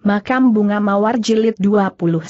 Makam Bunga Mawar Jilid 29.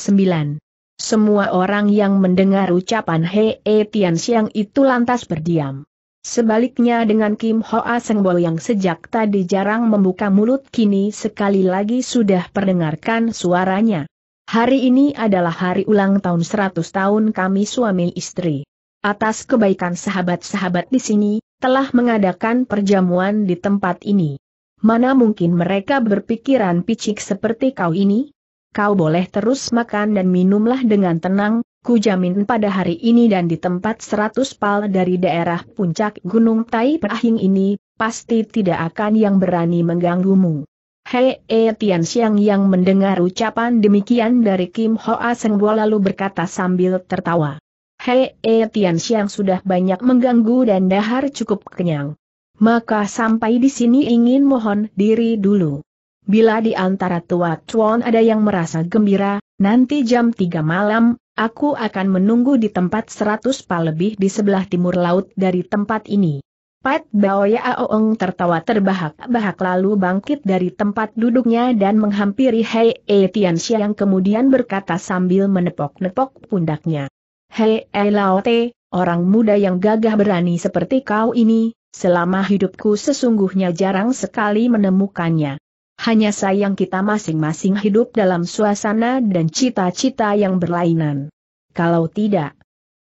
Semua orang yang mendengar ucapan He e Tian Xiang itu lantas berdiam. Sebaliknya dengan Kim Hoa Sengbo yang sejak tadi jarang membuka mulut kini sekali lagi sudah perdengarkan suaranya. Hari ini adalah hari ulang tahun 100 tahun kami suami istri. Atas kebaikan sahabat-sahabat di sini, telah mengadakan perjamuan di tempat ini. Mana mungkin mereka berpikiran picik seperti kau ini? Kau boleh terus makan dan minumlah dengan tenang, ku jamin pada hari ini dan di tempat seratus pal dari daerah puncak Gunung Tai Perahing ini, pasti tidak akan yang berani mengganggumu. Hei E Tian Xiang yang mendengar ucapan demikian dari Kim Hoa Bo lalu berkata sambil tertawa. Hei E Tian Xiang sudah banyak mengganggu dan dahar cukup kenyang. Maka sampai di sini ingin mohon diri dulu. Bila di antara tua cuan ada yang merasa gembira, nanti jam 3 malam, aku akan menunggu di tempat 100 pa lebih di sebelah timur laut dari tempat ini. Pat Baoya Aoong tertawa terbahak-bahak lalu bangkit dari tempat duduknya dan menghampiri Hei E Tianxia yang kemudian berkata sambil menepok-nepok pundaknya. Hei E Laote, orang muda yang gagah berani seperti kau ini, Selama hidupku sesungguhnya jarang sekali menemukannya. Hanya sayang kita masing-masing hidup dalam suasana dan cita-cita yang berlainan. Kalau tidak,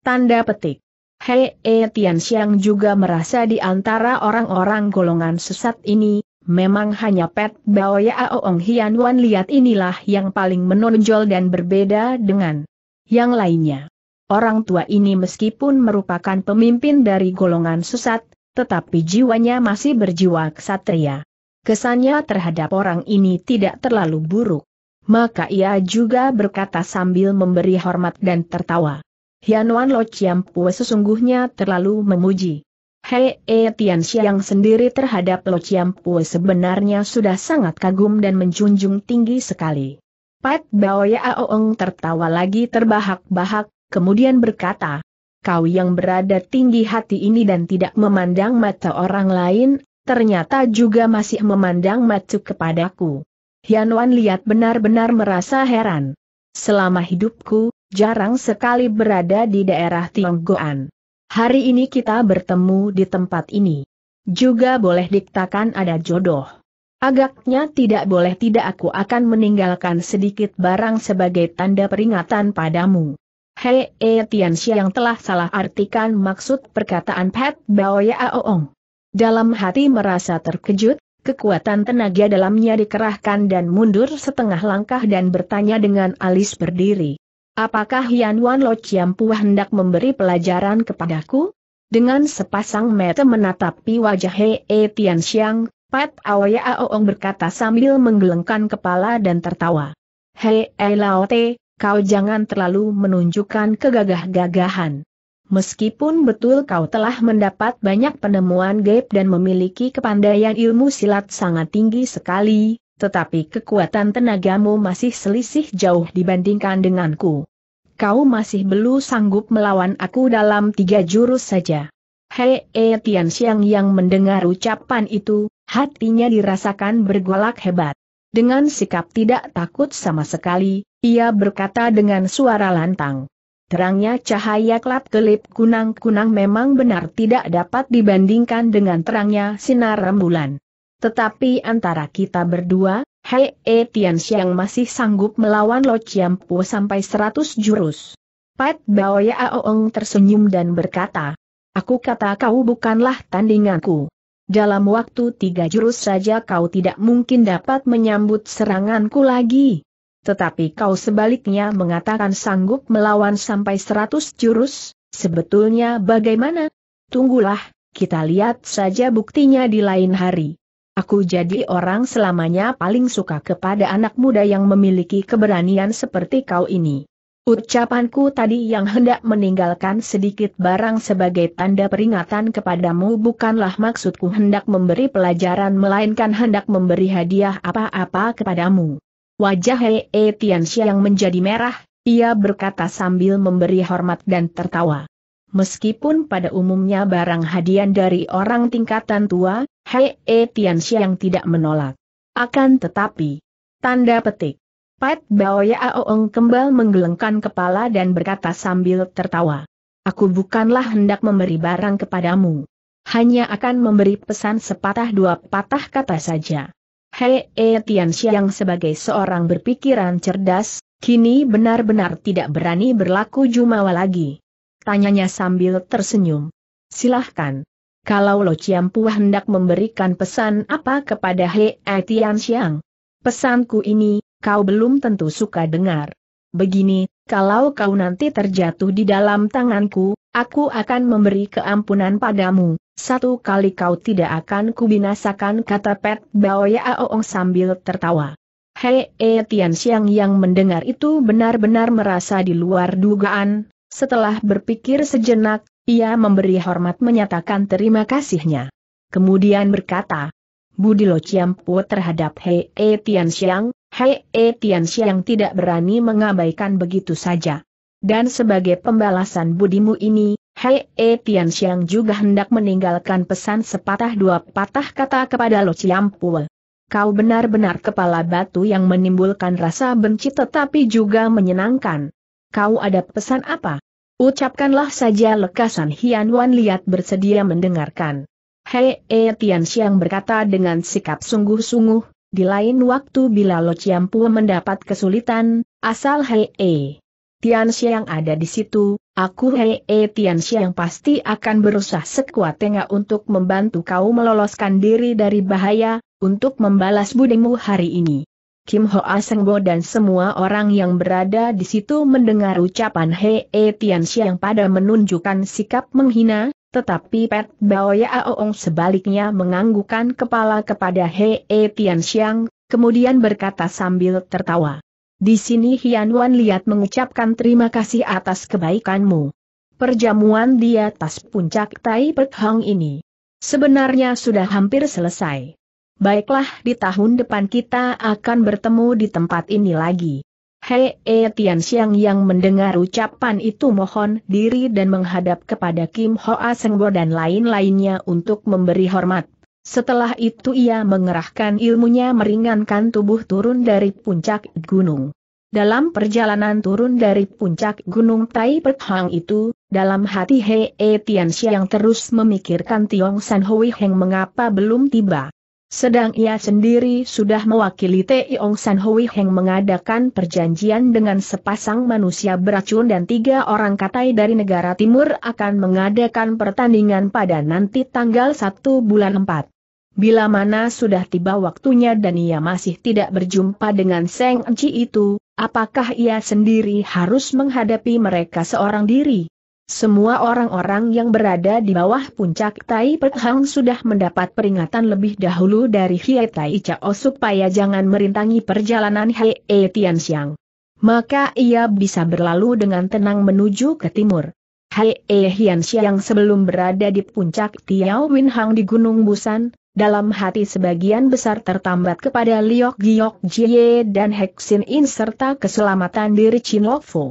tanda petik. Hei E Tian Xiang juga merasa di antara orang-orang golongan sesat ini, memang hanya Pet Bao Ya Aoong Hian Wan lihat inilah yang paling menonjol dan berbeda dengan yang lainnya. Orang tua ini meskipun merupakan pemimpin dari golongan sesat, tetapi jiwanya masih berjiwa ksatria. Kesannya terhadap orang ini tidak terlalu buruk. Maka ia juga berkata sambil memberi hormat dan tertawa. Hianuan Lo Chiam Pue sesungguhnya terlalu memuji. Hei E Tian Xiang sendiri terhadap Lo Chiam Pue sebenarnya sudah sangat kagum dan menjunjung tinggi sekali. Pat Bao Yaoong tertawa lagi terbahak-bahak, kemudian berkata, kau yang berada tinggi hati ini dan tidak memandang mata orang lain, ternyata juga masih memandang mata kepadaku. Wan lihat benar-benar merasa heran. Selama hidupku, jarang sekali berada di daerah Tionggoan. Hari ini kita bertemu di tempat ini. Juga boleh diktakan ada jodoh. Agaknya tidak boleh tidak aku akan meninggalkan sedikit barang sebagai tanda peringatan padamu. Hei E eh, Tianxia yang telah salah artikan maksud perkataan Pat Baoya Aoong. Dalam hati merasa terkejut, kekuatan tenaga dalamnya dikerahkan dan mundur setengah langkah dan bertanya dengan alis berdiri. Apakah Yan Wan Lo Chiampu hendak memberi pelajaran kepadaku? Dengan sepasang mata menatapi wajah Hei E eh, Tianxiang, Pat Awaya Aoong berkata sambil menggelengkan kepala dan tertawa. Hei E Lao Te, kau jangan terlalu menunjukkan kegagah-gagahan. Meskipun betul kau telah mendapat banyak penemuan gaib dan memiliki kepandaian ilmu silat sangat tinggi sekali, tetapi kekuatan tenagamu masih selisih jauh dibandingkan denganku. Kau masih belum sanggup melawan aku dalam tiga jurus saja. Hei e Tian Xiang yang mendengar ucapan itu, hatinya dirasakan bergolak hebat. Dengan sikap tidak takut sama sekali, ia berkata dengan suara lantang. Terangnya cahaya kelap kelip kunang-kunang memang benar tidak dapat dibandingkan dengan terangnya sinar rembulan. Tetapi antara kita berdua, Hei E Tian Xiang masih sanggup melawan Lo Chiam Pu sampai seratus jurus. Pat Bao Ya Aoong tersenyum dan berkata, Aku kata kau bukanlah tandinganku dalam waktu tiga jurus saja kau tidak mungkin dapat menyambut seranganku lagi. Tetapi kau sebaliknya mengatakan sanggup melawan sampai seratus jurus, sebetulnya bagaimana? Tunggulah, kita lihat saja buktinya di lain hari. Aku jadi orang selamanya paling suka kepada anak muda yang memiliki keberanian seperti kau ini. Ucapanku tadi yang hendak meninggalkan sedikit barang sebagai tanda peringatan kepadamu bukanlah maksudku hendak memberi pelajaran melainkan hendak memberi hadiah apa-apa kepadamu. Wajah Hei Tianxia yang menjadi merah, ia berkata sambil memberi hormat dan tertawa. Meskipun pada umumnya barang hadiah dari orang tingkatan tua, Hei Tianxia yang tidak menolak. Akan tetapi, tanda petik. Pat Baoya Aoeng kembal menggelengkan kepala dan berkata sambil tertawa. Aku bukanlah hendak memberi barang kepadamu. Hanya akan memberi pesan sepatah dua patah kata saja. Hei E Tianxia yang sebagai seorang berpikiran cerdas, kini benar-benar tidak berani berlaku jumawa lagi. Tanyanya sambil tersenyum. Silahkan. Kalau Lo Ciampu hendak memberikan pesan apa kepada Hei E Tianxiang? Pesanku ini, kau belum tentu suka dengar. Begini, kalau kau nanti terjatuh di dalam tanganku, aku akan memberi keampunan padamu. Satu kali kau tidak akan kubinasakan kata Pet Baoya Aoong sambil tertawa. Hei e eh, Tian Xiang yang mendengar itu benar-benar merasa di luar dugaan, setelah berpikir sejenak, ia memberi hormat menyatakan terima kasihnya. Kemudian berkata, Budi Lo Ciampu terhadap Hei E eh, Tian Xiang, Hei E eh, Tian Xiang tidak berani mengabaikan begitu saja. Dan sebagai pembalasan budimu ini, Hei E eh, Xiang juga hendak meninggalkan pesan sepatah dua patah kata kepada Lo Ciampul. Kau benar-benar kepala batu yang menimbulkan rasa benci tetapi juga menyenangkan. Kau ada pesan apa? Ucapkanlah saja lekasan Hian Wan Liat bersedia mendengarkan. Hei E eh, Xiang berkata dengan sikap sungguh-sungguh, di lain waktu bila Lo Chiampu mendapat kesulitan, asal Hei e. Tianxia yang ada di situ, aku Hei e Tianxia yang pasti akan berusaha sekuat tenaga untuk membantu kau meloloskan diri dari bahaya, untuk membalas budimu hari ini. Kim Ho Asengbo dan semua orang yang berada di situ mendengar ucapan Hei e Tianxia yang pada menunjukkan sikap menghina, tetapi Pet Ya Oong sebaliknya menganggukkan kepala kepada He e Tian Xiang, kemudian berkata sambil tertawa. Di sini Hian Wan Liat mengucapkan terima kasih atas kebaikanmu. Perjamuan di atas puncak Tai Pek Hang ini. Sebenarnya sudah hampir selesai. Baiklah di tahun depan kita akan bertemu di tempat ini lagi. Hei E Tian Xiang yang mendengar ucapan itu mohon diri dan menghadap kepada Kim Hoa Sengbo dan lain-lainnya untuk memberi hormat. Setelah itu ia mengerahkan ilmunya meringankan tubuh turun dari puncak gunung. Dalam perjalanan turun dari puncak gunung Tai Pek itu, dalam hati Hei E Tian Xiang terus memikirkan Tiong San Hui Heng mengapa belum tiba. Sedang ia sendiri sudah mewakili Ong San Hui Heng mengadakan perjanjian dengan sepasang manusia beracun dan tiga orang katai dari negara timur akan mengadakan pertandingan pada nanti tanggal 1 bulan 4. Bila mana sudah tiba waktunya dan ia masih tidak berjumpa dengan Seng Enci itu, apakah ia sendiri harus menghadapi mereka seorang diri? Semua orang-orang yang berada di bawah puncak Tai Pek Hang sudah mendapat peringatan lebih dahulu dari Hie Tai Chao supaya jangan merintangi perjalanan Hie Tianxiang. Maka ia bisa berlalu dengan tenang menuju ke timur. Hie Hianxiang sebelum berada di puncak Tiao Win Hang di Gunung Busan, dalam hati sebagian besar tertambat kepada Liok Giok Jie dan Hexin In serta keselamatan diri Chin Lok Fu.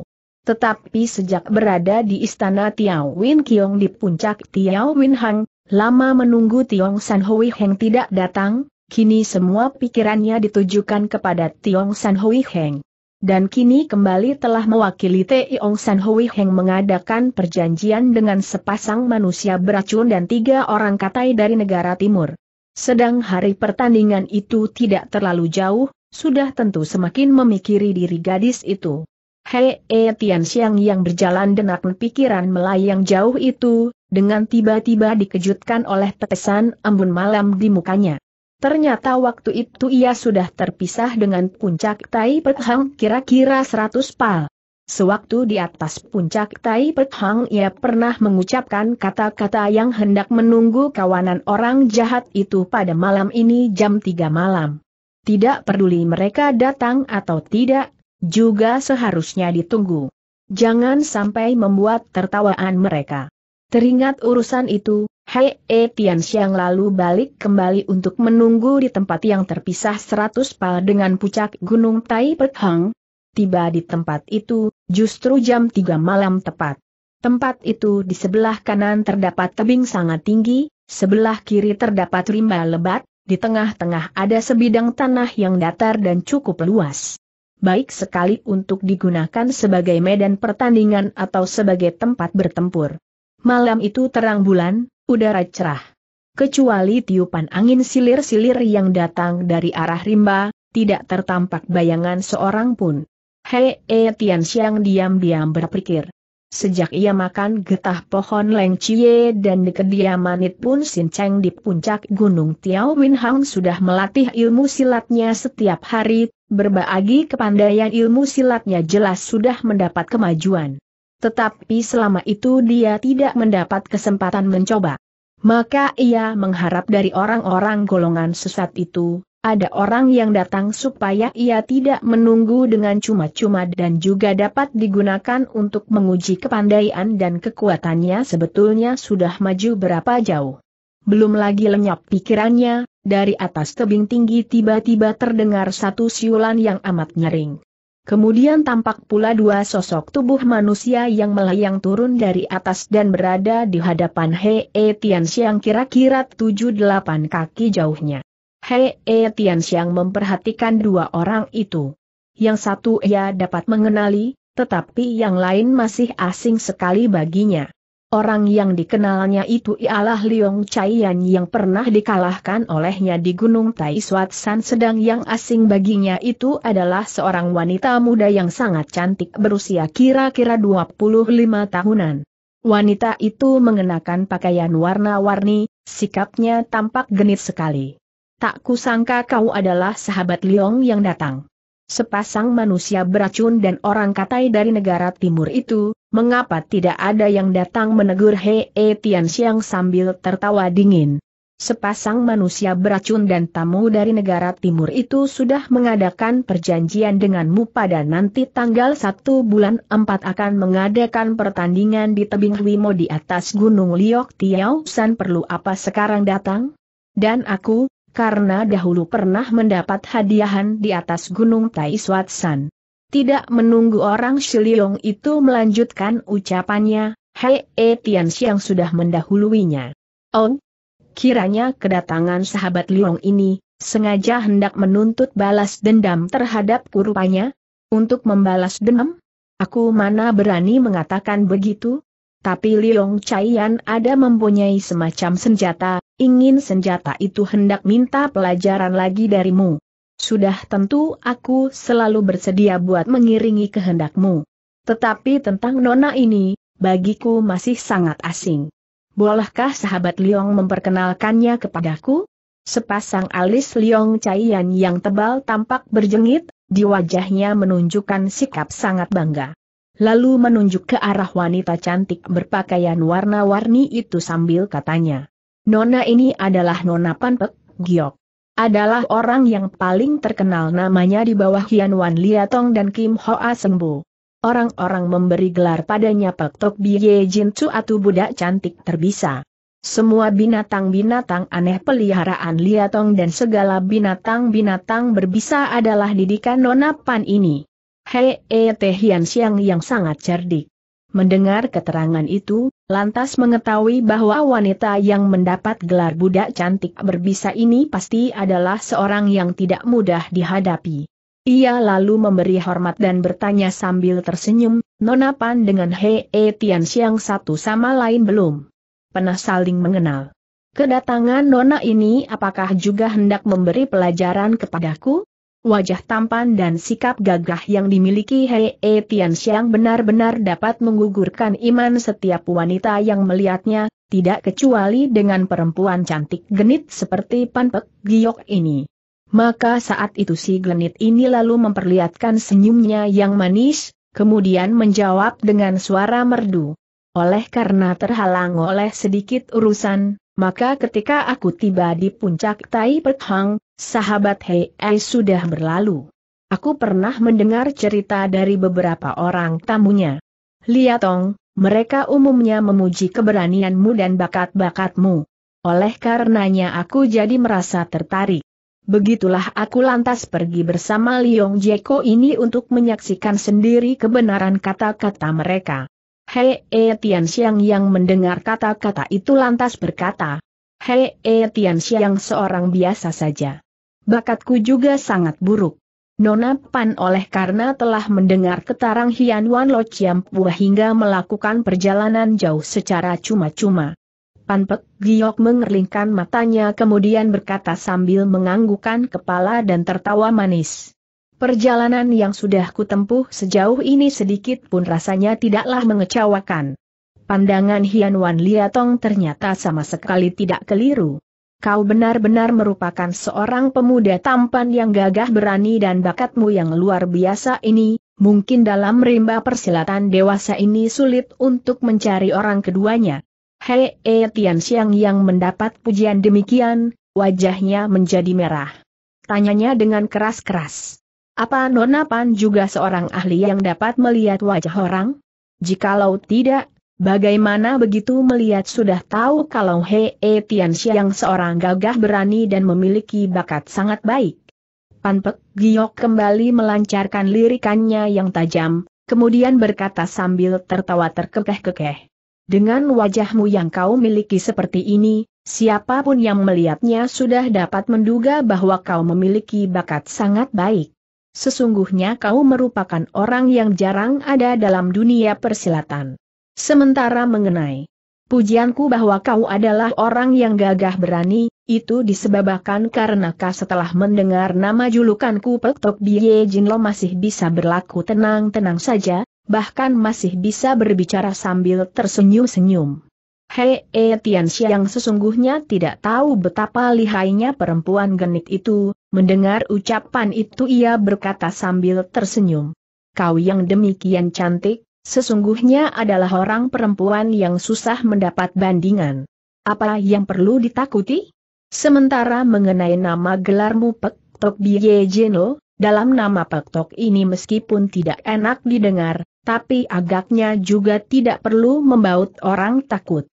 Tetapi sejak berada di istana Tiao Win Kiong di puncak Tiao Win Hang, lama menunggu Tiong San Hui Heng tidak datang, kini semua pikirannya ditujukan kepada Tiong San Hui Heng. Dan kini kembali telah mewakili Tiong San Hui Heng mengadakan perjanjian dengan sepasang manusia beracun dan tiga orang katai dari negara timur. Sedang hari pertandingan itu tidak terlalu jauh, sudah tentu semakin memikiri diri gadis itu. Hei E Tian Xiang yang berjalan denak pikiran melayang jauh itu, dengan tiba-tiba dikejutkan oleh tetesan embun malam di mukanya. Ternyata waktu itu ia sudah terpisah dengan puncak Tai Pek Hang kira-kira 100 pal. Sewaktu di atas puncak Tai Pek Hang ia pernah mengucapkan kata-kata yang hendak menunggu kawanan orang jahat itu pada malam ini jam 3 malam. Tidak peduli mereka datang atau tidak, juga seharusnya ditunggu. Jangan sampai membuat tertawaan mereka. Teringat urusan itu, Hei E Tian Xiang lalu balik kembali untuk menunggu di tempat yang terpisah seratus pal dengan puncak Gunung Tai Pek Tiba di tempat itu, justru jam tiga malam tepat. Tempat itu di sebelah kanan terdapat tebing sangat tinggi, sebelah kiri terdapat rimba lebat, di tengah-tengah ada sebidang tanah yang datar dan cukup luas baik sekali untuk digunakan sebagai medan pertandingan atau sebagai tempat bertempur. Malam itu terang bulan, udara cerah. Kecuali tiupan angin silir-silir yang datang dari arah rimba, tidak tertampak bayangan seorang pun. Hei, e, eh, Tian Xiang diam-diam berpikir. Sejak ia makan getah pohon Leng Chie dan di kediaman It Pun Sin Cheng di puncak Gunung Tiao Win Hang sudah melatih ilmu silatnya setiap hari, berbagi kepandaian ilmu silatnya jelas sudah mendapat kemajuan. Tetapi selama itu dia tidak mendapat kesempatan mencoba. Maka ia mengharap dari orang-orang golongan sesat itu, ada orang yang datang supaya ia tidak menunggu dengan cuma-cuma dan juga dapat digunakan untuk menguji kepandaian dan kekuatannya sebetulnya sudah maju berapa jauh. Belum lagi lenyap pikirannya, dari atas tebing tinggi tiba-tiba terdengar satu siulan yang amat nyering. Kemudian tampak pula dua sosok tubuh manusia yang melayang turun dari atas dan berada di hadapan He Tian Xiang kira-kira 7-8 kaki jauhnya. Hei E Tian Xiang memperhatikan dua orang itu. Yang satu ia dapat mengenali, tetapi yang lain masih asing sekali baginya. Orang yang dikenalnya itu ialah Liong Chaiyan yang pernah dikalahkan olehnya di Gunung Suat San sedang yang asing baginya itu adalah seorang wanita muda yang sangat cantik berusia kira-kira 25 tahunan. Wanita itu mengenakan pakaian warna-warni, sikapnya tampak genit sekali tak kusangka kau adalah sahabat Liong yang datang. Sepasang manusia beracun dan orang katai dari negara timur itu, mengapa tidak ada yang datang menegur He e Tian Xiang sambil tertawa dingin. Sepasang manusia beracun dan tamu dari negara timur itu sudah mengadakan perjanjian denganmu pada nanti tanggal 1 bulan 4 akan mengadakan pertandingan di tebing Wimo di atas Gunung Liok Tiao San perlu apa sekarang datang? Dan aku, karena dahulu pernah mendapat hadiahan di atas Gunung Tai Suatsan. Tidak menunggu orang Shiliong itu melanjutkan ucapannya, Hei E Tian sudah mendahuluinya. Oh, kiranya kedatangan sahabat Liong ini, sengaja hendak menuntut balas dendam terhadap kurupanya? Untuk membalas dendam? Aku mana berani mengatakan begitu? Tapi Liong Caiyan ada mempunyai semacam senjata, ingin senjata itu hendak minta pelajaran lagi darimu. Sudah tentu aku selalu bersedia buat mengiringi kehendakmu. Tetapi tentang nona ini, bagiku masih sangat asing. Bolehkah sahabat Liong memperkenalkannya kepadaku? Sepasang alis Liong Caiyan yang tebal tampak berjengit, di wajahnya menunjukkan sikap sangat bangga. Lalu menunjuk ke arah wanita cantik berpakaian warna-warni itu sambil katanya. Nona ini adalah Nona Panpek, Giok. Adalah orang yang paling terkenal namanya di bawah Hian Wan Liatong dan Kim Hoa Sembu. Orang-orang memberi gelar padanya Pek Tok Biye Jin Chu atau budak cantik terbisa. Semua binatang-binatang aneh peliharaan Liatong dan segala binatang-binatang berbisa adalah didikan Nona Pan ini. Hei, e, Hian Siang yang sangat cerdik. Mendengar keterangan itu, lantas mengetahui bahwa wanita yang mendapat gelar budak cantik berbisa ini pasti adalah seorang yang tidak mudah dihadapi. Ia lalu memberi hormat dan bertanya sambil tersenyum, Nona Pan dengan Hei e Tian Xiang satu sama lain belum? Pernah saling mengenal. Kedatangan Nona ini apakah juga hendak memberi pelajaran kepadaku? Wajah tampan dan sikap gagah yang dimiliki Hei e Tian benar-benar dapat menggugurkan iman setiap wanita yang melihatnya, tidak kecuali dengan perempuan cantik genit seperti Panpek Giok ini. Maka saat itu si genit ini lalu memperlihatkan senyumnya yang manis, kemudian menjawab dengan suara merdu. Oleh karena terhalang oleh sedikit urusan, maka ketika aku tiba di puncak Tai Pek sahabat Hei Ai sudah berlalu. Aku pernah mendengar cerita dari beberapa orang tamunya. Liatong, mereka umumnya memuji keberanianmu dan bakat-bakatmu. Oleh karenanya aku jadi merasa tertarik. Begitulah aku lantas pergi bersama Liong Jeko ini untuk menyaksikan sendiri kebenaran kata-kata mereka. Hei E Tian Xiang yang mendengar kata-kata itu lantas berkata, Hei E Tian Xiang seorang biasa saja. Bakatku juga sangat buruk. Nona Pan oleh karena telah mendengar ketarang Hian Wan Lo Chiam Chiampua hingga melakukan perjalanan jauh secara cuma-cuma. Pan Pek Giok mengerlingkan matanya kemudian berkata sambil menganggukan kepala dan tertawa manis. Perjalanan yang sudah kutempuh sejauh ini sedikit pun rasanya tidaklah mengecewakan. Pandangan Hian Wan Liatong ternyata sama sekali tidak keliru. Kau benar-benar merupakan seorang pemuda tampan yang gagah berani dan bakatmu yang luar biasa ini, mungkin dalam rimba persilatan dewasa ini sulit untuk mencari orang keduanya. Hei E Tian Xiang yang mendapat pujian demikian, wajahnya menjadi merah. Tanyanya dengan keras-keras. Apa Nona Pan juga seorang ahli yang dapat melihat wajah orang? Jikalau tidak, bagaimana begitu melihat sudah tahu kalau He e Tian yang seorang gagah berani dan memiliki bakat sangat baik. Pan Pek Giok kembali melancarkan lirikannya yang tajam, kemudian berkata sambil tertawa terkekeh-kekeh. Dengan wajahmu yang kau miliki seperti ini, siapapun yang melihatnya sudah dapat menduga bahwa kau memiliki bakat sangat baik sesungguhnya kau merupakan orang yang jarang ada dalam dunia persilatan. Sementara mengenai pujianku bahwa kau adalah orang yang gagah berani, itu disebabkan karena kau setelah mendengar nama julukanku Pektok Biye Jinlo masih bisa berlaku tenang-tenang saja, bahkan masih bisa berbicara sambil tersenyum-senyum. Hei -he eh, Tianxia yang sesungguhnya tidak tahu betapa lihainya perempuan genit itu, Mendengar ucapan itu ia berkata sambil tersenyum. Kau yang demikian cantik, sesungguhnya adalah orang perempuan yang susah mendapat bandingan. Apa yang perlu ditakuti? Sementara mengenai nama gelarmu Pek Tok Biye Jeno, dalam nama Pek Tok ini meskipun tidak enak didengar, tapi agaknya juga tidak perlu membaut orang takut.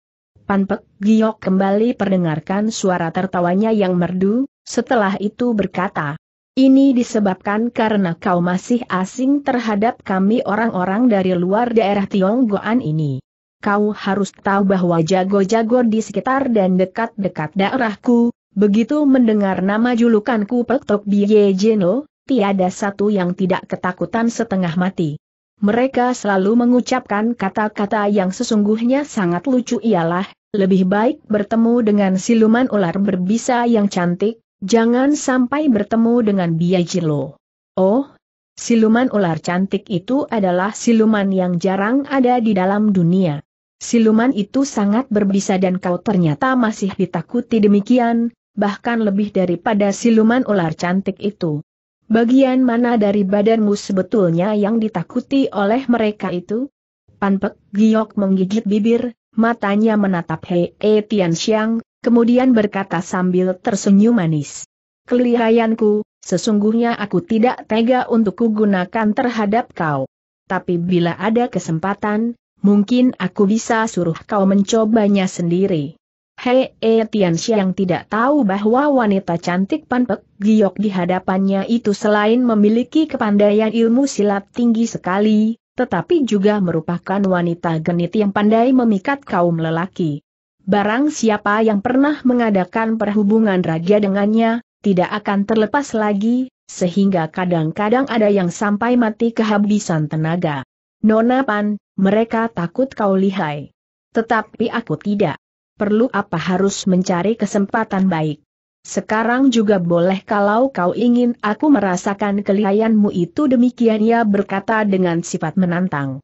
Pan Pek Giok kembali perdengarkan suara tertawanya yang merdu, setelah itu berkata, ini disebabkan karena kau masih asing terhadap kami orang-orang dari luar daerah Tionggoan ini. Kau harus tahu bahwa jago-jago di sekitar dan dekat-dekat daerahku, begitu mendengar nama julukanku Petok Biye Jeno, tiada satu yang tidak ketakutan setengah mati. Mereka selalu mengucapkan kata-kata yang sesungguhnya sangat lucu ialah, lebih baik bertemu dengan siluman ular berbisa yang cantik, Jangan sampai bertemu dengan Biai Jilo. Oh, siluman ular cantik itu adalah siluman yang jarang ada di dalam dunia. Siluman itu sangat berbisa dan kau ternyata masih ditakuti demikian, bahkan lebih daripada siluman ular cantik itu. Bagian mana dari badanmu sebetulnya yang ditakuti oleh mereka itu? Panpek Giok menggigit bibir, matanya menatap Hei e Tian Xiang, kemudian berkata sambil tersenyum manis. Kelihayanku, sesungguhnya aku tidak tega untuk kugunakan terhadap kau. Tapi bila ada kesempatan, mungkin aku bisa suruh kau mencobanya sendiri. Hei e Tianxia yang tidak tahu bahwa wanita cantik Panpek Giok di hadapannya itu selain memiliki kepandaian ilmu silat tinggi sekali, tetapi juga merupakan wanita genit yang pandai memikat kaum lelaki barang siapa yang pernah mengadakan perhubungan raja dengannya, tidak akan terlepas lagi, sehingga kadang-kadang ada yang sampai mati kehabisan tenaga. Nona Pan, mereka takut kau lihai. Tetapi aku tidak. Perlu apa harus mencari kesempatan baik. Sekarang juga boleh kalau kau ingin aku merasakan kelihayanmu itu demikian ia berkata dengan sifat menantang.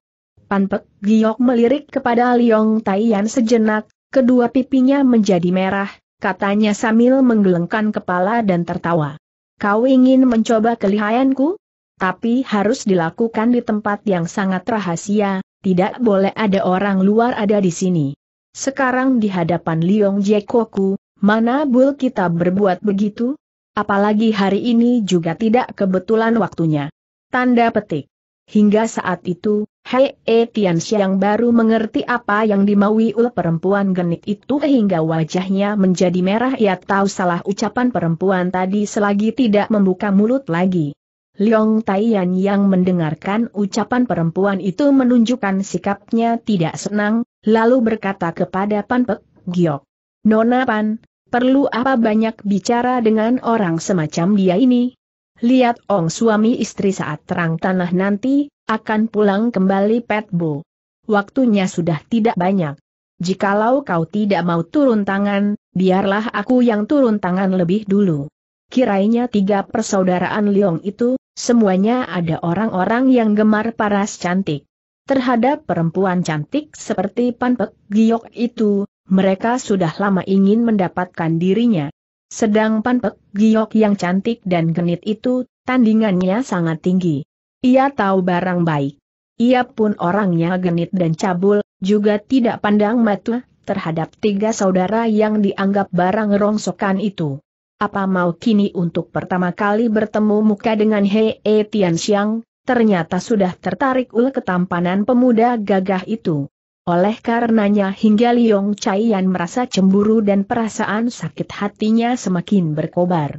Panpek Giok melirik kepada Liong Taiyan sejenak, Kedua pipinya menjadi merah, katanya sambil menggelengkan kepala dan tertawa. Kau ingin mencoba kelihayanku? Tapi harus dilakukan di tempat yang sangat rahasia, tidak boleh ada orang luar ada di sini. Sekarang di hadapan Liong Jekoku, mana bul kita berbuat begitu? Apalagi hari ini juga tidak kebetulan waktunya. Tanda petik. Hingga saat itu, Hei e Tian Xiang baru mengerti apa yang dimaui oleh perempuan genit itu hingga wajahnya menjadi merah ia tahu salah ucapan perempuan tadi selagi tidak membuka mulut lagi. Liong Taiyan yang mendengarkan ucapan perempuan itu menunjukkan sikapnya tidak senang, lalu berkata kepada Pan Pek Giok. Nona Pan, perlu apa banyak bicara dengan orang semacam dia ini? Lihat Ong suami istri saat terang tanah nanti, akan pulang kembali pet Bu. Waktunya sudah tidak banyak. Jikalau kau tidak mau turun tangan, biarlah aku yang turun tangan lebih dulu. Kirainya tiga persaudaraan Liong itu, semuanya ada orang-orang yang gemar paras cantik. Terhadap perempuan cantik seperti Panpek Giok itu, mereka sudah lama ingin mendapatkan dirinya. Sedang Panpek Giok yang cantik dan genit itu, tandingannya sangat tinggi. Ia tahu barang baik. Ia pun orangnya genit dan cabul, juga tidak pandang mata terhadap tiga saudara yang dianggap barang rongsokan itu. Apa mau kini untuk pertama kali bertemu muka dengan Hei Tian Xiang, ternyata sudah tertarik ul ketampanan pemuda gagah itu. Oleh karenanya hingga Liong Chaian merasa cemburu dan perasaan sakit hatinya semakin berkobar.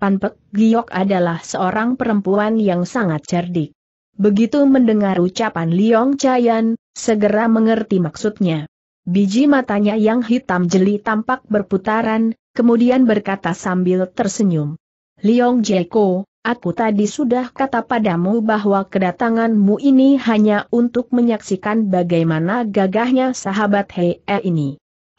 Pan Pek Giok adalah seorang perempuan yang sangat cerdik. Begitu mendengar ucapan Liong Chaian, segera mengerti maksudnya. Biji matanya yang hitam jeli tampak berputaran, kemudian berkata sambil tersenyum. Liong Jeko, Aku tadi sudah kata padamu bahwa kedatanganmu ini hanya untuk menyaksikan bagaimana gagahnya sahabat Hei -e ini.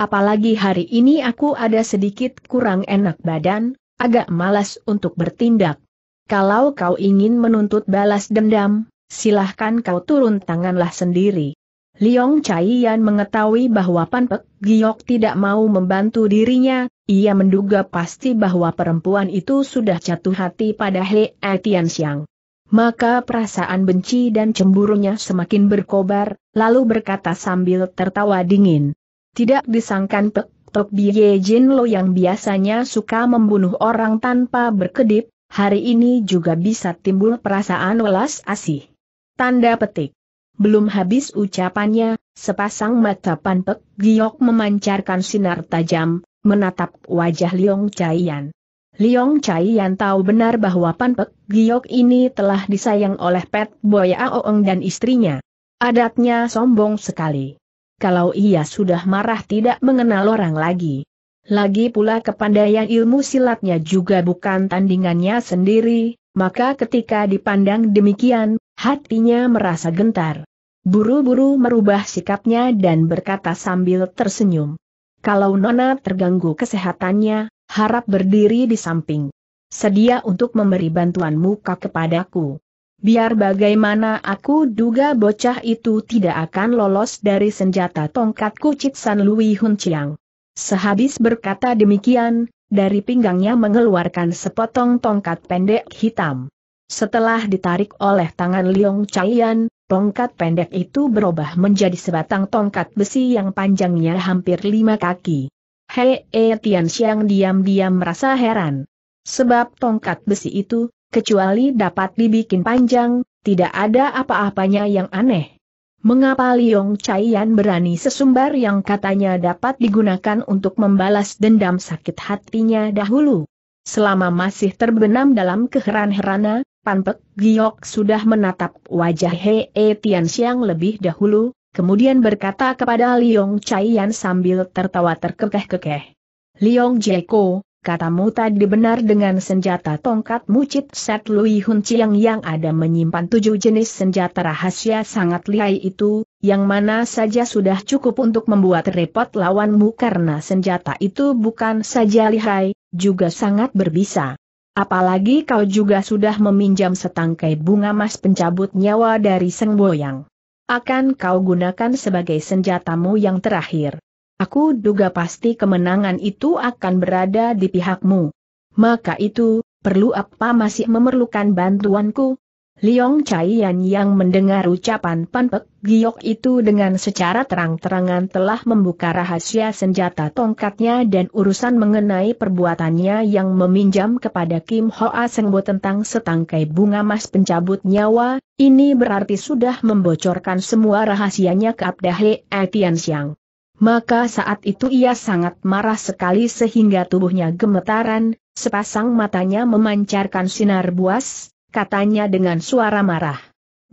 Apalagi hari ini aku ada sedikit kurang enak badan, agak malas untuk bertindak. Kalau kau ingin menuntut balas dendam, silahkan kau turun tanganlah sendiri. Liong Chai mengetahui bahwa Pan Pek Giok tidak mau membantu dirinya, ia menduga pasti bahwa perempuan itu sudah jatuh hati pada He Etian Xiang. Maka perasaan benci dan cemburunya semakin berkobar, lalu berkata sambil tertawa dingin. Tidak disangkan Pek Tok Bie Jin Lo yang biasanya suka membunuh orang tanpa berkedip, hari ini juga bisa timbul perasaan welas asih. Tanda petik. Belum habis ucapannya, sepasang mata panpek giok memancarkan sinar tajam, menatap wajah Liong Chaiyan. Liong Chaiyan tahu benar bahwa panpek giok ini telah disayang oleh Pet Boya Aoeng dan istrinya. Adatnya sombong sekali. Kalau ia sudah marah tidak mengenal orang lagi. Lagi pula kepandaian ilmu silatnya juga bukan tandingannya sendiri, maka ketika dipandang demikian, hatinya merasa gentar. Buru-buru merubah sikapnya dan berkata sambil tersenyum. Kalau Nona terganggu kesehatannya, harap berdiri di samping. Sedia untuk memberi bantuan muka kepadaku. Biar bagaimana aku duga bocah itu tidak akan lolos dari senjata tongkatku Citsan Lui Hun Chiang. Sehabis berkata demikian, dari pinggangnya mengeluarkan sepotong tongkat pendek hitam. Setelah ditarik oleh tangan Liong Chaian, Tongkat pendek itu berubah menjadi sebatang tongkat besi yang panjangnya hampir lima kaki. Hei e Tian Xiang diam-diam merasa heran. Sebab tongkat besi itu, kecuali dapat dibikin panjang, tidak ada apa-apanya yang aneh. Mengapa Liong Chaiyan berani sesumbar yang katanya dapat digunakan untuk membalas dendam sakit hatinya dahulu? Selama masih terbenam dalam keheran-herana, Pan Giok sudah menatap wajah He e Tian Xiang lebih dahulu, kemudian berkata kepada Liong Yan sambil tertawa terkekeh-kekeh. Liong Jeko, katamu tadi benar dengan senjata tongkat mucit Set Lui Hun Chiang yang ada menyimpan tujuh jenis senjata rahasia sangat lihai itu, yang mana saja sudah cukup untuk membuat repot lawanmu karena senjata itu bukan saja lihai, juga sangat berbisa. Apalagi kau juga sudah meminjam setangkai bunga emas pencabut nyawa dari Seng Boyang. Akan kau gunakan sebagai senjatamu yang terakhir. Aku duga pasti kemenangan itu akan berada di pihakmu. Maka itu, perlu apa masih memerlukan bantuanku? Liong Chai Yan yang mendengar ucapan Panpek Giok itu dengan secara terang-terangan telah membuka rahasia senjata tongkatnya dan urusan mengenai perbuatannya yang meminjam kepada Kim Hoa Sengbo tentang setangkai bunga mas pencabut nyawa, ini berarti sudah membocorkan semua rahasianya ke Abdahe He Maka saat itu ia sangat marah sekali sehingga tubuhnya gemetaran, sepasang matanya memancarkan sinar buas, katanya dengan suara marah.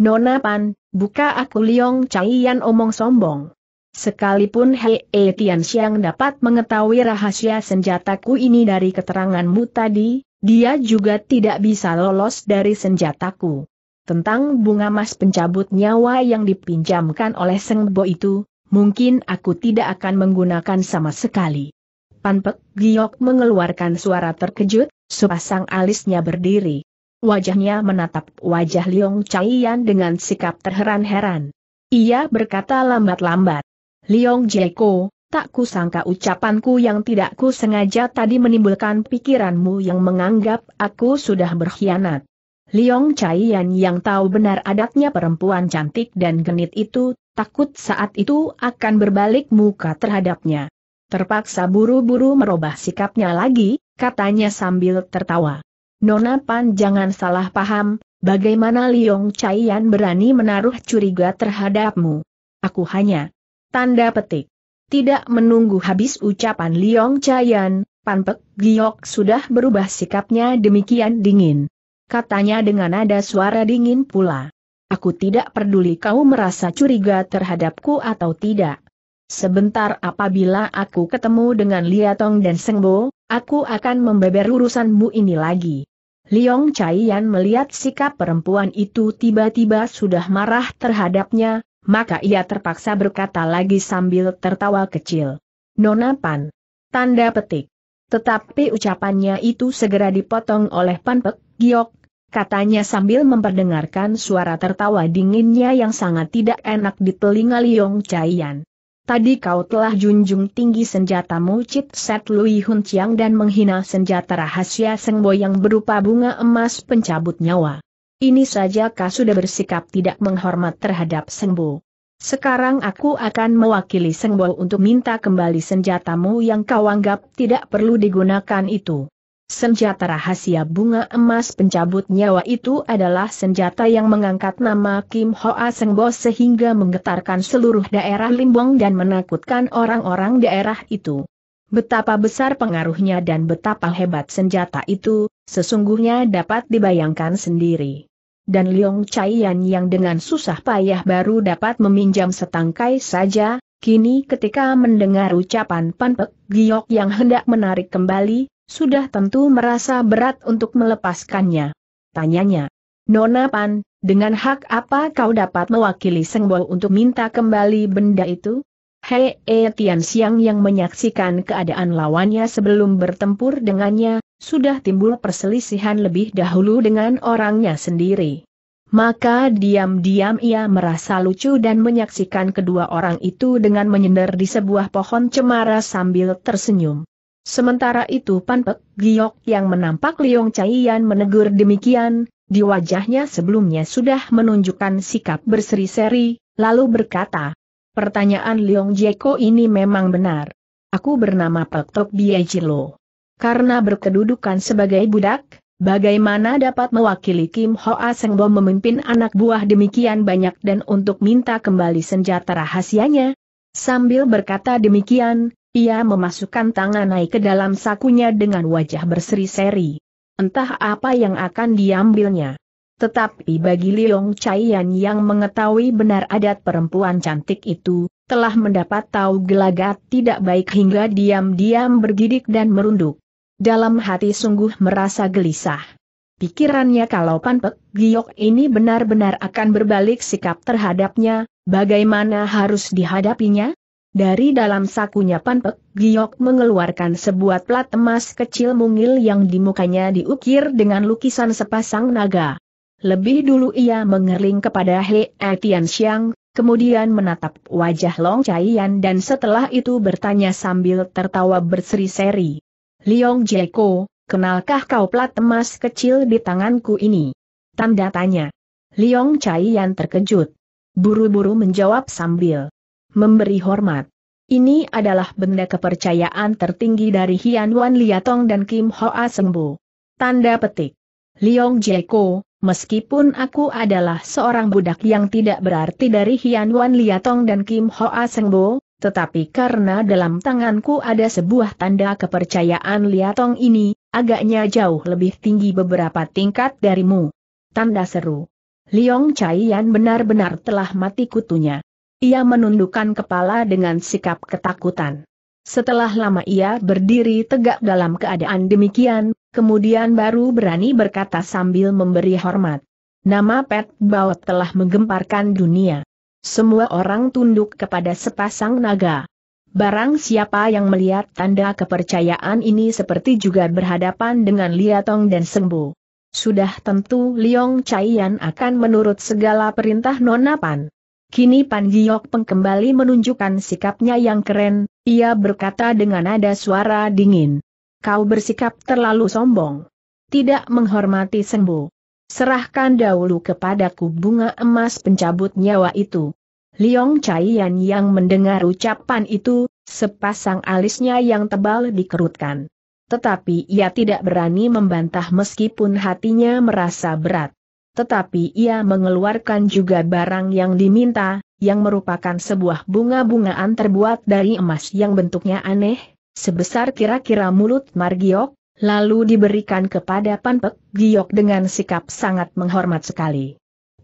Nona Pan, buka aku Liong Chaiyan omong sombong. Sekalipun Hei e Tian dapat mengetahui rahasia senjataku ini dari keteranganmu tadi, dia juga tidak bisa lolos dari senjataku. Tentang bunga mas pencabut nyawa yang dipinjamkan oleh Seng Bo itu, mungkin aku tidak akan menggunakan sama sekali. Pan Pek Giok mengeluarkan suara terkejut, sepasang alisnya berdiri wajahnya menatap wajah Liong Chaiyan dengan sikap terheran-heran. Ia berkata lambat-lambat, Liong Jeko, tak kusangka ucapanku yang tidak kusengaja tadi menimbulkan pikiranmu yang menganggap aku sudah berkhianat. Liong Chaiyan yang tahu benar adatnya perempuan cantik dan genit itu, takut saat itu akan berbalik muka terhadapnya. Terpaksa buru-buru merubah sikapnya lagi, katanya sambil tertawa. Nona Pan jangan salah paham, bagaimana Liong Chaian berani menaruh curiga terhadapmu. Aku hanya tanda petik. Tidak menunggu habis ucapan Liong Chaian, Pan Pek Giok sudah berubah sikapnya demikian dingin. Katanya dengan nada suara dingin pula. Aku tidak peduli kau merasa curiga terhadapku atau tidak. Sebentar apabila aku ketemu dengan Liatong dan Sengbo, aku akan membeber urusanmu ini lagi. Liong Chai melihat sikap perempuan itu tiba-tiba sudah marah terhadapnya, maka ia terpaksa berkata lagi sambil tertawa kecil. Nona Pan. Tanda petik. Tetapi ucapannya itu segera dipotong oleh Pan Pek Giok, katanya sambil memperdengarkan suara tertawa dinginnya yang sangat tidak enak di telinga Liong Chai Tadi kau telah junjung tinggi senjatamu Cit Set Lui Hun Chiang dan menghina senjata rahasia Seng Bo yang berupa bunga emas pencabut nyawa. Ini saja kau sudah bersikap tidak menghormat terhadap Seng Bo. Sekarang aku akan mewakili Seng Bo untuk minta kembali senjatamu yang kau anggap tidak perlu digunakan itu. Senjata rahasia bunga emas pencabut nyawa itu adalah senjata yang mengangkat nama Kim Hoa Sengbo sehingga menggetarkan seluruh daerah Limbong dan menakutkan orang-orang daerah itu. Betapa besar pengaruhnya dan betapa hebat senjata itu, sesungguhnya dapat dibayangkan sendiri. Dan Leong Chaian yang dengan susah payah baru dapat meminjam setangkai saja, kini ketika mendengar ucapan Panpek Giok yang hendak menarik kembali, sudah tentu merasa berat untuk melepaskannya. Tanyanya, Nona Pan, dengan hak apa kau dapat mewakili Sengbo untuk minta kembali benda itu? Hei e Tian Xiang yang menyaksikan keadaan lawannya sebelum bertempur dengannya, sudah timbul perselisihan lebih dahulu dengan orangnya sendiri. Maka diam-diam ia merasa lucu dan menyaksikan kedua orang itu dengan menyender di sebuah pohon cemara sambil tersenyum. Sementara itu Panpek Giok yang menampak Liong Chaiyan menegur demikian, di wajahnya sebelumnya sudah menunjukkan sikap berseri-seri, lalu berkata, Pertanyaan Liong Jeko ini memang benar. Aku bernama Pek Tok Biejilo. Karena berkedudukan sebagai budak, bagaimana dapat mewakili Kim Hoa Sengbo memimpin anak buah demikian banyak dan untuk minta kembali senjata rahasianya? Sambil berkata demikian, ia memasukkan tangan naik ke dalam sakunya dengan wajah berseri-seri. Entah apa yang akan diambilnya. Tetapi bagi Liong Chaian yang mengetahui benar adat perempuan cantik itu, telah mendapat tahu gelagat tidak baik hingga diam-diam bergidik dan merunduk. Dalam hati sungguh merasa gelisah. Pikirannya kalau Pan Giok ini benar-benar akan berbalik sikap terhadapnya, bagaimana harus dihadapinya? Dari dalam sakunya Panpek, Giok mengeluarkan sebuah plat emas kecil mungil yang di mukanya diukir dengan lukisan sepasang naga. Lebih dulu ia mengerling kepada He Etian Xiang, kemudian menatap wajah Long Chaian dan setelah itu bertanya sambil tertawa berseri-seri. Liong Jeko, kenalkah kau plat emas kecil di tanganku ini? Tanda tanya. Liong Chaian terkejut. Buru-buru menjawab sambil memberi hormat. Ini adalah benda kepercayaan tertinggi dari Hian Wan Liatong dan Kim Hoa Sengbu. Tanda petik. Liong Jeko, meskipun aku adalah seorang budak yang tidak berarti dari Hian Wan Liatong dan Kim Hoa Sengbu, tetapi karena dalam tanganku ada sebuah tanda kepercayaan Liatong ini, agaknya jauh lebih tinggi beberapa tingkat darimu. Tanda seru. Liong Chaiyan benar-benar telah mati kutunya. Ia menundukkan kepala dengan sikap ketakutan. Setelah lama ia berdiri tegak dalam keadaan demikian, kemudian baru berani berkata sambil memberi hormat. Nama Pet Baut telah menggemparkan dunia. Semua orang tunduk kepada sepasang naga. Barang siapa yang melihat tanda kepercayaan ini seperti juga berhadapan dengan Liatong dan Sembu. Sudah tentu Liong Chaiyan akan menurut segala perintah Nonapan. Kini Pan Giokpeng kembali menunjukkan sikapnya yang keren, ia berkata dengan nada suara dingin. Kau bersikap terlalu sombong. Tidak menghormati sembuh. Serahkan dahulu kepadaku bunga emas pencabut nyawa itu. Liong Yan yang mendengar ucapan itu, sepasang alisnya yang tebal dikerutkan. Tetapi ia tidak berani membantah meskipun hatinya merasa berat tetapi ia mengeluarkan juga barang yang diminta, yang merupakan sebuah bunga-bungaan terbuat dari emas yang bentuknya aneh, sebesar kira-kira mulut Margiok, lalu diberikan kepada Panpek Giok dengan sikap sangat menghormat sekali.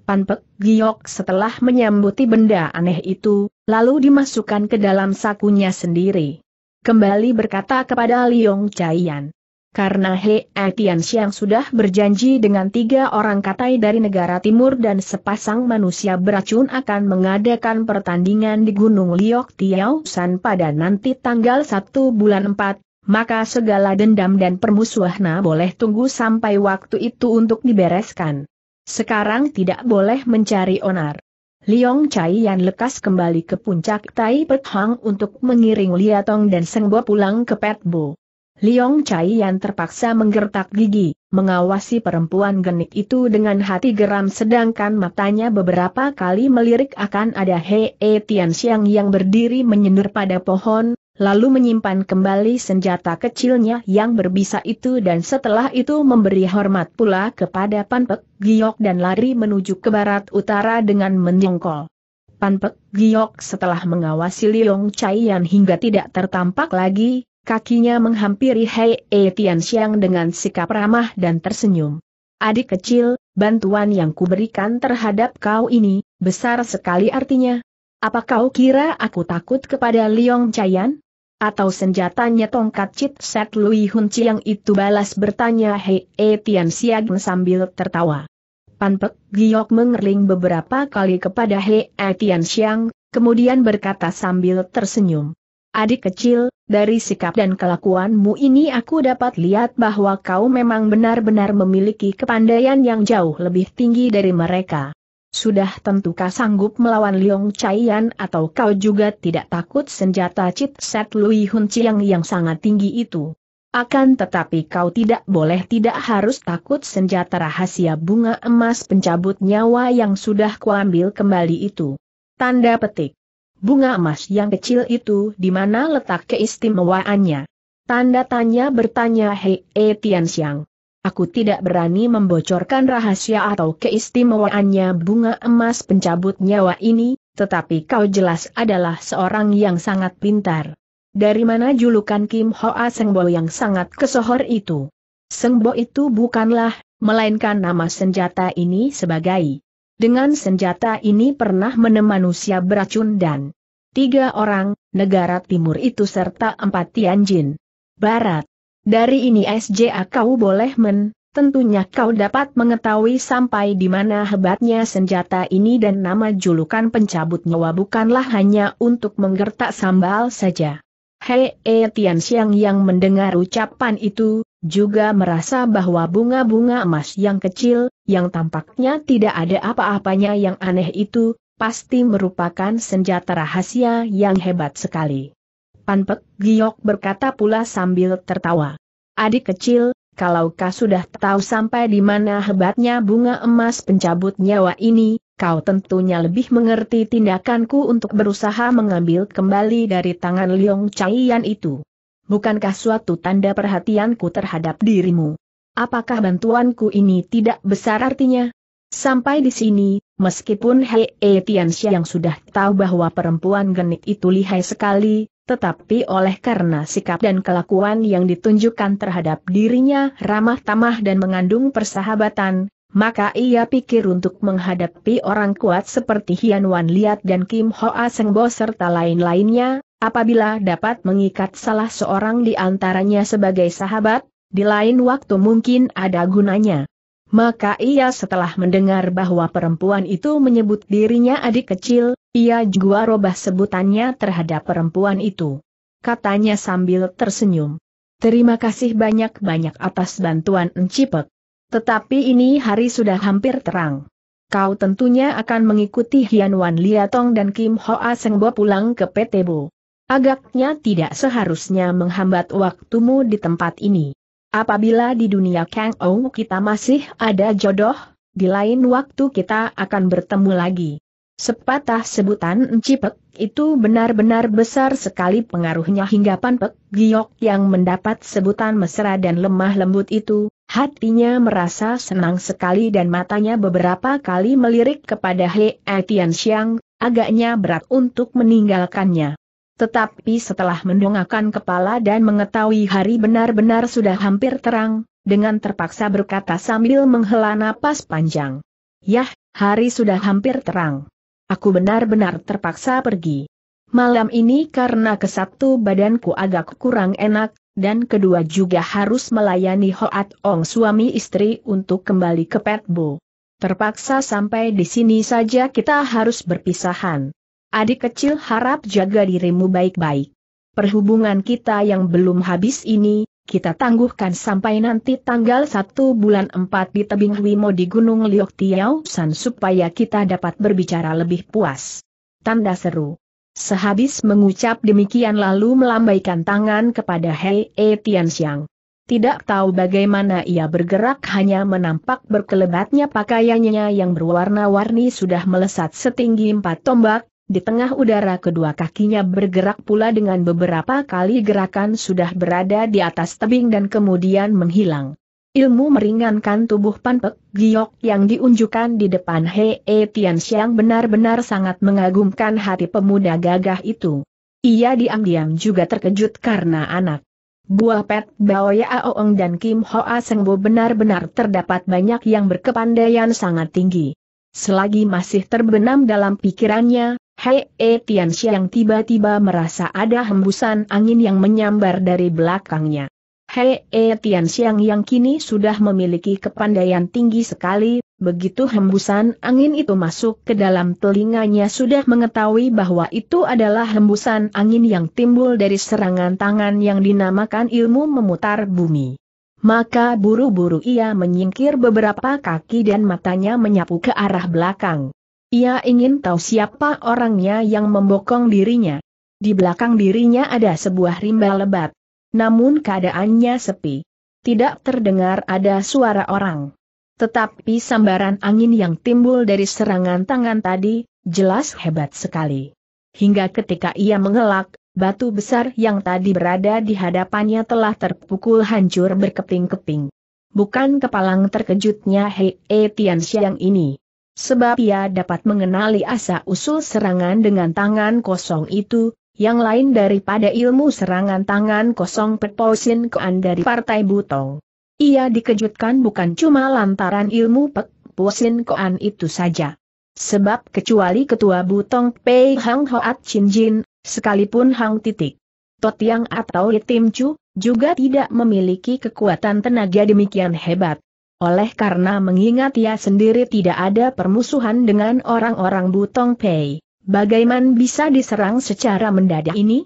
Panpek Giok setelah menyambuti benda aneh itu, lalu dimasukkan ke dalam sakunya sendiri. Kembali berkata kepada Liong Chaiyan, karena He Etian Siang sudah berjanji dengan tiga orang katai dari negara timur dan sepasang manusia beracun akan mengadakan pertandingan di Gunung Liok Tiau San pada nanti tanggal 1 bulan 4, maka segala dendam dan permusuhan boleh tunggu sampai waktu itu untuk dibereskan. Sekarang tidak boleh mencari onar. Liong Chai Yan lekas kembali ke puncak Tai Pet Hang untuk mengiring Liatong dan Sengbo pulang ke Petbo. Liong Chai Yan terpaksa menggertak gigi, mengawasi perempuan genit itu dengan hati geram sedangkan matanya beberapa kali melirik akan ada Hei -he e Tian Xiang yang berdiri menyendur pada pohon, lalu menyimpan kembali senjata kecilnya yang berbisa itu dan setelah itu memberi hormat pula kepada Panpek Giok dan lari menuju ke barat utara dengan menyongkol. Panpek Giok setelah mengawasi Liong Chai Yan hingga tidak tertampak lagi, Kakinya menghampiri Hei E Tianxiang dengan sikap ramah dan tersenyum. Adik kecil, bantuan yang kuberikan terhadap kau ini, besar sekali artinya. Apa kau kira aku takut kepada Liong Chayan? Atau senjatanya tongkat Cit Set Lui Hun Chiang itu balas bertanya Hei E Tianxiang sambil tertawa. Panpek Giok mengerling beberapa kali kepada Hei E Tianxiang, kemudian berkata sambil tersenyum. Adik kecil, dari sikap dan kelakuanmu ini aku dapat lihat bahwa kau memang benar-benar memiliki kepandaian yang jauh lebih tinggi dari mereka. Sudah tentu kau sanggup melawan Liong Chaian atau kau juga tidak takut senjata Chit Set Lui Hun Chiang yang sangat tinggi itu? Akan tetapi kau tidak boleh tidak harus takut senjata rahasia bunga emas pencabut nyawa yang sudah kuambil kembali itu. Tanda petik bunga emas yang kecil itu di mana letak keistimewaannya. Tanda tanya bertanya Hei e Tian Aku tidak berani membocorkan rahasia atau keistimewaannya bunga emas pencabut nyawa ini, tetapi kau jelas adalah seorang yang sangat pintar. Dari mana julukan Kim Hoa Sengbo yang sangat kesohor itu? Sengbo itu bukanlah, melainkan nama senjata ini sebagai dengan senjata ini pernah menem manusia beracun dan tiga orang, negara timur itu serta empat Tianjin. Barat. Dari ini SJA kau boleh men, tentunya kau dapat mengetahui sampai di mana hebatnya senjata ini dan nama julukan pencabut nyawa bukanlah hanya untuk menggertak sambal saja. Hei e Tian Xiang yang mendengar ucapan itu, juga merasa bahwa bunga-bunga emas yang kecil, yang tampaknya tidak ada apa-apanya yang aneh itu, pasti merupakan senjata rahasia yang hebat sekali. Panpek Giok berkata pula sambil tertawa. Adik kecil, kalau kau sudah tahu sampai di mana hebatnya bunga emas pencabut nyawa ini, kau tentunya lebih mengerti tindakanku untuk berusaha mengambil kembali dari tangan Liong Chaiyan itu. Bukankah suatu tanda perhatianku terhadap dirimu? Apakah bantuanku ini tidak besar artinya? Sampai di sini, meskipun Hei e Tianxia yang sudah tahu bahwa perempuan genit itu lihai sekali, tetapi oleh karena sikap dan kelakuan yang ditunjukkan terhadap dirinya ramah tamah dan mengandung persahabatan, maka ia pikir untuk menghadapi orang kuat seperti Hian Wan Liat dan Kim Hoa Bo serta lain-lainnya, apabila dapat mengikat salah seorang di antaranya sebagai sahabat, di lain waktu mungkin ada gunanya. Maka ia setelah mendengar bahwa perempuan itu menyebut dirinya adik kecil, ia juga robah sebutannya terhadap perempuan itu. Katanya sambil tersenyum. Terima kasih banyak-banyak atas bantuan Encipek. Tetapi ini hari sudah hampir terang. Kau tentunya akan mengikuti Hian Wan Liatong dan Kim Hoa Sengbo pulang ke PT Bu. Agaknya tidak seharusnya menghambat waktumu di tempat ini. Apabila di dunia Kang Ou kita masih ada jodoh, di lain waktu kita akan bertemu lagi. Sepatah sebutan cipek itu benar-benar besar sekali pengaruhnya hingga Panpek Giok yang mendapat sebutan mesra dan lemah lembut itu, hatinya merasa senang sekali dan matanya beberapa kali melirik kepada He Etian Siang, agaknya berat untuk meninggalkannya. Tetapi setelah mendongakkan kepala dan mengetahui hari benar-benar sudah hampir terang, dengan terpaksa berkata sambil menghela napas panjang. Yah, hari sudah hampir terang. Aku benar-benar terpaksa pergi. Malam ini karena kesatu badanku agak kurang enak, dan kedua juga harus melayani Hoat Ong suami istri untuk kembali ke Petbo. Terpaksa sampai di sini saja kita harus berpisahan. Adik kecil harap jaga dirimu baik-baik. Perhubungan kita yang belum habis ini, kita tangguhkan sampai nanti tanggal 1 bulan 4 di tebing Wimo di Gunung Liok Tiau San supaya kita dapat berbicara lebih puas. Tanda seru. Sehabis mengucap demikian lalu melambaikan tangan kepada Hei E Tianxiang. Tidak tahu bagaimana ia bergerak hanya menampak berkelebatnya pakaiannya yang berwarna-warni sudah melesat setinggi empat tombak, di tengah udara kedua kakinya bergerak pula dengan beberapa kali gerakan sudah berada di atas tebing dan kemudian menghilang. Ilmu meringankan tubuh Panpek Pek Giok yang diunjukkan di depan Hei e Tian Xiang benar-benar sangat mengagumkan hati pemuda gagah itu. Ia diam-diam juga terkejut karena anak. Buah Pet Bao Ya dan Kim Hoa Sengbo benar-benar terdapat banyak yang berkepandaian sangat tinggi. Selagi masih terbenam dalam pikirannya, Hei e eh, yang tiba-tiba merasa ada hembusan angin yang menyambar dari belakangnya. Hei E eh, Tian Xiang yang kini sudah memiliki kepandaian tinggi sekali, begitu hembusan angin itu masuk ke dalam telinganya sudah mengetahui bahwa itu adalah hembusan angin yang timbul dari serangan tangan yang dinamakan ilmu memutar bumi. Maka buru-buru ia menyingkir beberapa kaki dan matanya menyapu ke arah belakang. Ia ingin tahu siapa orangnya yang membokong dirinya. Di belakang dirinya ada sebuah rimba lebat. Namun keadaannya sepi. Tidak terdengar ada suara orang. Tetapi sambaran angin yang timbul dari serangan tangan tadi, jelas hebat sekali. Hingga ketika ia mengelak, batu besar yang tadi berada di hadapannya telah terpukul hancur berkeping-keping. Bukan kepalang terkejutnya Hei Tian Xiang ini sebab ia dapat mengenali asa usul serangan dengan tangan kosong itu, yang lain daripada ilmu serangan tangan kosong Petposin Koan dari Partai Butong. Ia dikejutkan bukan cuma lantaran ilmu Pek kean itu saja. Sebab kecuali Ketua Butong Pei Hang Hoat Chin Jin, sekalipun Hang Titik. Totiang atau Tim Chu, juga tidak memiliki kekuatan tenaga demikian hebat. Oleh karena mengingat ia sendiri tidak ada permusuhan dengan orang-orang Butong Pei, bagaiman bisa diserang secara mendadak ini?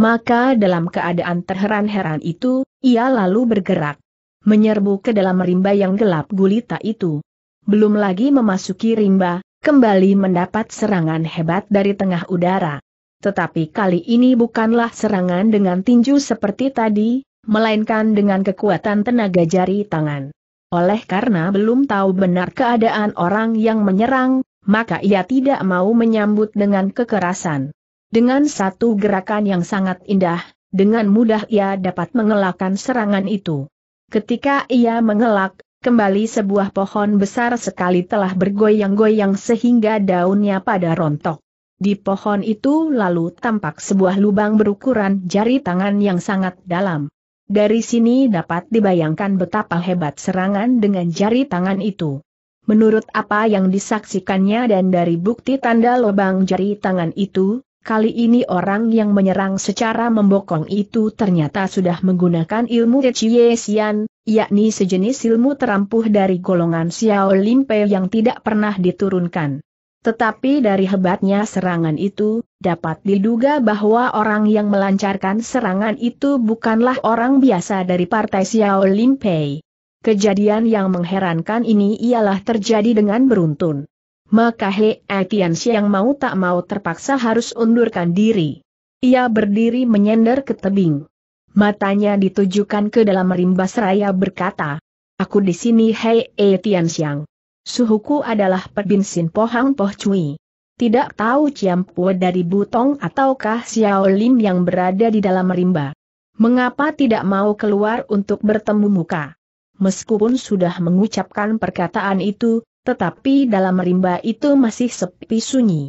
Maka dalam keadaan terheran-heran itu, ia lalu bergerak. Menyerbu ke dalam rimba yang gelap gulita itu. Belum lagi memasuki rimba, kembali mendapat serangan hebat dari tengah udara. Tetapi kali ini bukanlah serangan dengan tinju seperti tadi, melainkan dengan kekuatan tenaga jari tangan. Oleh karena belum tahu benar keadaan orang yang menyerang, maka ia tidak mau menyambut dengan kekerasan. Dengan satu gerakan yang sangat indah, dengan mudah ia dapat mengelakkan serangan itu. Ketika ia mengelak, kembali sebuah pohon besar sekali telah bergoyang-goyang sehingga daunnya pada rontok. Di pohon itu lalu tampak sebuah lubang berukuran jari tangan yang sangat dalam. Dari sini dapat dibayangkan betapa hebat serangan dengan jari tangan itu. Menurut apa yang disaksikannya dan dari bukti tanda lubang jari tangan itu, kali ini orang yang menyerang secara membokong itu ternyata sudah menggunakan ilmu Chie yakni sejenis ilmu terampuh dari golongan Xiao Limpe yang tidak pernah diturunkan. Tetapi dari hebatnya serangan itu, dapat diduga bahwa orang yang melancarkan serangan itu bukanlah orang biasa dari partai Xiao Limpei. Kejadian yang mengherankan ini ialah terjadi dengan beruntun. Maka He Etian yang mau tak mau terpaksa harus undurkan diri. Ia berdiri menyender ke tebing. Matanya ditujukan ke dalam rimba seraya berkata, Aku di sini Hei Etian Siang. Suhuku adalah Pebinsin Pohang pohcui. Tidak tahu Ciam Pue dari Butong ataukah Xiao Lim yang berada di dalam rimba. Mengapa tidak mau keluar untuk bertemu muka? Meskipun sudah mengucapkan perkataan itu, tetapi dalam rimba itu masih sepi sunyi.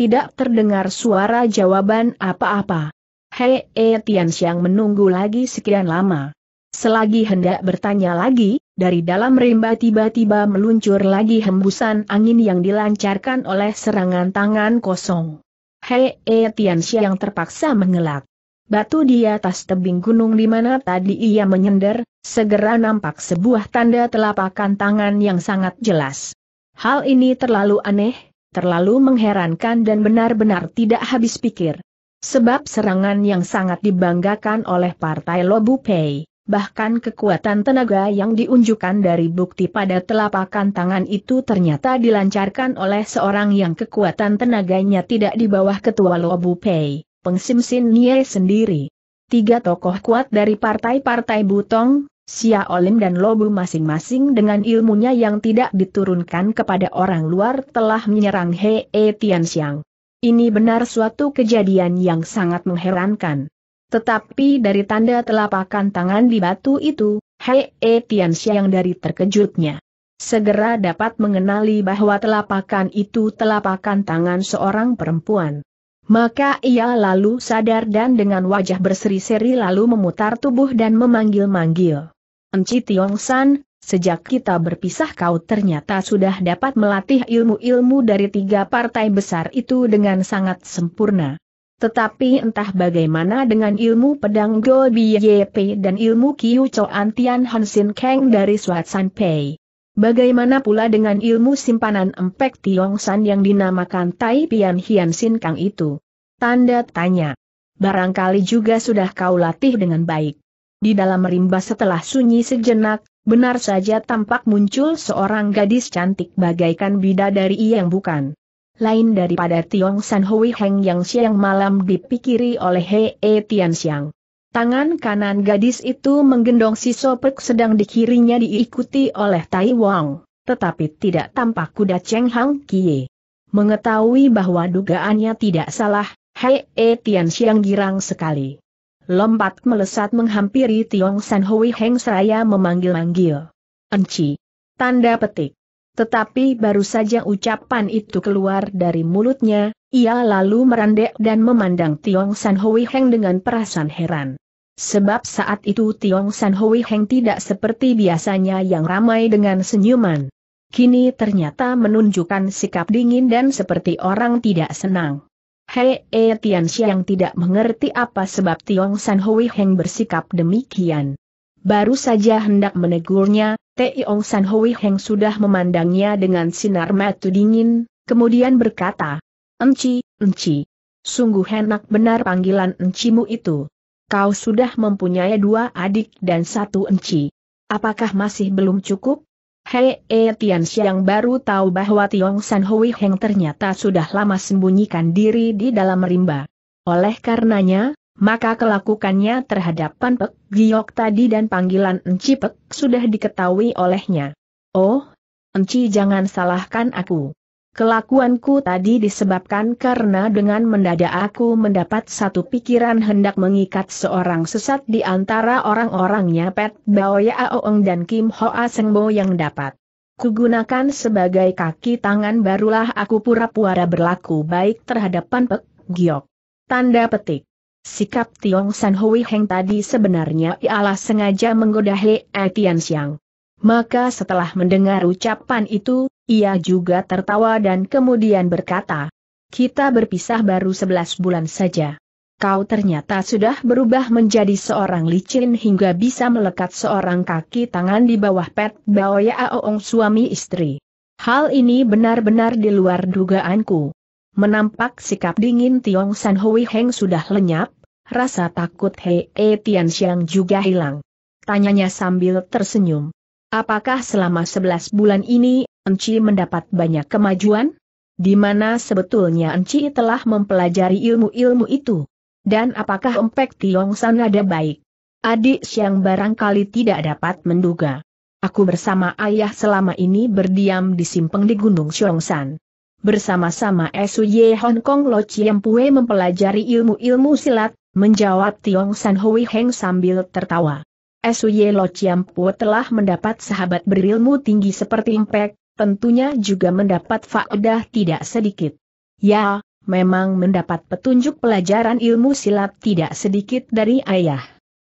Tidak terdengar suara jawaban apa-apa. Hei -apa. Eh, Tian Xiang menunggu lagi sekian lama. Selagi hendak bertanya lagi, dari dalam rimba tiba-tiba meluncur lagi hembusan angin yang dilancarkan oleh serangan tangan kosong. Hei, -he e, Tianxia yang terpaksa mengelak. Batu di atas tebing gunung di mana tadi ia menyender, segera nampak sebuah tanda telapakan tangan yang sangat jelas. Hal ini terlalu aneh, terlalu mengherankan dan benar-benar tidak habis pikir. Sebab serangan yang sangat dibanggakan oleh partai Lobu Pei bahkan kekuatan tenaga yang diunjukkan dari bukti pada telapakan tangan itu ternyata dilancarkan oleh seorang yang kekuatan tenaganya tidak di bawah ketua Lobu Pei, Peng Sin Nye sendiri. Tiga tokoh kuat dari partai-partai Butong, Xia Olim dan Lobu masing-masing dengan ilmunya yang tidak diturunkan kepada orang luar telah menyerang He E Xiang. Ini benar suatu kejadian yang sangat mengherankan. Tetapi dari tanda telapakan tangan di batu itu, Hei E Tian Xiang dari terkejutnya. Segera dapat mengenali bahwa telapakan itu telapakan tangan seorang perempuan. Maka ia lalu sadar dan dengan wajah berseri-seri lalu memutar tubuh dan memanggil-manggil. Enci Tiong San, sejak kita berpisah kau ternyata sudah dapat melatih ilmu-ilmu dari tiga partai besar itu dengan sangat sempurna. Tetapi entah bagaimana dengan ilmu pedang Go Biyep dan ilmu Kiu Choan Tian Han Kang dari Suat San Pei. Bagaimana pula dengan ilmu simpanan empek Tiong San yang dinamakan Tai Pian Hian Sin Kang itu? Tanda tanya. Barangkali juga sudah kau latih dengan baik. Di dalam rimba setelah sunyi sejenak, benar saja tampak muncul seorang gadis cantik bagaikan bidadari yang bukan lain daripada Tiong San Hui Heng yang siang malam dipikiri oleh E Tian Xiang. Tangan kanan gadis itu menggendong si sopek sedang di kirinya diikuti oleh Tai Wang, tetapi tidak tampak kuda Cheng Hang Kie. Mengetahui bahwa dugaannya tidak salah, Hei e Tian Xiang girang sekali. Lompat melesat menghampiri Tiong San Hui Heng seraya memanggil-manggil. Enci. Tanda petik. Tetapi baru saja ucapan itu keluar dari mulutnya, ia lalu merendek dan memandang Tiong San Hui Heng dengan perasaan heran. Sebab saat itu Tiong San Hui Heng tidak seperti biasanya yang ramai dengan senyuman. Kini ternyata menunjukkan sikap dingin dan seperti orang tidak senang. Hei E Tian yang tidak mengerti apa sebab Tiong San Hui Heng bersikap demikian. Baru saja hendak menegurnya, Tiong San Hui Heng sudah memandangnya dengan sinar mata dingin, kemudian berkata, Enci, Enci. Sungguh enak benar panggilan Encimu itu. Kau sudah mempunyai dua adik dan satu Enci. Apakah masih belum cukup? Hei E Tian yang baru tahu bahwa Tiong San Hui Heng ternyata sudah lama sembunyikan diri di dalam rimba. Oleh karenanya, maka kelakukannya terhadap Panpek Giok tadi dan panggilan Enci Pek sudah diketahui olehnya. Oh, Enci jangan salahkan aku. Kelakuanku tadi disebabkan karena dengan mendadak aku mendapat satu pikiran hendak mengikat seorang sesat di antara orang-orangnya Pet Ya Aoong dan Kim Hoa Sengbo yang dapat. Kugunakan sebagai kaki tangan barulah aku pura-pura berlaku baik terhadap Panpek Giok. Tanda petik. Sikap Tiong San Hui Heng tadi sebenarnya ialah sengaja menggoda He Tian Xiang. Maka setelah mendengar ucapan itu, ia juga tertawa dan kemudian berkata, Kita berpisah baru 11 bulan saja. Kau ternyata sudah berubah menjadi seorang licin hingga bisa melekat seorang kaki tangan di bawah pet Baoya Aoong suami istri. Hal ini benar-benar di luar dugaanku. Menampak sikap dingin Tiong San Hui Heng sudah lenyap, Rasa takut Hei e Tian Xiang juga hilang. Tanyanya sambil tersenyum. Apakah selama 11 bulan ini, Enci mendapat banyak kemajuan? Di mana sebetulnya Enci telah mempelajari ilmu-ilmu itu? Dan apakah Empek Tiong San ada baik? Adik Xiang barangkali tidak dapat menduga. Aku bersama ayah selama ini berdiam di simpeng di Gunung San. Bersama-sama Ye, Hong Kong Lo Chiem Pue mempelajari ilmu-ilmu silat, menjawab Tiong San Hui Heng sambil tertawa. Suye Lo Pu telah mendapat sahabat berilmu tinggi seperti Impek, tentunya juga mendapat faedah tidak sedikit. Ya, memang mendapat petunjuk pelajaran ilmu silat tidak sedikit dari ayah.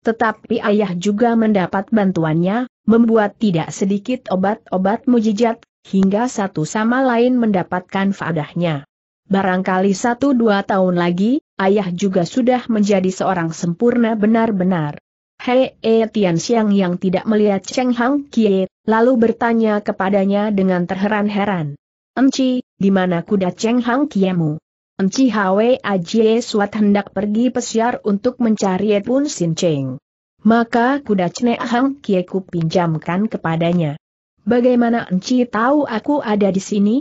Tetapi ayah juga mendapat bantuannya, membuat tidak sedikit obat-obat mujijat, hingga satu sama lain mendapatkan faedahnya. Barangkali satu dua tahun lagi, ayah juga sudah menjadi seorang sempurna benar-benar. Hei e Tian Xiang yang tidak melihat Cheng Hang Kie, lalu bertanya kepadanya dengan terheran-heran. Enci, di mana kuda Cheng Hang Kiemu? Enci Hwe Ajie Suat hendak pergi pesiar untuk mencari Pun Sin Cheng. Maka kuda Cheng Hang Kie ku pinjamkan kepadanya. Bagaimana Enci tahu aku ada di sini?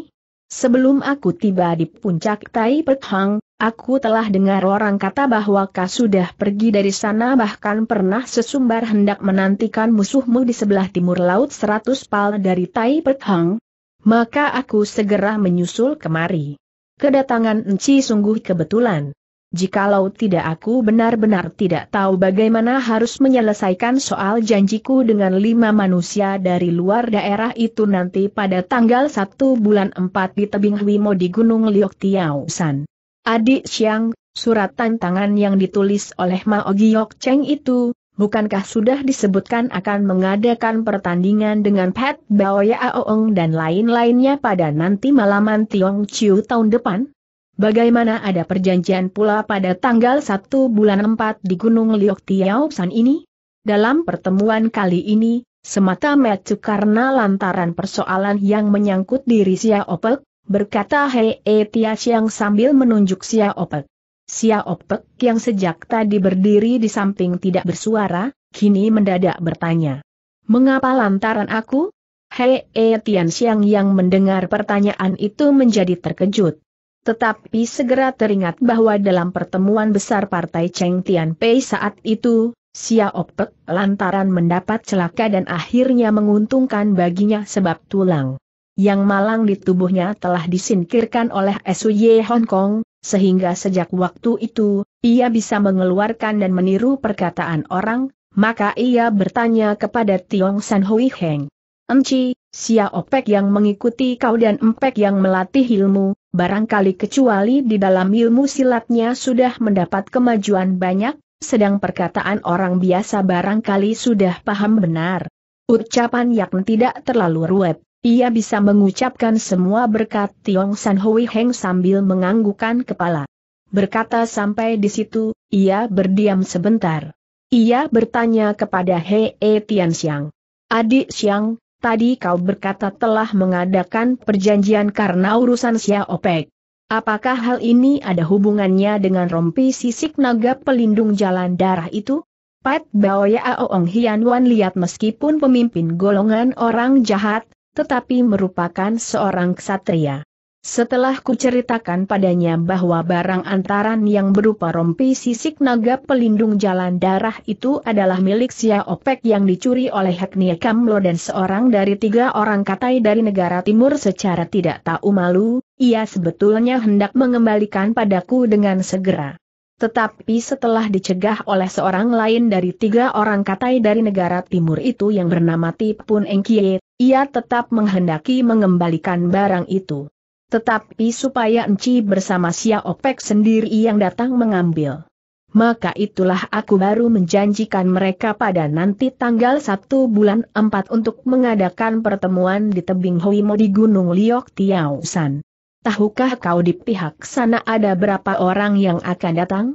Sebelum aku tiba di puncak Tai Pek Hang, Aku telah dengar orang kata bahwa kau sudah pergi dari sana bahkan pernah sesumbar hendak menantikan musuhmu di sebelah timur laut seratus pal dari Tai Pet Hang. Maka aku segera menyusul kemari. Kedatangan Enci sungguh kebetulan. Jikalau tidak aku benar-benar tidak tahu bagaimana harus menyelesaikan soal janjiku dengan lima manusia dari luar daerah itu nanti pada tanggal 1 bulan 4 di tebing Wimo di Gunung Liok Tiausan. Adik Siang, surat tantangan yang ditulis oleh Mao Giok Cheng itu, bukankah sudah disebutkan akan mengadakan pertandingan dengan Pat Baoya Aoong dan lain-lainnya pada nanti malaman Tiong Chiu tahun depan? Bagaimana ada perjanjian pula pada tanggal 1 bulan 4 di Gunung Liok San ini? Dalam pertemuan kali ini, semata-mata karena lantaran persoalan yang menyangkut diri Xiao Opel, berkata Hei E eh, Tia sambil menunjuk Sia Opek. Sia Opek yang sejak tadi berdiri di samping tidak bersuara, kini mendadak bertanya. Mengapa lantaran aku? Hei E Tian Siang yang mendengar pertanyaan itu menjadi terkejut. Tetapi segera teringat bahwa dalam pertemuan besar Partai Cheng Tian Pei saat itu, Sia Opek lantaran mendapat celaka dan akhirnya menguntungkan baginya sebab tulang yang malang di tubuhnya telah disingkirkan oleh SUY Hong Kong, sehingga sejak waktu itu, ia bisa mengeluarkan dan meniru perkataan orang, maka ia bertanya kepada Tiong San Hui Heng. Enci, Sia Opek yang mengikuti kau dan Empek yang melatih ilmu, barangkali kecuali di dalam ilmu silatnya sudah mendapat kemajuan banyak, sedang perkataan orang biasa barangkali sudah paham benar. Ucapan yang tidak terlalu ruwet, ia bisa mengucapkan semua berkat Tiong San Hui Heng sambil menganggukkan kepala. Berkata sampai di situ, ia berdiam sebentar. Ia bertanya kepada He e Tian Xiang. Adik Xiang, tadi kau berkata telah mengadakan perjanjian karena urusan Xiao Pei. Apakah hal ini ada hubungannya dengan rompi sisik naga pelindung jalan darah itu? Pat Bao Ya Aong Hian Wan lihat meskipun pemimpin golongan orang jahat, tetapi merupakan seorang ksatria. Setelah kuceritakan padanya bahwa barang antaran yang berupa rompi sisik naga pelindung jalan darah itu adalah milik Sia Opek yang dicuri oleh Hekniya Kamlo dan seorang dari tiga orang katai dari negara timur secara tidak tahu malu, ia sebetulnya hendak mengembalikan padaku dengan segera. Tetapi setelah dicegah oleh seorang lain dari tiga orang katai dari negara timur itu yang bernama Tipun Enkiyet. Ia tetap menghendaki mengembalikan barang itu. Tetapi supaya Enci bersama Sia Opek sendiri yang datang mengambil. Maka itulah aku baru menjanjikan mereka pada nanti tanggal 1 bulan 4 untuk mengadakan pertemuan di tebing Hoimo di Gunung Liok Tiausan. Tahukah kau di pihak sana ada berapa orang yang akan datang?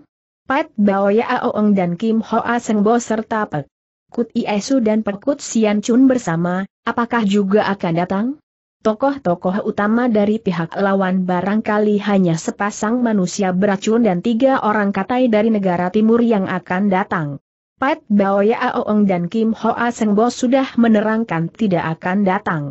Pat ya Aoeng dan Kim Hoa Sengbo serta Pek. Kut Iesu dan Pekut Sian Chun bersama, Apakah juga akan datang? Tokoh-tokoh utama dari pihak lawan barangkali hanya sepasang manusia beracun dan tiga orang katai dari negara timur yang akan datang. Pat Bao Ya Aoong dan Kim Hoa Sengbo sudah menerangkan tidak akan datang.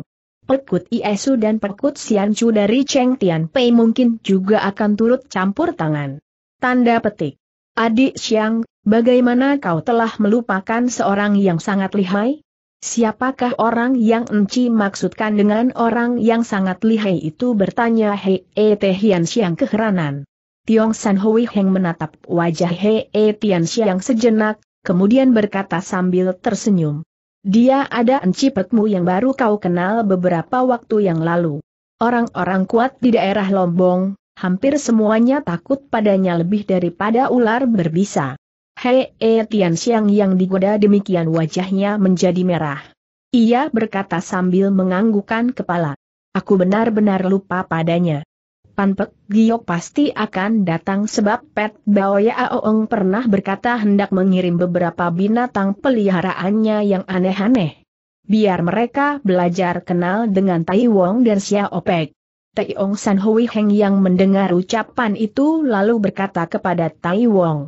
Pekut Iesu dan Pekut Chu dari Cheng Tian Pei mungkin juga akan turut campur tangan. Tanda petik. Adik Siang, bagaimana kau telah melupakan seorang yang sangat lihai? Siapakah orang yang Enci maksudkan dengan orang yang sangat lihai itu bertanya Hei e, Teh Hian keheranan. Tiong San Hui Heng menatap wajah Hei e, Tian Siang sejenak, kemudian berkata sambil tersenyum. Dia ada Enci Petmu yang baru kau kenal beberapa waktu yang lalu. Orang-orang kuat di daerah Lombong, hampir semuanya takut padanya lebih daripada ular berbisa. Hei e Tian Xiang yang digoda demikian wajahnya menjadi merah. Ia berkata sambil menganggukkan kepala. Aku benar-benar lupa padanya. Pan Pek Giok pasti akan datang sebab Pet Baoya Aoong pernah berkata hendak mengirim beberapa binatang peliharaannya yang aneh-aneh. Biar mereka belajar kenal dengan Tai Wong dan Xiao Pek. Tai Ong San Hui Heng yang mendengar ucapan itu lalu berkata kepada Tai Wong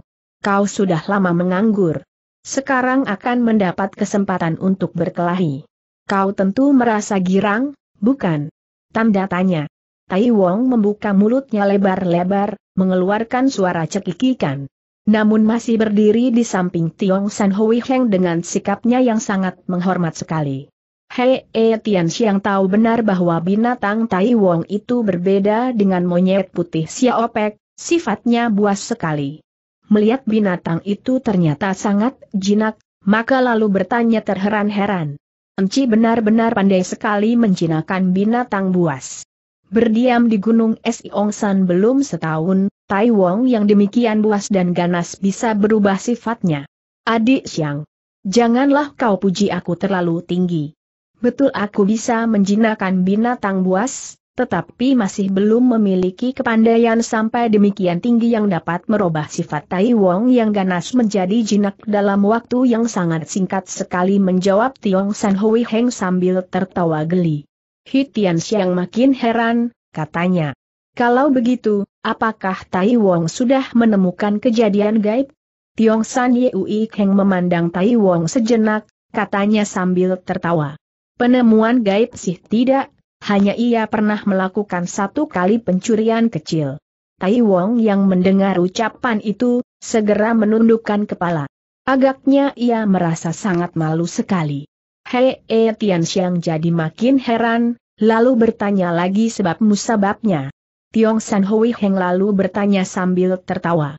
kau sudah lama menganggur. Sekarang akan mendapat kesempatan untuk berkelahi. Kau tentu merasa girang, bukan? Tanda tanya. Tai Wong membuka mulutnya lebar-lebar, mengeluarkan suara cekikikan. Namun masih berdiri di samping Tiong San Hui Heng dengan sikapnya yang sangat menghormat sekali. Hei E Tian Xiang tahu benar bahwa binatang Tai Wong itu berbeda dengan monyet putih Xiaopek, sifatnya buas sekali melihat binatang itu ternyata sangat jinak, maka lalu bertanya terheran-heran. Enci benar-benar pandai sekali menjinakkan binatang buas. Berdiam di gunung Es Iongsan belum setahun, Tai Wong yang demikian buas dan ganas bisa berubah sifatnya. Adik Siang, janganlah kau puji aku terlalu tinggi. Betul aku bisa menjinakkan binatang buas, tetapi masih belum memiliki kepandaian sampai demikian tinggi yang dapat merubah sifat Tai Wong yang ganas menjadi jinak dalam waktu yang sangat singkat sekali menjawab Tiong San Hui Heng sambil tertawa geli. Hitian Xiang makin heran, katanya. Kalau begitu, apakah Tai Wong sudah menemukan kejadian gaib? Tiong San Yui Heng memandang Tai Wong sejenak, katanya sambil tertawa. Penemuan gaib sih tidak, hanya ia pernah melakukan satu kali pencurian kecil. Tai Wong yang mendengar ucapan itu, segera menundukkan kepala. Agaknya ia merasa sangat malu sekali. Hei e Tian Xiang jadi makin heran, lalu bertanya lagi sebab musababnya. Tiong San Hui Heng lalu bertanya sambil tertawa.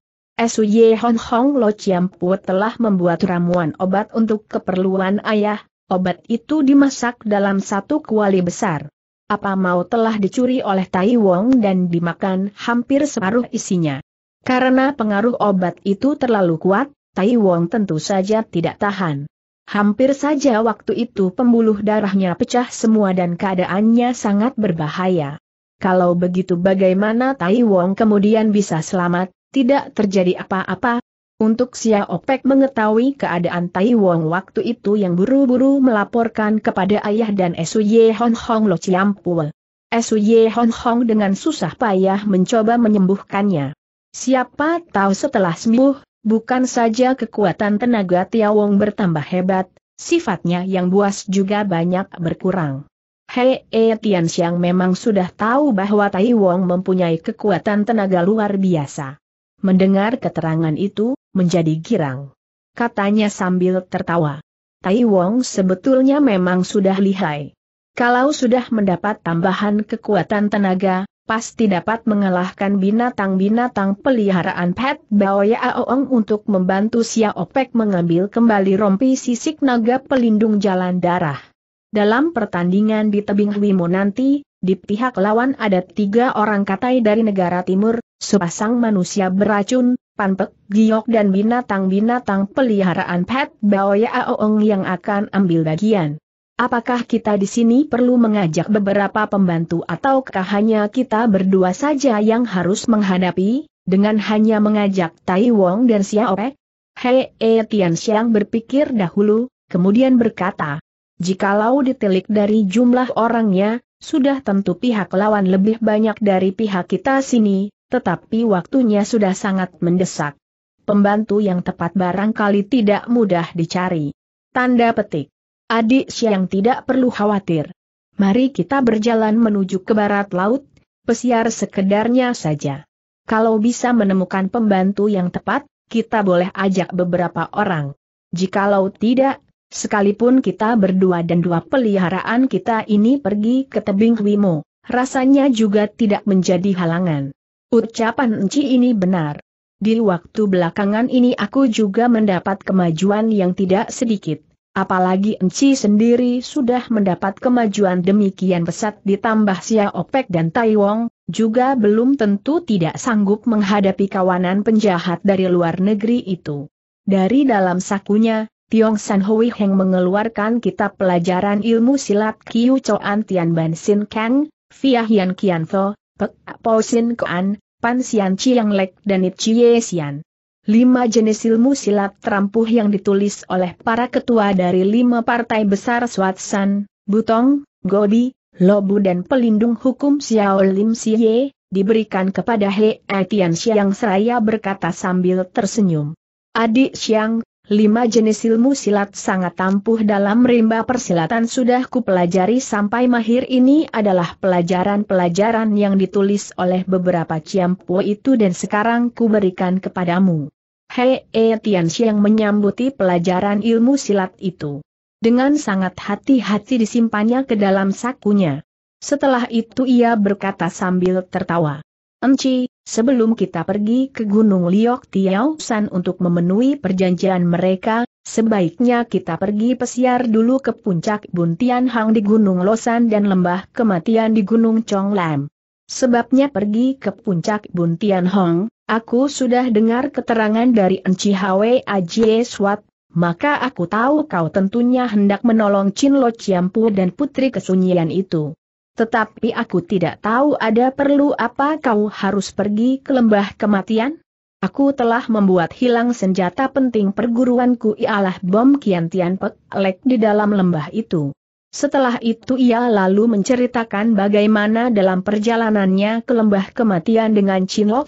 Ye Hong Hong Lo Chiampu telah membuat ramuan obat untuk keperluan ayah, obat itu dimasak dalam satu kuali besar apa mau telah dicuri oleh Tai Wong dan dimakan hampir separuh isinya. Karena pengaruh obat itu terlalu kuat, Tai Wong tentu saja tidak tahan. Hampir saja waktu itu pembuluh darahnya pecah semua dan keadaannya sangat berbahaya. Kalau begitu bagaimana Tai Wong kemudian bisa selamat, tidak terjadi apa-apa, untuk Xia Opek mengetahui keadaan Tai Wong waktu itu yang buru-buru melaporkan kepada ayah dan Ye Hong Hong Lo Su Ye Hong Hong dengan susah payah mencoba menyembuhkannya. Siapa tahu setelah sembuh, bukan saja kekuatan tenaga Tia Wong bertambah hebat, sifatnya yang buas juga banyak berkurang. Hei E Tian Xiang memang sudah tahu bahwa Tai Wong mempunyai kekuatan tenaga luar biasa. Mendengar keterangan itu, menjadi girang. Katanya sambil tertawa. Tai Wong sebetulnya memang sudah lihai. Kalau sudah mendapat tambahan kekuatan tenaga, pasti dapat mengalahkan binatang-binatang peliharaan Pet Baoya Aoong untuk membantu Sia Opek mengambil kembali rompi sisik naga pelindung jalan darah. Dalam pertandingan di tebing Wimo nanti, di pihak lawan ada tiga orang katai dari negara timur, sepasang manusia beracun, panpek, giok dan binatang-binatang peliharaan Pet Baoya Aoong yang akan ambil bagian. Apakah kita di sini perlu mengajak beberapa pembantu ataukah hanya kita berdua saja yang harus menghadapi, dengan hanya mengajak Tai Wong dan Xiaopek? Hei E Tian Xiang berpikir dahulu, kemudian berkata, Jikalau ditilik dari jumlah orangnya, sudah tentu pihak lawan lebih banyak dari pihak kita sini, tetapi waktunya sudah sangat mendesak. Pembantu yang tepat barangkali tidak mudah dicari. Tanda petik. Adik Siang tidak perlu khawatir. Mari kita berjalan menuju ke barat laut, pesiar sekedarnya saja. Kalau bisa menemukan pembantu yang tepat, kita boleh ajak beberapa orang. Jikalau tidak, sekalipun kita berdua dan dua peliharaan kita ini pergi ke tebing Wimo, rasanya juga tidak menjadi halangan. Ucapan Enci ini benar. Di waktu belakangan ini aku juga mendapat kemajuan yang tidak sedikit. Apalagi Enci sendiri sudah mendapat kemajuan demikian pesat ditambah Sia Opek dan Taiwong, juga belum tentu tidak sanggup menghadapi kawanan penjahat dari luar negeri itu. Dari dalam sakunya, Tiong San Hui Heng mengeluarkan kitab pelajaran ilmu silat Kiu Choan Tian Ban Sin Kang, Via Hian Kian Tho, Pek Pausin Koan, Pan Sian Chiang Lek dan It Chie Sian. Lima jenis ilmu silat terampuh yang ditulis oleh para ketua dari lima partai besar Swatsan, Butong, Gobi, Lobu dan pelindung hukum Xiao Lim Siye, diberikan kepada He Etian Siang Seraya berkata sambil tersenyum. Adik Siang, Lima jenis ilmu silat sangat tampuh dalam rimba persilatan sudah kupelajari sampai mahir ini adalah pelajaran-pelajaran yang ditulis oleh beberapa ciampu itu dan sekarang kuberikan kepadamu. Hei e Tianxi yang menyambuti pelajaran ilmu silat itu. Dengan sangat hati-hati disimpannya ke dalam sakunya. Setelah itu ia berkata sambil tertawa. Enci, Sebelum kita pergi ke Gunung Liok Tiao San untuk memenuhi perjanjian mereka, sebaiknya kita pergi pesiar dulu ke puncak Buntian Hang di Gunung Losan dan lembah kematian di Gunung Chong Lam. Sebabnya pergi ke puncak Buntian Hong, aku sudah dengar keterangan dari Enci Hwe Ajie Swat, maka aku tahu kau tentunya hendak menolong Chin Lo Chiampu dan putri kesunyian itu. Tetapi aku tidak tahu ada perlu apa kau harus pergi ke lembah kematian? Aku telah membuat hilang senjata penting perguruanku ialah bom Kian Tian Pek Lek di dalam lembah itu. Setelah itu ia lalu menceritakan bagaimana dalam perjalanannya ke lembah kematian dengan Chin Lo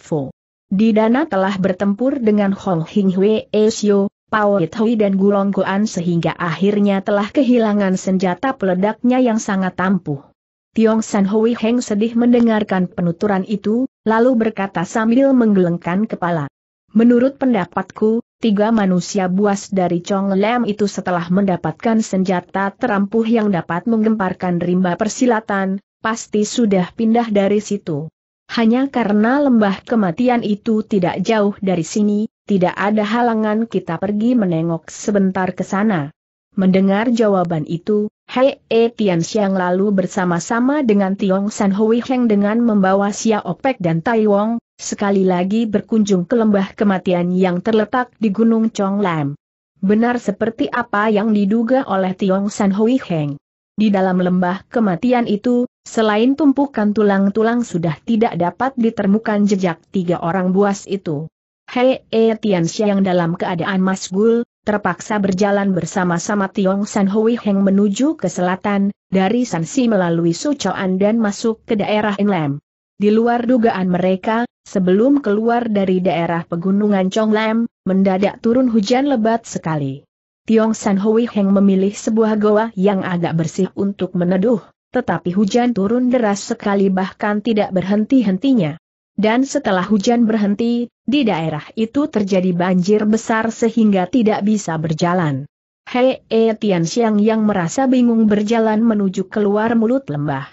Di Dana telah bertempur dengan Hong Hing Wei Xiu, Pao Hui dan Gulong Guan sehingga akhirnya telah kehilangan senjata peledaknya yang sangat ampuh. Tiong San Hui Heng sedih mendengarkan penuturan itu, lalu berkata sambil menggelengkan kepala. Menurut pendapatku, tiga manusia buas dari Chong Lem itu setelah mendapatkan senjata terampuh yang dapat menggemparkan rimba persilatan, pasti sudah pindah dari situ. Hanya karena lembah kematian itu tidak jauh dari sini, tidak ada halangan kita pergi menengok sebentar ke sana. Mendengar jawaban itu, Hei E Tian Xiang lalu bersama-sama dengan Tiong San Hui Heng dengan membawa Xia Opek dan Tai Wong, sekali lagi berkunjung ke lembah kematian yang terletak di Gunung Chong Lam. Benar seperti apa yang diduga oleh Tiong San Hui Heng. Di dalam lembah kematian itu, selain tumpukan tulang-tulang sudah tidak dapat ditemukan jejak tiga orang buas itu. Hei E Tian Xiang dalam keadaan masgul, terpaksa berjalan bersama-sama Tiong San Hui Heng menuju ke selatan, dari Sansi melalui Sucoan dan masuk ke daerah Enlam. Di luar dugaan mereka, sebelum keluar dari daerah pegunungan Chonglam, mendadak turun hujan lebat sekali. Tiong San Hui Heng memilih sebuah goa yang agak bersih untuk meneduh, tetapi hujan turun deras sekali bahkan tidak berhenti-hentinya. Dan setelah hujan berhenti, di daerah itu terjadi banjir besar sehingga tidak bisa berjalan. Hei e eh, Tian Xiang yang merasa bingung berjalan menuju keluar mulut lembah.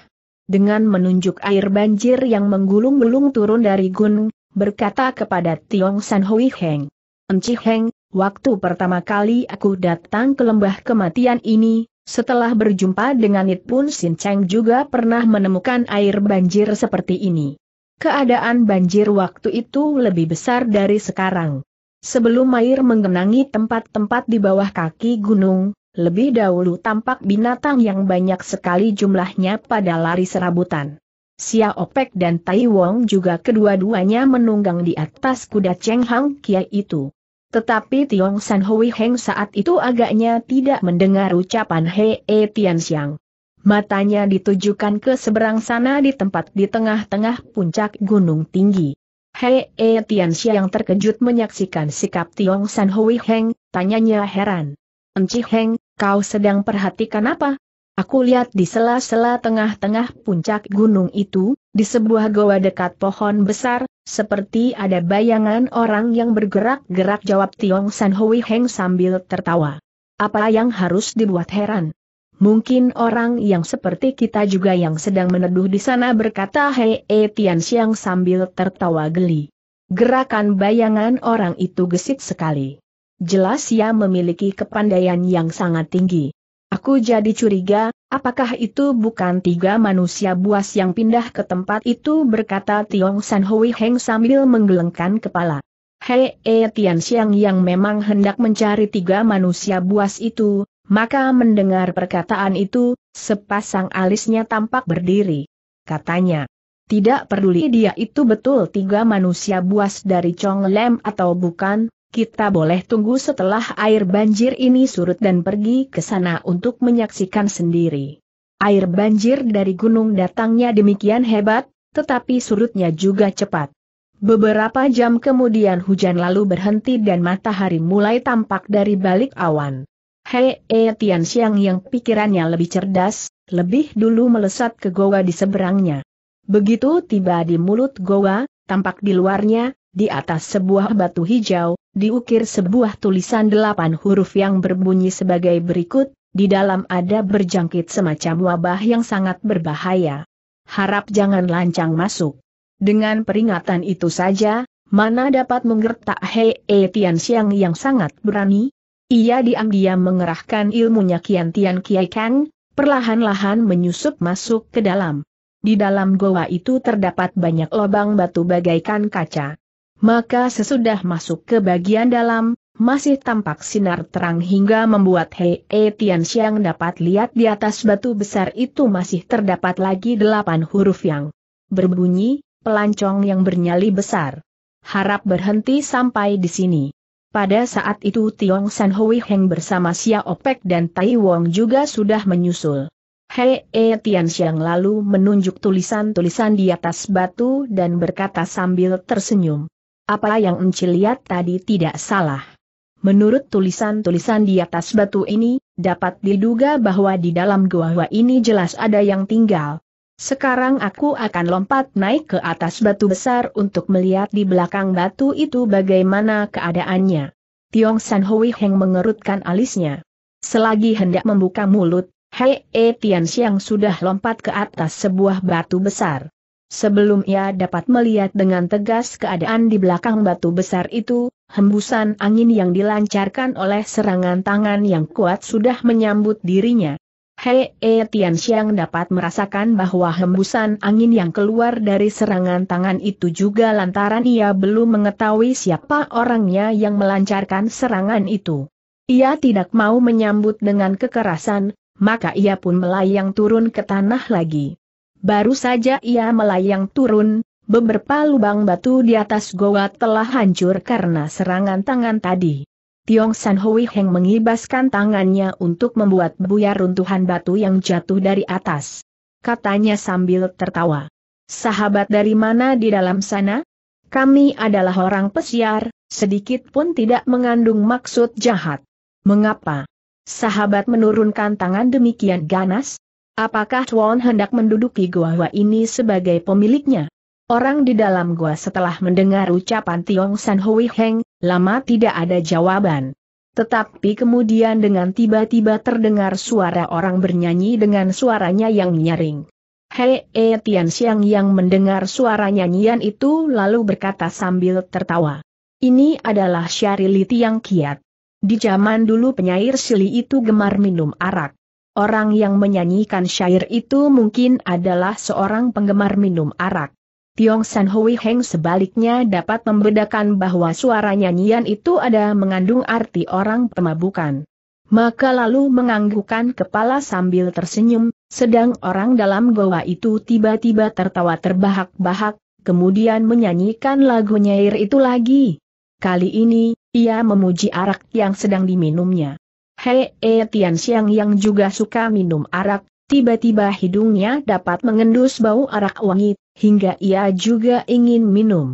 Dengan menunjuk air banjir yang menggulung-gulung turun dari gunung, berkata kepada Tiong San Hui Heng. Enci Heng, waktu pertama kali aku datang ke lembah kematian ini, setelah berjumpa dengan It Pun Sin Cheng juga pernah menemukan air banjir seperti ini. Keadaan banjir waktu itu lebih besar dari sekarang. Sebelum air menggenangi tempat-tempat di bawah kaki gunung, lebih dahulu tampak binatang yang banyak sekali jumlahnya pada lari serabutan. Xia Opek dan Tai Wong juga kedua-duanya menunggang di atas kuda Cheng Hang Kia itu. Tetapi Tiong San Hui Heng saat itu agaknya tidak mendengar ucapan Hei e Tian Xiang. Matanya ditujukan ke seberang sana di tempat di tengah-tengah puncak gunung tinggi. Hei E Tianxia yang terkejut menyaksikan sikap Tiong San Hui Heng, tanyanya heran. Enci Heng, kau sedang perhatikan apa? Aku lihat di sela-sela tengah-tengah puncak gunung itu, di sebuah goa dekat pohon besar, seperti ada bayangan orang yang bergerak-gerak jawab Tiong San Hui Heng sambil tertawa. Apa yang harus dibuat heran? Mungkin orang yang seperti kita juga yang sedang meneduh di sana berkata Hei e, Tian Xiang sambil tertawa geli. Gerakan bayangan orang itu gesit sekali. Jelas ia memiliki kepandaian yang sangat tinggi. Aku jadi curiga, apakah itu bukan tiga manusia buas yang pindah ke tempat itu berkata Tiong San Hui Heng sambil menggelengkan kepala. Hei e, Tian Xiang yang memang hendak mencari tiga manusia buas itu, maka mendengar perkataan itu, sepasang alisnya tampak berdiri. Katanya, tidak peduli dia itu betul tiga manusia buas dari Chong Lem atau bukan, kita boleh tunggu setelah air banjir ini surut dan pergi ke sana untuk menyaksikan sendiri. Air banjir dari gunung datangnya demikian hebat, tetapi surutnya juga cepat. Beberapa jam kemudian hujan lalu berhenti dan matahari mulai tampak dari balik awan. Hei E Tian Xiang yang pikirannya lebih cerdas, lebih dulu melesat ke goa di seberangnya. Begitu tiba di mulut goa, tampak di luarnya, di atas sebuah batu hijau, diukir sebuah tulisan delapan huruf yang berbunyi sebagai berikut, di dalam ada berjangkit semacam wabah yang sangat berbahaya. Harap jangan lancang masuk. Dengan peringatan itu saja, mana dapat menggertak Hei E Tian Xiang yang sangat berani, ia diam-diam mengerahkan ilmunya Kian Tian Kiai Kang, perlahan-lahan menyusup masuk ke dalam. Di dalam goa itu terdapat banyak lubang batu bagaikan kaca. Maka sesudah masuk ke bagian dalam, masih tampak sinar terang hingga membuat Hei e Tian Xiang dapat lihat di atas batu besar itu masih terdapat lagi delapan huruf yang berbunyi, pelancong yang bernyali besar. Harap berhenti sampai di sini. Pada saat itu Tiong San Hui Heng bersama Xia Opek dan Tai Wong juga sudah menyusul. Hei E Tian Xiang lalu menunjuk tulisan-tulisan di atas batu dan berkata sambil tersenyum. Apa yang Enci lihat tadi tidak salah. Menurut tulisan-tulisan di atas batu ini, dapat diduga bahwa di dalam gua ini jelas ada yang tinggal. Sekarang aku akan lompat naik ke atas batu besar untuk melihat di belakang batu itu bagaimana keadaannya. Tiong San Hui Heng mengerutkan alisnya. Selagi hendak membuka mulut, Hei E Tian Xiang sudah lompat ke atas sebuah batu besar. Sebelum ia dapat melihat dengan tegas keadaan di belakang batu besar itu, hembusan angin yang dilancarkan oleh serangan tangan yang kuat sudah menyambut dirinya. Hei, E Tian Xiang dapat merasakan bahwa hembusan angin yang keluar dari serangan tangan itu juga lantaran ia belum mengetahui siapa orangnya yang melancarkan serangan itu. Ia tidak mau menyambut dengan kekerasan, maka ia pun melayang turun ke tanah lagi. Baru saja ia melayang turun, beberapa lubang batu di atas goa telah hancur karena serangan tangan tadi. Tiong San Hui Heng mengibaskan tangannya untuk membuat buyar runtuhan batu yang jatuh dari atas. Katanya sambil tertawa. Sahabat dari mana di dalam sana? Kami adalah orang pesiar, sedikit pun tidak mengandung maksud jahat. Mengapa? Sahabat menurunkan tangan demikian ganas? Apakah Chuan hendak menduduki gua gua ini sebagai pemiliknya? Orang di dalam gua setelah mendengar ucapan Tiong San Hui Heng, lama tidak ada jawaban. Tetapi kemudian dengan tiba-tiba terdengar suara orang bernyanyi dengan suaranya yang nyaring. Hei E Tian Xiang yang mendengar suara nyanyian itu lalu berkata sambil tertawa. Ini adalah Syari Li Tiang Kiat. Di zaman dulu penyair Sili itu gemar minum arak. Orang yang menyanyikan syair itu mungkin adalah seorang penggemar minum arak. Tiong San Hui Heng sebaliknya dapat membedakan bahwa suara nyanyian itu ada mengandung arti orang pemabukan. Maka lalu menganggukkan kepala sambil tersenyum, sedang orang dalam goa itu tiba-tiba tertawa terbahak-bahak, kemudian menyanyikan lagu nyair itu lagi. Kali ini, ia memuji arak yang sedang diminumnya. Hei E Tian Xiang yang juga suka minum arak, tiba-tiba hidungnya dapat mengendus bau arak wangi, hingga ia juga ingin minum.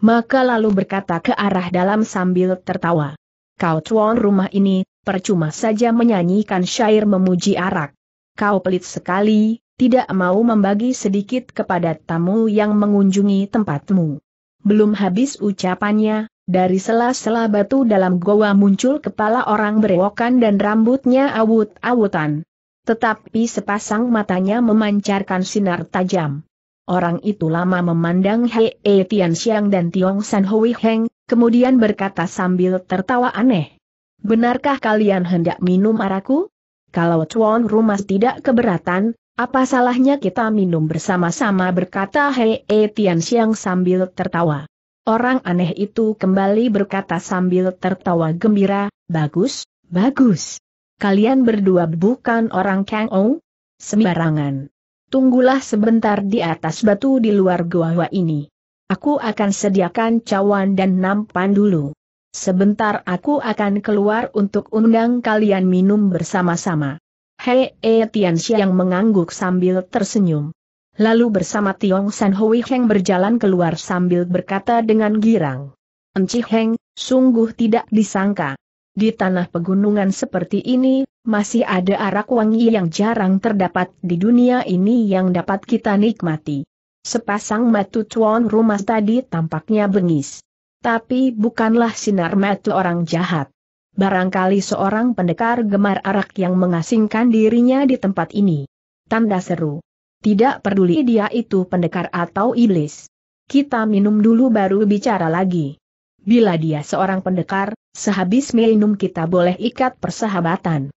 Maka lalu berkata ke arah dalam sambil tertawa. Kau tuan rumah ini, percuma saja menyanyikan syair memuji arak. Kau pelit sekali, tidak mau membagi sedikit kepada tamu yang mengunjungi tempatmu. Belum habis ucapannya, dari sela-sela batu dalam goa muncul kepala orang berewokan dan rambutnya awut-awutan. Tetapi sepasang matanya memancarkan sinar tajam. Orang itu lama memandang Hei e Tian Xiang dan Tiong San Hui Heng, kemudian berkata sambil tertawa aneh. Benarkah kalian hendak minum araku? Kalau Chuan Rumas tidak keberatan, apa salahnya kita minum bersama-sama berkata Hei e Tian Xiang sambil tertawa. Orang aneh itu kembali berkata sambil tertawa gembira, bagus, bagus. Kalian berdua bukan orang Kang Ong? Sembarangan tunggulah sebentar di atas batu di luar gua ini. Aku akan sediakan cawan dan nampan dulu. Sebentar aku akan keluar untuk undang kalian minum bersama-sama. Hei E Tian yang mengangguk sambil tersenyum. Lalu bersama Tiong San Hui Heng berjalan keluar sambil berkata dengan girang. Enci Heng, sungguh tidak disangka. Di tanah pegunungan seperti ini, masih ada arak wangi yang jarang terdapat di dunia ini yang dapat kita nikmati. Sepasang matu tuan rumah tadi tampaknya bengis. Tapi bukanlah sinar matu orang jahat. Barangkali seorang pendekar gemar arak yang mengasingkan dirinya di tempat ini. Tanda seru. Tidak peduli dia itu pendekar atau iblis. Kita minum dulu baru bicara lagi. Bila dia seorang pendekar, sehabis minum kita boleh ikat persahabatan.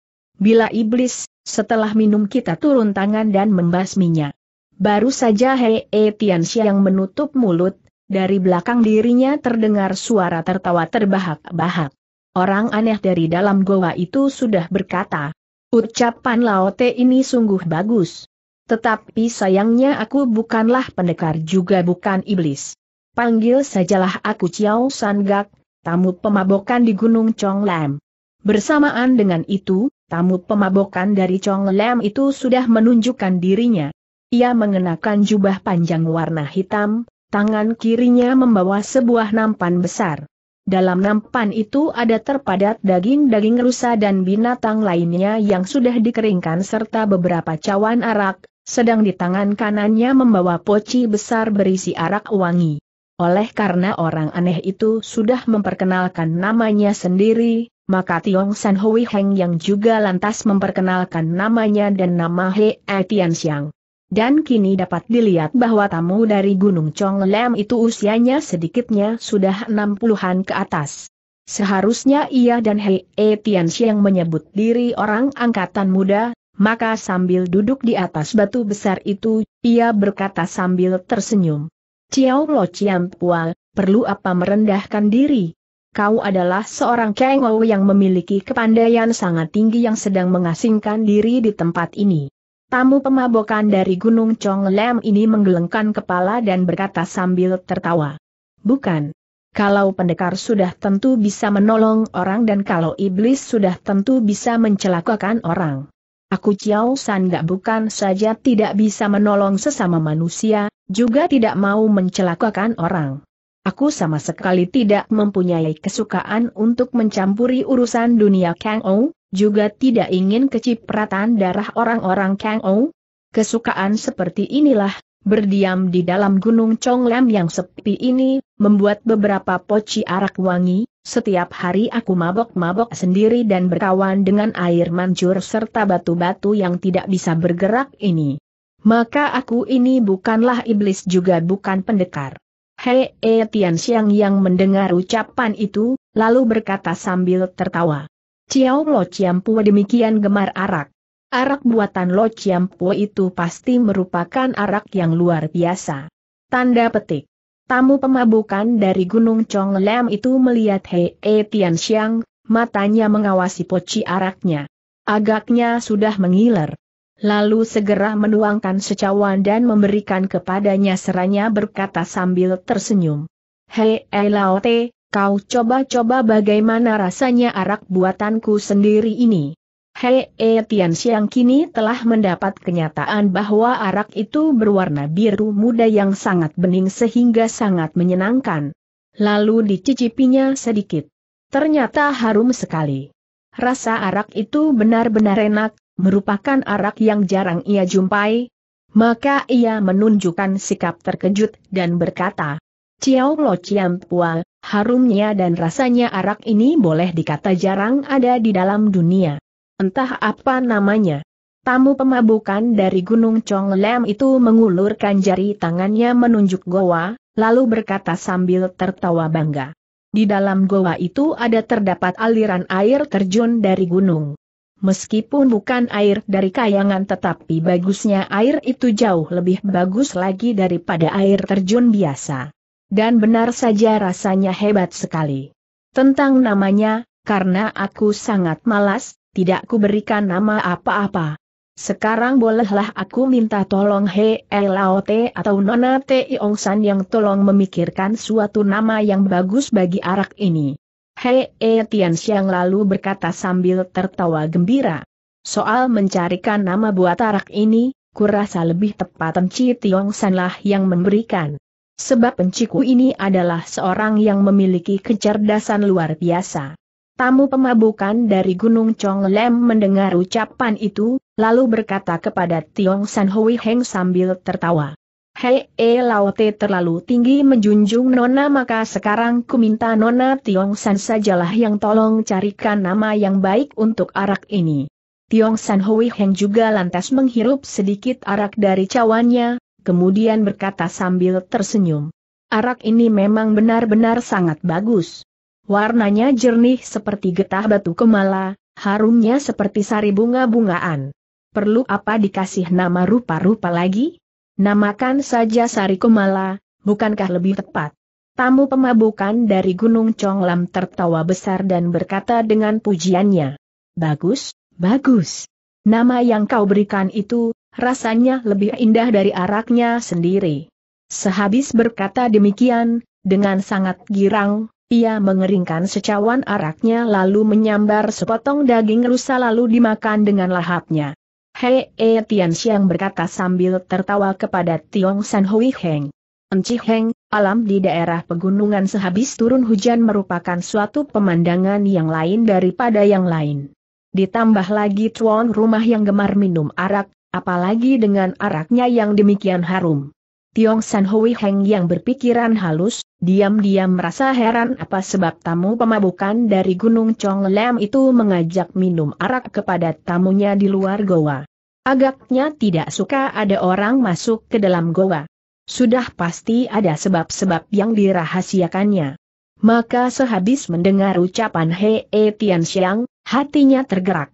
Bila iblis, setelah minum kita turun tangan dan membasminya. Baru saja Hei e Tianxia yang menutup mulut, dari belakang dirinya terdengar suara tertawa terbahak-bahak. Orang aneh dari dalam goa itu sudah berkata, ucapan Laote ini sungguh bagus. Tetapi sayangnya aku bukanlah pendekar juga bukan iblis. Panggil sajalah aku Chiao Sangak, tamu pemabokan di Gunung Chonglam. Bersamaan dengan itu, tamu pemabokan dari Chong Lam itu sudah menunjukkan dirinya. Ia mengenakan jubah panjang warna hitam, tangan kirinya membawa sebuah nampan besar. Dalam nampan itu ada terpadat daging-daging rusa dan binatang lainnya yang sudah dikeringkan serta beberapa cawan arak, sedang di tangan kanannya membawa poci besar berisi arak wangi. Oleh karena orang aneh itu sudah memperkenalkan namanya sendiri, maka Tiong San Hui Heng yang juga lantas memperkenalkan namanya dan nama He e Tian Xiang. Dan kini dapat dilihat bahwa tamu dari Gunung Chong Lem itu usianya sedikitnya sudah 60-an ke atas. Seharusnya ia dan He e Tian Xiang menyebut diri orang angkatan muda, maka sambil duduk di atas batu besar itu, ia berkata sambil tersenyum. Ciao Lo Ciam Pual, perlu apa merendahkan diri? kau adalah seorang Kengou yang memiliki kepandaian sangat tinggi yang sedang mengasingkan diri di tempat ini. Tamu pemabokan dari Gunung Chong Lem ini menggelengkan kepala dan berkata sambil tertawa. Bukan. Kalau pendekar sudah tentu bisa menolong orang dan kalau iblis sudah tentu bisa mencelakakan orang. Aku Chiao San gak bukan saja tidak bisa menolong sesama manusia, juga tidak mau mencelakakan orang. Aku sama sekali tidak mempunyai kesukaan untuk mencampuri urusan dunia Kang Ou, juga tidak ingin kecipratan darah orang-orang Kang Ou. Kesukaan seperti inilah, berdiam di dalam gunung Lam yang sepi ini, membuat beberapa poci arak wangi, setiap hari aku mabok-mabok sendiri dan berkawan dengan air mancur serta batu-batu yang tidak bisa bergerak ini. Maka aku ini bukanlah iblis juga bukan pendekar. Hei E eh, Tian Xiang yang mendengar ucapan itu, lalu berkata sambil tertawa. Ciao Lo Pua demikian gemar arak. Arak buatan Lo Pua itu pasti merupakan arak yang luar biasa. Tanda petik. Tamu pemabukan dari Gunung Lam itu melihat Hei E eh, Tian Xiang, matanya mengawasi poci araknya. Agaknya sudah mengiler lalu segera menuangkan secawan dan memberikan kepadanya seranya berkata sambil tersenyum. Hei Elaote, kau coba-coba bagaimana rasanya arak buatanku sendiri ini. Hei e, Tian Siang kini telah mendapat kenyataan bahwa arak itu berwarna biru muda yang sangat bening sehingga sangat menyenangkan. Lalu dicicipinya sedikit. Ternyata harum sekali. Rasa arak itu benar-benar enak, merupakan arak yang jarang ia jumpai. Maka ia menunjukkan sikap terkejut dan berkata, Ciao Lo Ciam Pua, harumnya dan rasanya arak ini boleh dikata jarang ada di dalam dunia. Entah apa namanya. Tamu pemabukan dari Gunung Chong Lem itu mengulurkan jari tangannya menunjuk goa, lalu berkata sambil tertawa bangga. Di dalam goa itu ada terdapat aliran air terjun dari gunung. Meskipun bukan air dari kayangan tetapi bagusnya air itu jauh lebih bagus lagi daripada air terjun biasa. Dan benar saja rasanya hebat sekali. Tentang namanya, karena aku sangat malas, tidak kuberikan nama apa-apa. Sekarang bolehlah aku minta tolong He Laote atau Nona Te Iong San yang tolong memikirkan suatu nama yang bagus bagi arak ini. Hei e Tian Siang lalu berkata sambil tertawa gembira. Soal mencarikan nama buat arak ini, kurasa lebih tepat Enci Tiong Sanlah yang memberikan. Sebab penciku ini adalah seorang yang memiliki kecerdasan luar biasa. Tamu pemabukan dari Gunung Chong Lem mendengar ucapan itu, lalu berkata kepada Tiong San Hui Heng sambil tertawa. Hei, e eh, laute terlalu tinggi menjunjung Nona maka sekarang ku minta Nona Tiongsan sajalah yang tolong carikan nama yang baik untuk arak ini. Tiongsan Hui Heng juga lantas menghirup sedikit arak dari cawannya, kemudian berkata sambil tersenyum. Arak ini memang benar-benar sangat bagus. Warnanya jernih seperti getah batu kemala, harumnya seperti sari bunga-bungaan. Perlu apa dikasih nama rupa-rupa lagi? Namakan saja Sari Kumala, bukankah lebih tepat? Tamu pemabukan dari Gunung Conglam tertawa besar dan berkata dengan pujiannya. Bagus, bagus. Nama yang kau berikan itu, rasanya lebih indah dari araknya sendiri. Sehabis berkata demikian, dengan sangat girang, ia mengeringkan secawan araknya lalu menyambar sepotong daging rusa lalu dimakan dengan lahapnya. Hei E Tian Xiang berkata sambil tertawa kepada Tiong San Hui Heng. Enci Heng, alam di daerah pegunungan sehabis turun hujan merupakan suatu pemandangan yang lain daripada yang lain. Ditambah lagi tuan rumah yang gemar minum arak, apalagi dengan araknya yang demikian harum. Tiong San Hui Heng yang berpikiran halus, diam-diam merasa heran apa sebab tamu pemabukan dari Gunung Chong Lem itu mengajak minum arak kepada tamunya di luar goa. Agaknya tidak suka ada orang masuk ke dalam goa. Sudah pasti ada sebab-sebab yang dirahasiakannya. Maka sehabis mendengar ucapan Hei -he e Tian Xiang, hatinya tergerak.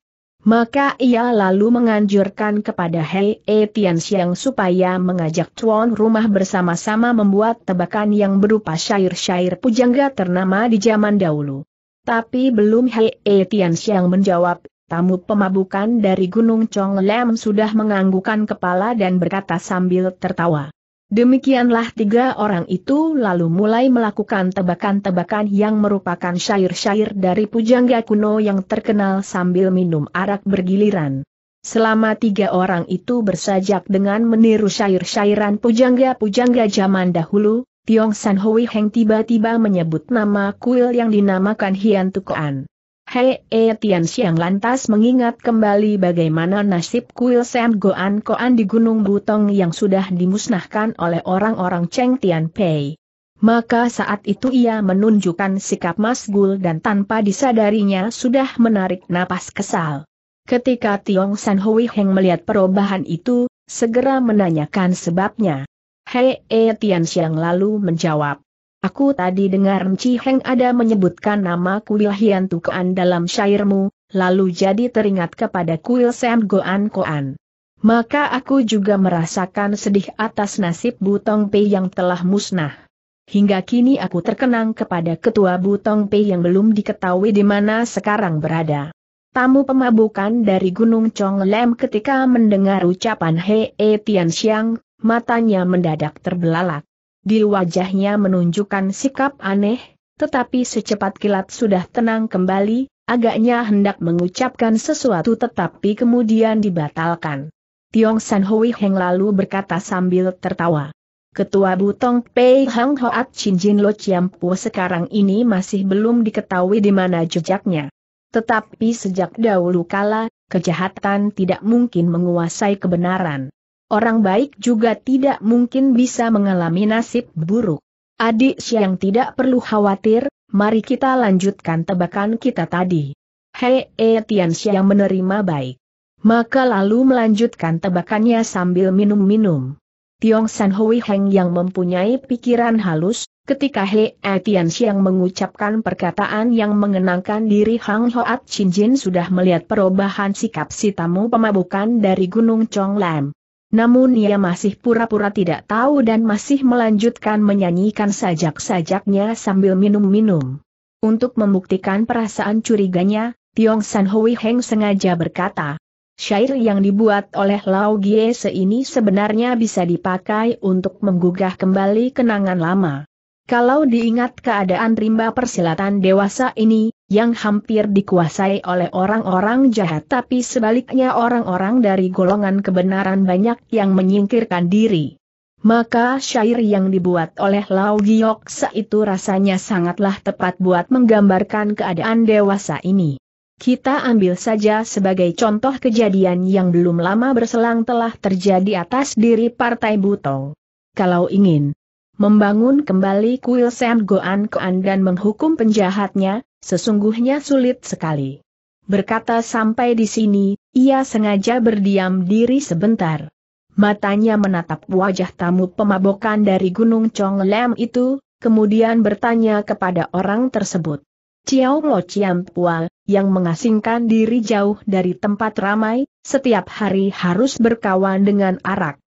Maka ia lalu menganjurkan kepada Hei -he e Tian Xiang supaya mengajak tuan rumah bersama-sama membuat tebakan yang berupa syair-syair pujangga ternama di zaman dahulu. Tapi belum Hei -he e Tian Xiang menjawab, tamu pemabukan dari Gunung Chong Lem sudah menganggukan kepala dan berkata sambil tertawa. Demikianlah tiga orang itu lalu mulai melakukan tebakan-tebakan yang merupakan syair-syair dari pujangga kuno yang terkenal sambil minum arak bergiliran. Selama tiga orang itu bersajak dengan meniru syair-syairan pujangga-pujangga zaman dahulu, Tiong San Hui Heng tiba-tiba menyebut nama kuil yang dinamakan Hian Tukoan. Hei E Tian Xiang lantas mengingat kembali bagaimana nasib kuil Sam Goan Koan di Gunung Butong yang sudah dimusnahkan oleh orang-orang Cheng Tian Pei. Maka saat itu ia menunjukkan sikap masgul dan tanpa disadarinya sudah menarik napas kesal. Ketika Tiong San Hui Heng melihat perubahan itu, segera menanyakan sebabnya. Hei E Tian Xiang lalu menjawab, Aku tadi dengar Nci Heng ada menyebutkan nama kuil Hian Tukoan dalam syairmu, lalu jadi teringat kepada kuil Sam Goan Koan. Maka aku juga merasakan sedih atas nasib Butong Pei yang telah musnah. Hingga kini aku terkenang kepada ketua Butong Pei yang belum diketahui di mana sekarang berada. Tamu pemabukan dari Gunung Chong Lem ketika mendengar ucapan Hei He e Tian Xiang, matanya mendadak terbelalak. Di wajahnya menunjukkan sikap aneh, tetapi secepat kilat sudah tenang kembali, agaknya hendak mengucapkan sesuatu tetapi kemudian dibatalkan. Tiong San Hui Heng lalu berkata sambil tertawa. Ketua Butong Pei Hang Hoat Chin Jin Lo Chiampu sekarang ini masih belum diketahui di mana jejaknya. Tetapi sejak dahulu kala, kejahatan tidak mungkin menguasai kebenaran orang baik juga tidak mungkin bisa mengalami nasib buruk. Adik Siang tidak perlu khawatir, mari kita lanjutkan tebakan kita tadi. Hei e, Tian Siang menerima baik. Maka lalu melanjutkan tebakannya sambil minum-minum. Tiong San Hui Heng yang mempunyai pikiran halus, ketika He eh, Tian Xiang mengucapkan perkataan yang mengenangkan diri Hang Hoat Chin Jin sudah melihat perubahan sikap si tamu pemabukan dari Gunung Chong Lam. Namun ia masih pura-pura tidak tahu dan masih melanjutkan menyanyikan sajak-sajaknya sambil minum-minum. Untuk membuktikan perasaan curiganya, Tiong San Hui Heng sengaja berkata, syair yang dibuat oleh Lao Gie ini sebenarnya bisa dipakai untuk menggugah kembali kenangan lama. Kalau diingat keadaan rimba persilatan dewasa ini, yang hampir dikuasai oleh orang-orang jahat tapi sebaliknya orang-orang dari golongan kebenaran banyak yang menyingkirkan diri. Maka syair yang dibuat oleh Lau Gioksa itu rasanya sangatlah tepat buat menggambarkan keadaan dewasa ini. Kita ambil saja sebagai contoh kejadian yang belum lama berselang telah terjadi atas diri Partai Butong. Kalau ingin Membangun kembali kuil Sam Goan Koan dan menghukum penjahatnya, sesungguhnya sulit sekali. Berkata sampai di sini, ia sengaja berdiam diri sebentar. Matanya menatap wajah tamu pemabokan dari Gunung Chong Lam itu, kemudian bertanya kepada orang tersebut. Ciao Lo Chiam Pua, yang mengasingkan diri jauh dari tempat ramai, setiap hari harus berkawan dengan arak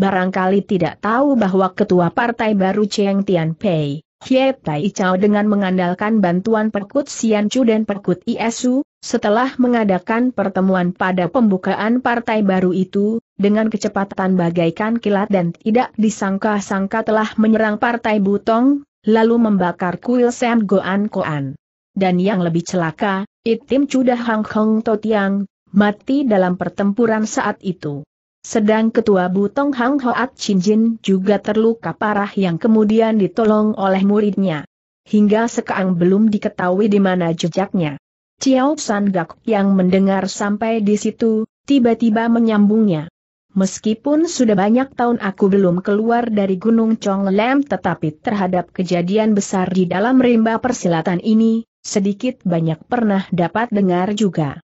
barangkali tidak tahu bahwa ketua partai baru Cheng Tian Pei, Hie Tai Chao dengan mengandalkan bantuan Perkut Sian Chu dan Perkut Iesu, setelah mengadakan pertemuan pada pembukaan partai baru itu, dengan kecepatan bagaikan kilat dan tidak disangka-sangka telah menyerang partai Butong, lalu membakar kuil Sam Goan Koan. Dan yang lebih celaka, Itim Chuda Hang Hong Totiang, mati dalam pertempuran saat itu. Sedang ketua Butong Hang Hoat Chin Jin juga terluka parah yang kemudian ditolong oleh muridnya. Hingga sekarang belum diketahui di mana jejaknya. Chiao San Gak yang mendengar sampai di situ, tiba-tiba menyambungnya. Meskipun sudah banyak tahun aku belum keluar dari Gunung Chong Lem tetapi terhadap kejadian besar di dalam rimba persilatan ini, sedikit banyak pernah dapat dengar juga.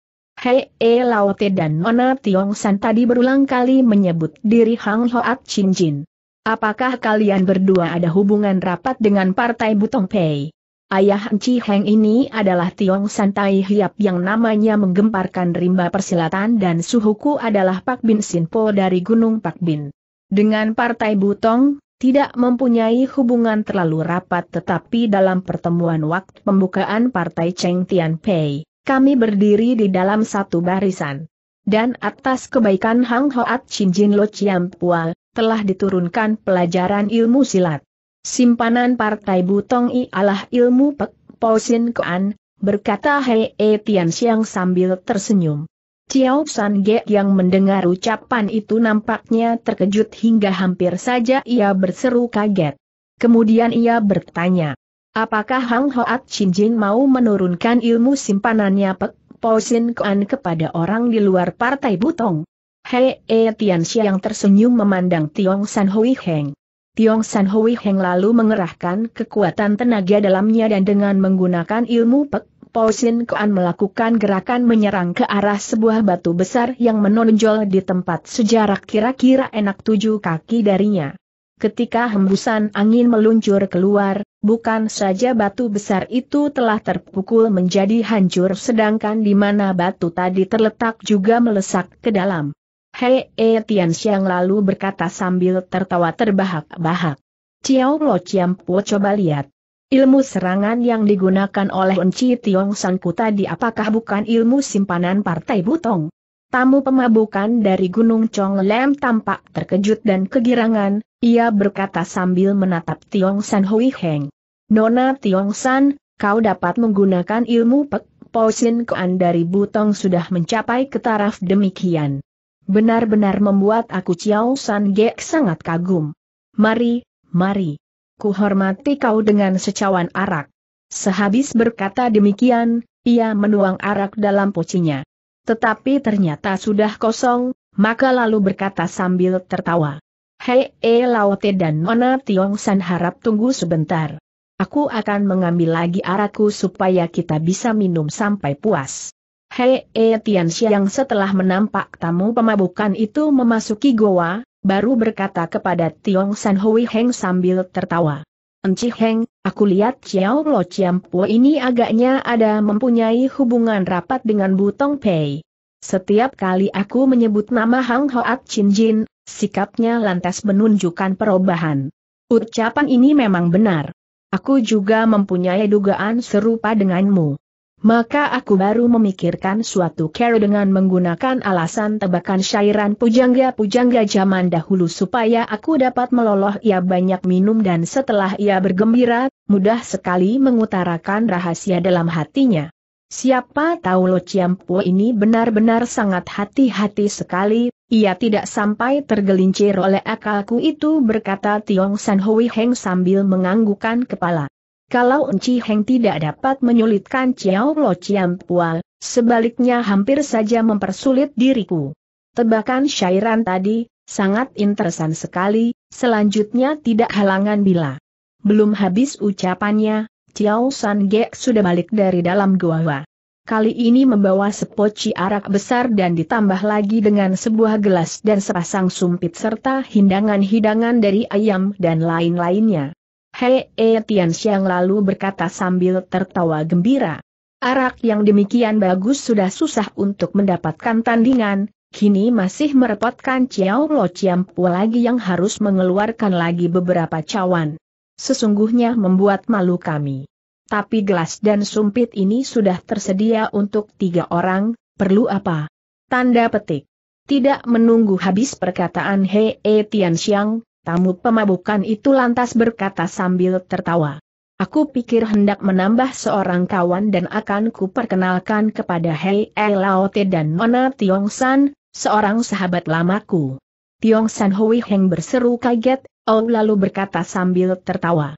Hei E Laote dan Nona Tiong San tadi berulang kali menyebut diri Hang Hoat Chin Jin. Apakah kalian berdua ada hubungan rapat dengan Partai Butong Pei? Ayah Ci Heng ini adalah Tiong San Tai Hiap yang namanya menggemparkan rimba persilatan dan suhuku adalah Pak Bin Sin Po dari Gunung Pak Bin. Dengan Partai Butong, tidak mempunyai hubungan terlalu rapat tetapi dalam pertemuan waktu pembukaan Partai Cheng Tian Pei, kami berdiri di dalam satu barisan. Dan atas kebaikan Hang Hoat Chin Jin Lo Chiam Pua, telah diturunkan pelajaran ilmu silat. Simpanan Partai Butong I alah ilmu Pek Po Sin Kuan, berkata Hei E Tian Siang sambil tersenyum. Chiao San Ge yang mendengar ucapan itu nampaknya terkejut hingga hampir saja ia berseru kaget. Kemudian ia bertanya, Apakah Hang Hoat Chin Jin mau menurunkan ilmu simpanannya Pek Sin Kuan kepada orang di luar partai Butong? Hei E Tian yang tersenyum memandang Tiong San Hui Heng. Tiong San Hui Heng lalu mengerahkan kekuatan tenaga dalamnya dan dengan menggunakan ilmu Pek Sin Kuan melakukan gerakan menyerang ke arah sebuah batu besar yang menonjol di tempat sejarah kira-kira enak tujuh kaki darinya. Ketika hembusan angin meluncur keluar, Bukan saja batu besar itu telah terpukul menjadi hancur sedangkan di mana batu tadi terletak juga melesak ke dalam. Hei E Tian Xiang lalu berkata sambil tertawa terbahak-bahak. Ciao Lo Chiam Po coba lihat. Ilmu serangan yang digunakan oleh Enci Tiong Sanku tadi apakah bukan ilmu simpanan Partai Butong? Tamu pemabukan dari Gunung Chong Lem tampak terkejut dan kegirangan, ia berkata sambil menatap Tiong San Hui Heng. Nona Tiong San, kau dapat menggunakan ilmu Pek Poisin Koan dari Butong sudah mencapai ketaraf demikian. Benar-benar membuat aku Chiao San Gek sangat kagum. Mari, mari. Ku hormati kau dengan secawan arak. Sehabis berkata demikian, ia menuang arak dalam pocinya. Tetapi ternyata sudah kosong, maka lalu berkata sambil tertawa. Hei, e Laote dan Nona Tiong San harap tunggu sebentar. Aku akan mengambil lagi araku supaya kita bisa minum sampai puas. Hei e Tian Xiang, setelah menampak tamu pemabukan itu memasuki goa, baru berkata kepada Tiong San Hui Heng sambil tertawa. Enci Heng, aku lihat Xiao Lo Chiam Po ini agaknya ada mempunyai hubungan rapat dengan Butong Pei. Setiap kali aku menyebut nama Hang Hoat Chin Jin, sikapnya lantas menunjukkan perubahan. Ucapan ini memang benar. Aku juga mempunyai dugaan serupa denganmu. Maka aku baru memikirkan suatu cara dengan menggunakan alasan tebakan syairan pujangga-pujangga zaman dahulu supaya aku dapat meloloh ia banyak minum dan setelah ia bergembira, mudah sekali mengutarakan rahasia dalam hatinya. Siapa tahu Lo Ciampu ini benar-benar sangat hati-hati sekali, ia tidak sampai tergelincir oleh akalku itu berkata Tiong San Hui Heng sambil menganggukkan kepala. Kalau Enci Heng tidak dapat menyulitkan Chiao Lo Chiam Pual, sebaliknya hampir saja mempersulit diriku. Tebakan syairan tadi, sangat interesan sekali, selanjutnya tidak halangan bila. Belum habis ucapannya, Chiao San Gek sudah balik dari dalam gua kali ini membawa sepoci arak besar dan ditambah lagi dengan sebuah gelas dan sepasang sumpit serta hidangan-hidangan dari ayam dan lain-lainnya. Hei e Tian Xiang lalu berkata sambil tertawa gembira. Arak yang demikian bagus sudah susah untuk mendapatkan tandingan, kini masih merepotkan Chiao Lo Chiampu lagi yang harus mengeluarkan lagi beberapa cawan. Sesungguhnya membuat malu kami. Tapi gelas dan sumpit ini sudah tersedia untuk tiga orang, perlu apa? Tanda petik. Tidak menunggu habis perkataan Hei e Tian Xiang, tamu pemabukan itu lantas berkata sambil tertawa. Aku pikir hendak menambah seorang kawan dan akan kuperkenalkan kepada Hei E Laote dan Nona Tiong San, seorang sahabat lamaku. Tiong San Hui Heng berseru kaget, Oh lalu berkata sambil tertawa.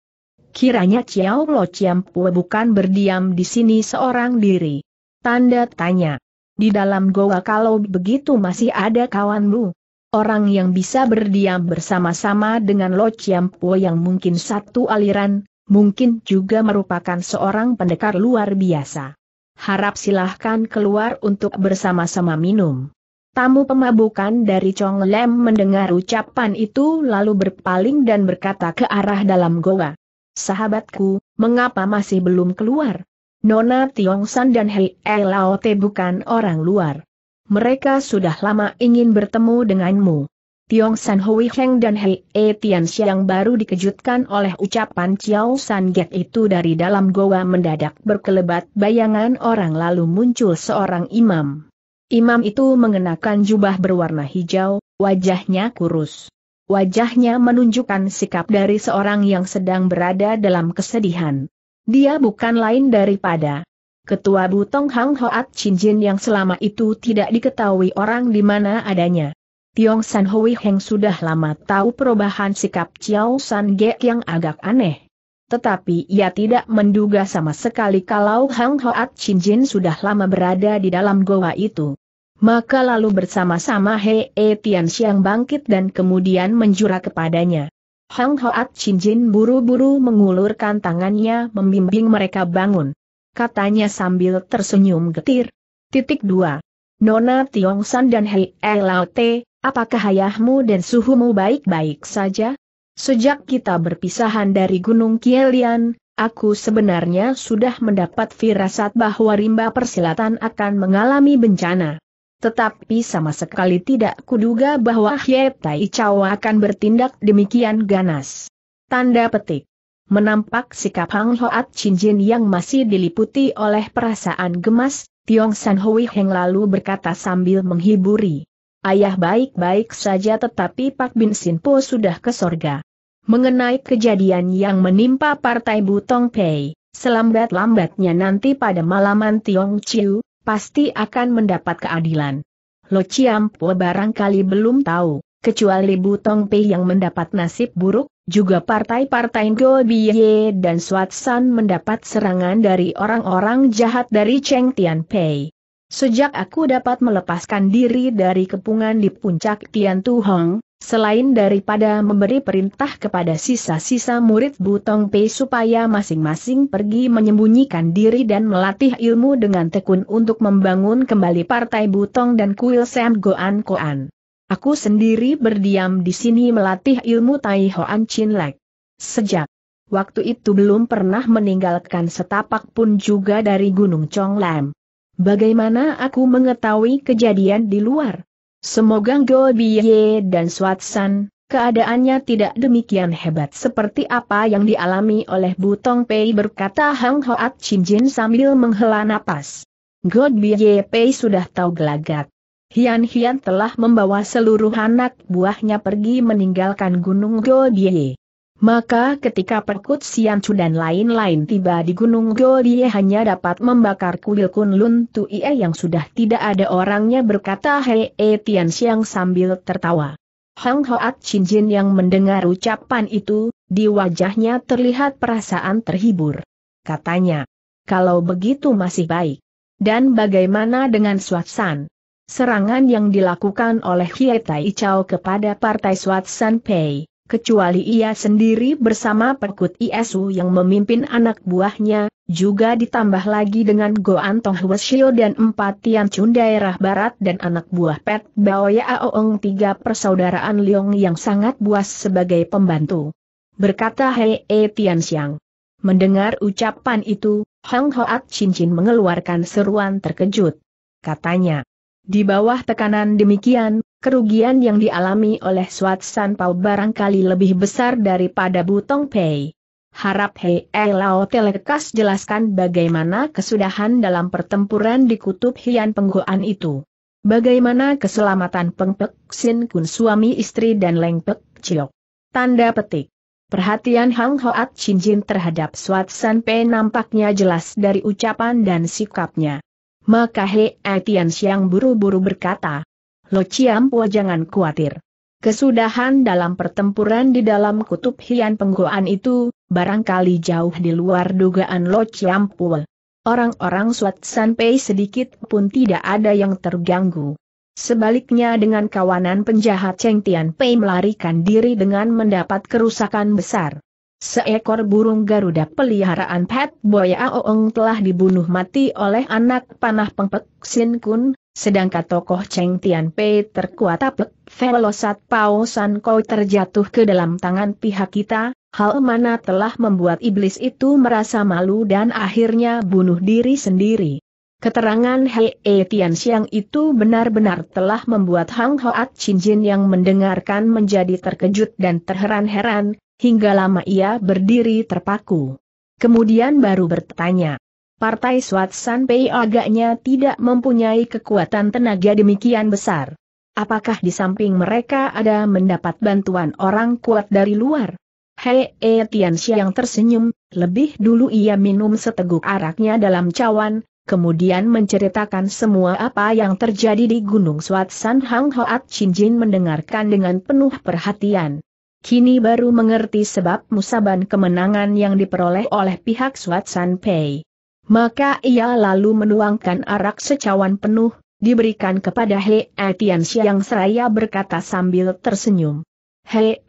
Kiranya Chiao Lo Pue bukan berdiam di sini seorang diri. Tanda tanya. Di dalam goa kalau begitu masih ada kawanmu. Orang yang bisa berdiam bersama-sama dengan Lo Pue yang mungkin satu aliran, mungkin juga merupakan seorang pendekar luar biasa. Harap silahkan keluar untuk bersama-sama minum. Tamu pemabukan dari Chong Lem mendengar ucapan itu lalu berpaling dan berkata ke arah dalam goa. Sahabatku, mengapa masih belum keluar? Nona Tiong San dan Hei Lao Te bukan orang luar. Mereka sudah lama ingin bertemu denganmu. Tiong San Hui Heng dan Hei E Tian Xiang baru dikejutkan oleh ucapan Chiao San Gek itu dari dalam goa mendadak berkelebat bayangan orang lalu muncul seorang imam. Imam itu mengenakan jubah berwarna hijau, wajahnya kurus. Wajahnya menunjukkan sikap dari seorang yang sedang berada dalam kesedihan. Dia bukan lain daripada Ketua Butong Hang Hoat Chin Jin yang selama itu tidak diketahui orang di mana adanya. Tiong San Hui Heng sudah lama tahu perubahan sikap Chiao San Ge yang agak aneh. Tetapi ia tidak menduga sama sekali kalau Hang Hoat Chin Jin sudah lama berada di dalam goa itu. Maka lalu bersama-sama He E Tian Xiang bangkit dan kemudian menjura kepadanya. Hang Hoat Chin Jin buru-buru mengulurkan tangannya membimbing mereka bangun. Katanya sambil tersenyum getir. Titik 2. Nona Tiong San dan Hei E Lao Te, apakah ayahmu dan suhumu baik-baik saja? Sejak kita berpisahan dari Gunung Kielian, Aku sebenarnya sudah mendapat firasat bahwa rimba persilatan akan mengalami bencana. Tetapi sama sekali tidak kuduga bahwa Hye Tai Chau akan bertindak demikian ganas. Tanda petik. Menampak sikap Hang Hoat Chin Jin yang masih diliputi oleh perasaan gemas, Tiong San Hui Heng lalu berkata sambil menghiburi. Ayah baik-baik saja tetapi Pak Bin Sin Po sudah ke sorga. Mengenai kejadian yang menimpa Partai Butong Pei, selambat-lambatnya nanti pada malaman Tiong Chiu, pasti akan mendapat keadilan. Lo Chiampo barangkali belum tahu, kecuali Butong Pei yang mendapat nasib buruk, juga partai-partai Go Biye dan Swatsan mendapat serangan dari orang-orang jahat dari Cheng Tian Pei. Sejak aku dapat melepaskan diri dari kepungan di puncak Tian Tu Hong. Selain daripada memberi perintah kepada sisa-sisa murid Butong Pei supaya masing-masing pergi menyembunyikan diri dan melatih ilmu dengan tekun untuk membangun kembali partai Butong dan kuil Sam Goan Koan. Aku sendiri berdiam di sini melatih ilmu Tai Hoan Chin Lek. Sejak waktu itu belum pernah meninggalkan setapak pun juga dari Gunung Chong Lam. Bagaimana aku mengetahui kejadian di luar? Semoga Go Biye dan Swatsan, keadaannya tidak demikian hebat seperti apa yang dialami oleh Butong Pei berkata Hang Hoat Chin Jin sambil menghela napas. Go Biye Pei sudah tahu gelagat. Hian Hian telah membawa seluruh anak buahnya pergi meninggalkan Gunung Go Biye. Maka ketika perkut Chu dan lain-lain tiba di Gunung Gorye, hanya dapat membakar kuil Kunlun Tue yang sudah tidak ada orangnya berkata Hei e Tian Xiang sambil tertawa. Hang Hoat Chin Jin yang mendengar ucapan itu, di wajahnya terlihat perasaan terhibur. Katanya, kalau begitu masih baik. Dan bagaimana dengan San? Serangan yang dilakukan oleh Hietai Tai Chao kepada Partai San Pei kecuali ia sendiri bersama Pekut Iesu yang memimpin anak buahnya, juga ditambah lagi dengan go antong Hwasyo dan empat Tian Chun daerah barat dan anak buah Pet Baoya Aoong tiga persaudaraan Liong yang sangat buas sebagai pembantu. Berkata Hei e Tian Xiang. Mendengar ucapan itu, Hang Hoat Cincin mengeluarkan seruan terkejut. Katanya, di bawah tekanan demikian, kerugian yang dialami oleh Swat San barangkali lebih besar daripada Butong Pei. Harap Hei Lao Telekas jelaskan bagaimana kesudahan dalam pertempuran di Kutub Hian Penggoan itu. Bagaimana keselamatan Peng Sin Kun suami istri dan Lengpek Ciok. Tanda petik. Perhatian Hang Hoat Chin Jin terhadap Swat San Pei nampaknya jelas dari ucapan dan sikapnya. Maka Hei Tian Siang buru-buru berkata, Lo Ciampo jangan khawatir. Kesudahan dalam pertempuran di dalam kutub hian penggoan itu, barangkali jauh di luar dugaan Lo Ciampo. Orang-orang Suat Sanpei sedikit pun tidak ada yang terganggu. Sebaliknya dengan kawanan penjahat Cheng Tianpei melarikan diri dengan mendapat kerusakan besar. Seekor burung Garuda peliharaan Pat Boya Oong telah dibunuh mati oleh anak panah Pengpek Sin Kun, Sedangkan tokoh Cheng Tian Tianpei terkuat apek, Velosat Pao San Kau terjatuh ke dalam tangan pihak kita, hal mana telah membuat iblis itu merasa malu dan akhirnya bunuh diri sendiri. Keterangan Hei e Tian Xiang itu benar-benar telah membuat Hang Hoat Chin Jin yang mendengarkan menjadi terkejut dan terheran-heran, hingga lama ia berdiri terpaku. Kemudian baru bertanya, Partai Swat Pei agaknya tidak mempunyai kekuatan tenaga demikian besar. Apakah di samping mereka ada mendapat bantuan orang kuat dari luar? Hei E Tianxia yang tersenyum, lebih dulu ia minum seteguk araknya dalam cawan, kemudian menceritakan semua apa yang terjadi di Gunung San Hang Hoat Jin mendengarkan dengan penuh perhatian. Kini baru mengerti sebab musaban kemenangan yang diperoleh oleh pihak San Pei. Maka ia lalu menuangkan arak secawan penuh, diberikan kepada He Etian Siang Seraya berkata sambil tersenyum. He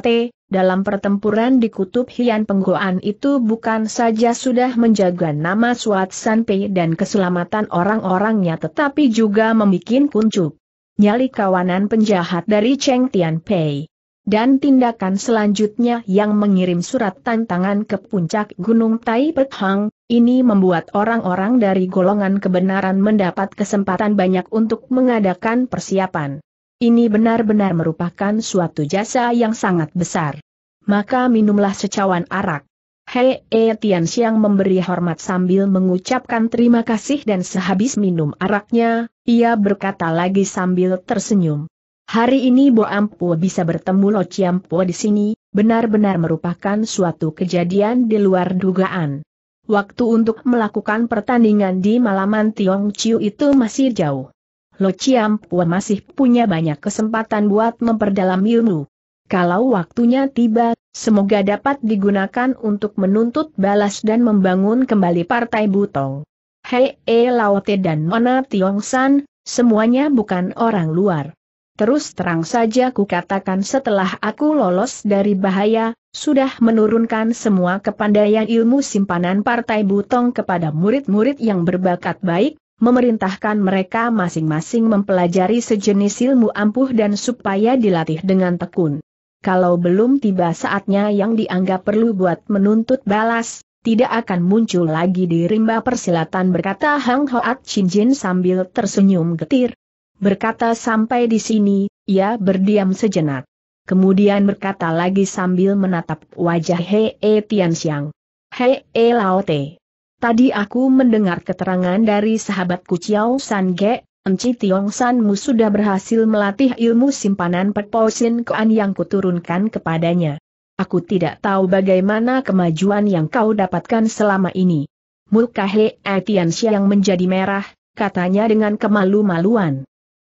Te, dalam pertempuran di Kutub Hian Penggoan itu bukan saja sudah menjaga nama Suat Sanpei dan keselamatan orang-orangnya tetapi juga membuat kuncup. Nyali kawanan penjahat dari Cheng Tian Pei. Dan tindakan selanjutnya yang mengirim surat tantangan ke puncak Gunung Tai Pekhang, ini membuat orang-orang dari golongan kebenaran mendapat kesempatan banyak untuk mengadakan persiapan. Ini benar-benar merupakan suatu jasa yang sangat besar. Maka minumlah secawan arak. Hei E Tian Xiang memberi hormat sambil mengucapkan terima kasih dan sehabis minum araknya, ia berkata lagi sambil tersenyum. Hari ini Bo Ampu bisa bertemu Lo Ciampo di sini, benar-benar merupakan suatu kejadian di luar dugaan. Waktu untuk melakukan pertandingan di malaman Tiong Chiu itu masih jauh. Lo Ciampo masih punya banyak kesempatan buat memperdalam ilmu. Kalau waktunya tiba, semoga dapat digunakan untuk menuntut balas dan membangun kembali Partai Butong. Hei E Laote dan Mona Tiong San, semuanya bukan orang luar. Terus terang saja ku katakan setelah aku lolos dari bahaya, sudah menurunkan semua kepandaian ilmu simpanan Partai Butong kepada murid-murid yang berbakat baik, memerintahkan mereka masing-masing mempelajari sejenis ilmu ampuh dan supaya dilatih dengan tekun. Kalau belum tiba saatnya yang dianggap perlu buat menuntut balas, tidak akan muncul lagi di rimba persilatan berkata Hang Hoat Chin Jin sambil tersenyum getir, Berkata sampai di sini, ia berdiam sejenak. Kemudian berkata lagi sambil menatap wajah Hei e Tianxiang. Hei e Te. Tadi aku mendengar keterangan dari sahabatku Chiao San Ge, Enci Tiong Sanmu sudah berhasil melatih ilmu simpanan Sin Kuan yang kuturunkan kepadanya. Aku tidak tahu bagaimana kemajuan yang kau dapatkan selama ini. Muka Hei e Tianxia yang menjadi merah, katanya dengan kemalu-maluan.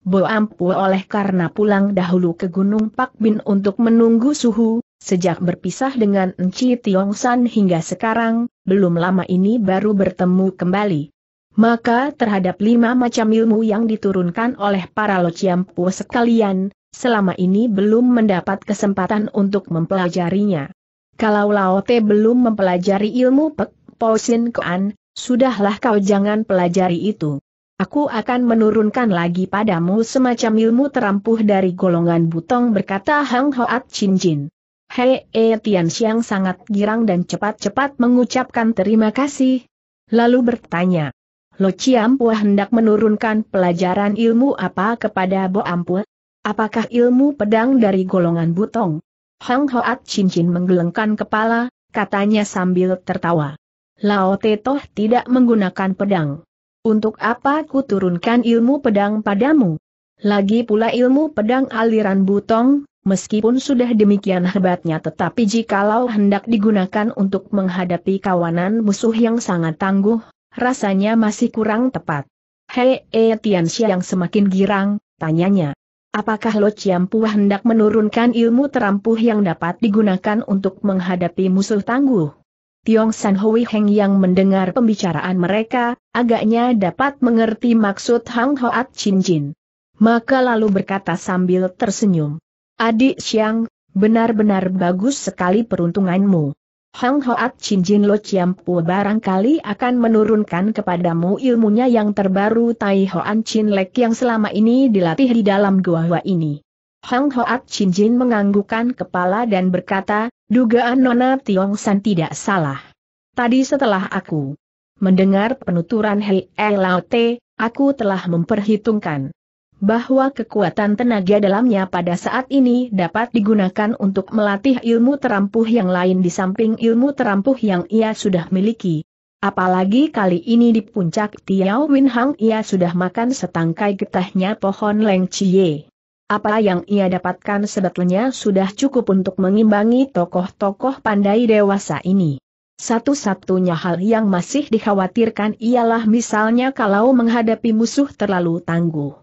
Boampu oleh karena pulang dahulu ke Gunung Pak Bin untuk menunggu suhu, sejak berpisah dengan Enci San hingga sekarang, belum lama ini baru bertemu kembali. Maka terhadap lima macam ilmu yang diturunkan oleh para lociampu sekalian, selama ini belum mendapat kesempatan untuk mempelajarinya. Kalau Laote belum mempelajari ilmu Pek Sin Kuan, sudahlah kau jangan pelajari itu. Aku akan menurunkan lagi padamu semacam ilmu terampuh dari golongan butong berkata Hang Hoat Chin Jin. Hei E Tian Xiang sangat girang dan cepat-cepat mengucapkan terima kasih. Lalu bertanya, Lo Chiam Pua hendak menurunkan pelajaran ilmu apa kepada Bo Ampu? Apakah ilmu pedang dari golongan butong? Hang Hoat Chin Jin menggelengkan kepala, katanya sambil tertawa. Lao Toh tidak menggunakan pedang. Untuk apa ku turunkan ilmu pedang padamu? Lagi pula ilmu pedang aliran butong, meskipun sudah demikian hebatnya tetapi jikalau hendak digunakan untuk menghadapi kawanan musuh yang sangat tangguh, rasanya masih kurang tepat. Hei, e eh, Tianxia yang semakin girang, tanyanya. Apakah Lo Chiampu hendak menurunkan ilmu terampuh yang dapat digunakan untuk menghadapi musuh tangguh? Tiong San Hui Heng yang mendengar pembicaraan mereka, agaknya dapat mengerti maksud Hang Hoat Chin Jin. Maka lalu berkata sambil tersenyum. Adik Xiang, benar-benar bagus sekali peruntunganmu. Hang Hoat Chin Jin Lo Chiam Pu barangkali akan menurunkan kepadamu ilmunya yang terbaru Tai Hoan Chin Lek yang selama ini dilatih di dalam gua-gua ini. Hang Hoat Chin Jin menganggukkan kepala dan berkata, Dugaan Nona Tiong San tidak salah. Tadi setelah aku mendengar penuturan Hei T, aku telah memperhitungkan bahwa kekuatan tenaga dalamnya pada saat ini dapat digunakan untuk melatih ilmu terampuh yang lain di samping ilmu terampuh yang ia sudah miliki. Apalagi kali ini di puncak Tiao Win ia sudah makan setangkai getahnya pohon Leng Chie. Apa yang ia dapatkan sebetulnya sudah cukup untuk mengimbangi tokoh-tokoh pandai dewasa ini. Satu-satunya hal yang masih dikhawatirkan ialah misalnya kalau menghadapi musuh terlalu tangguh.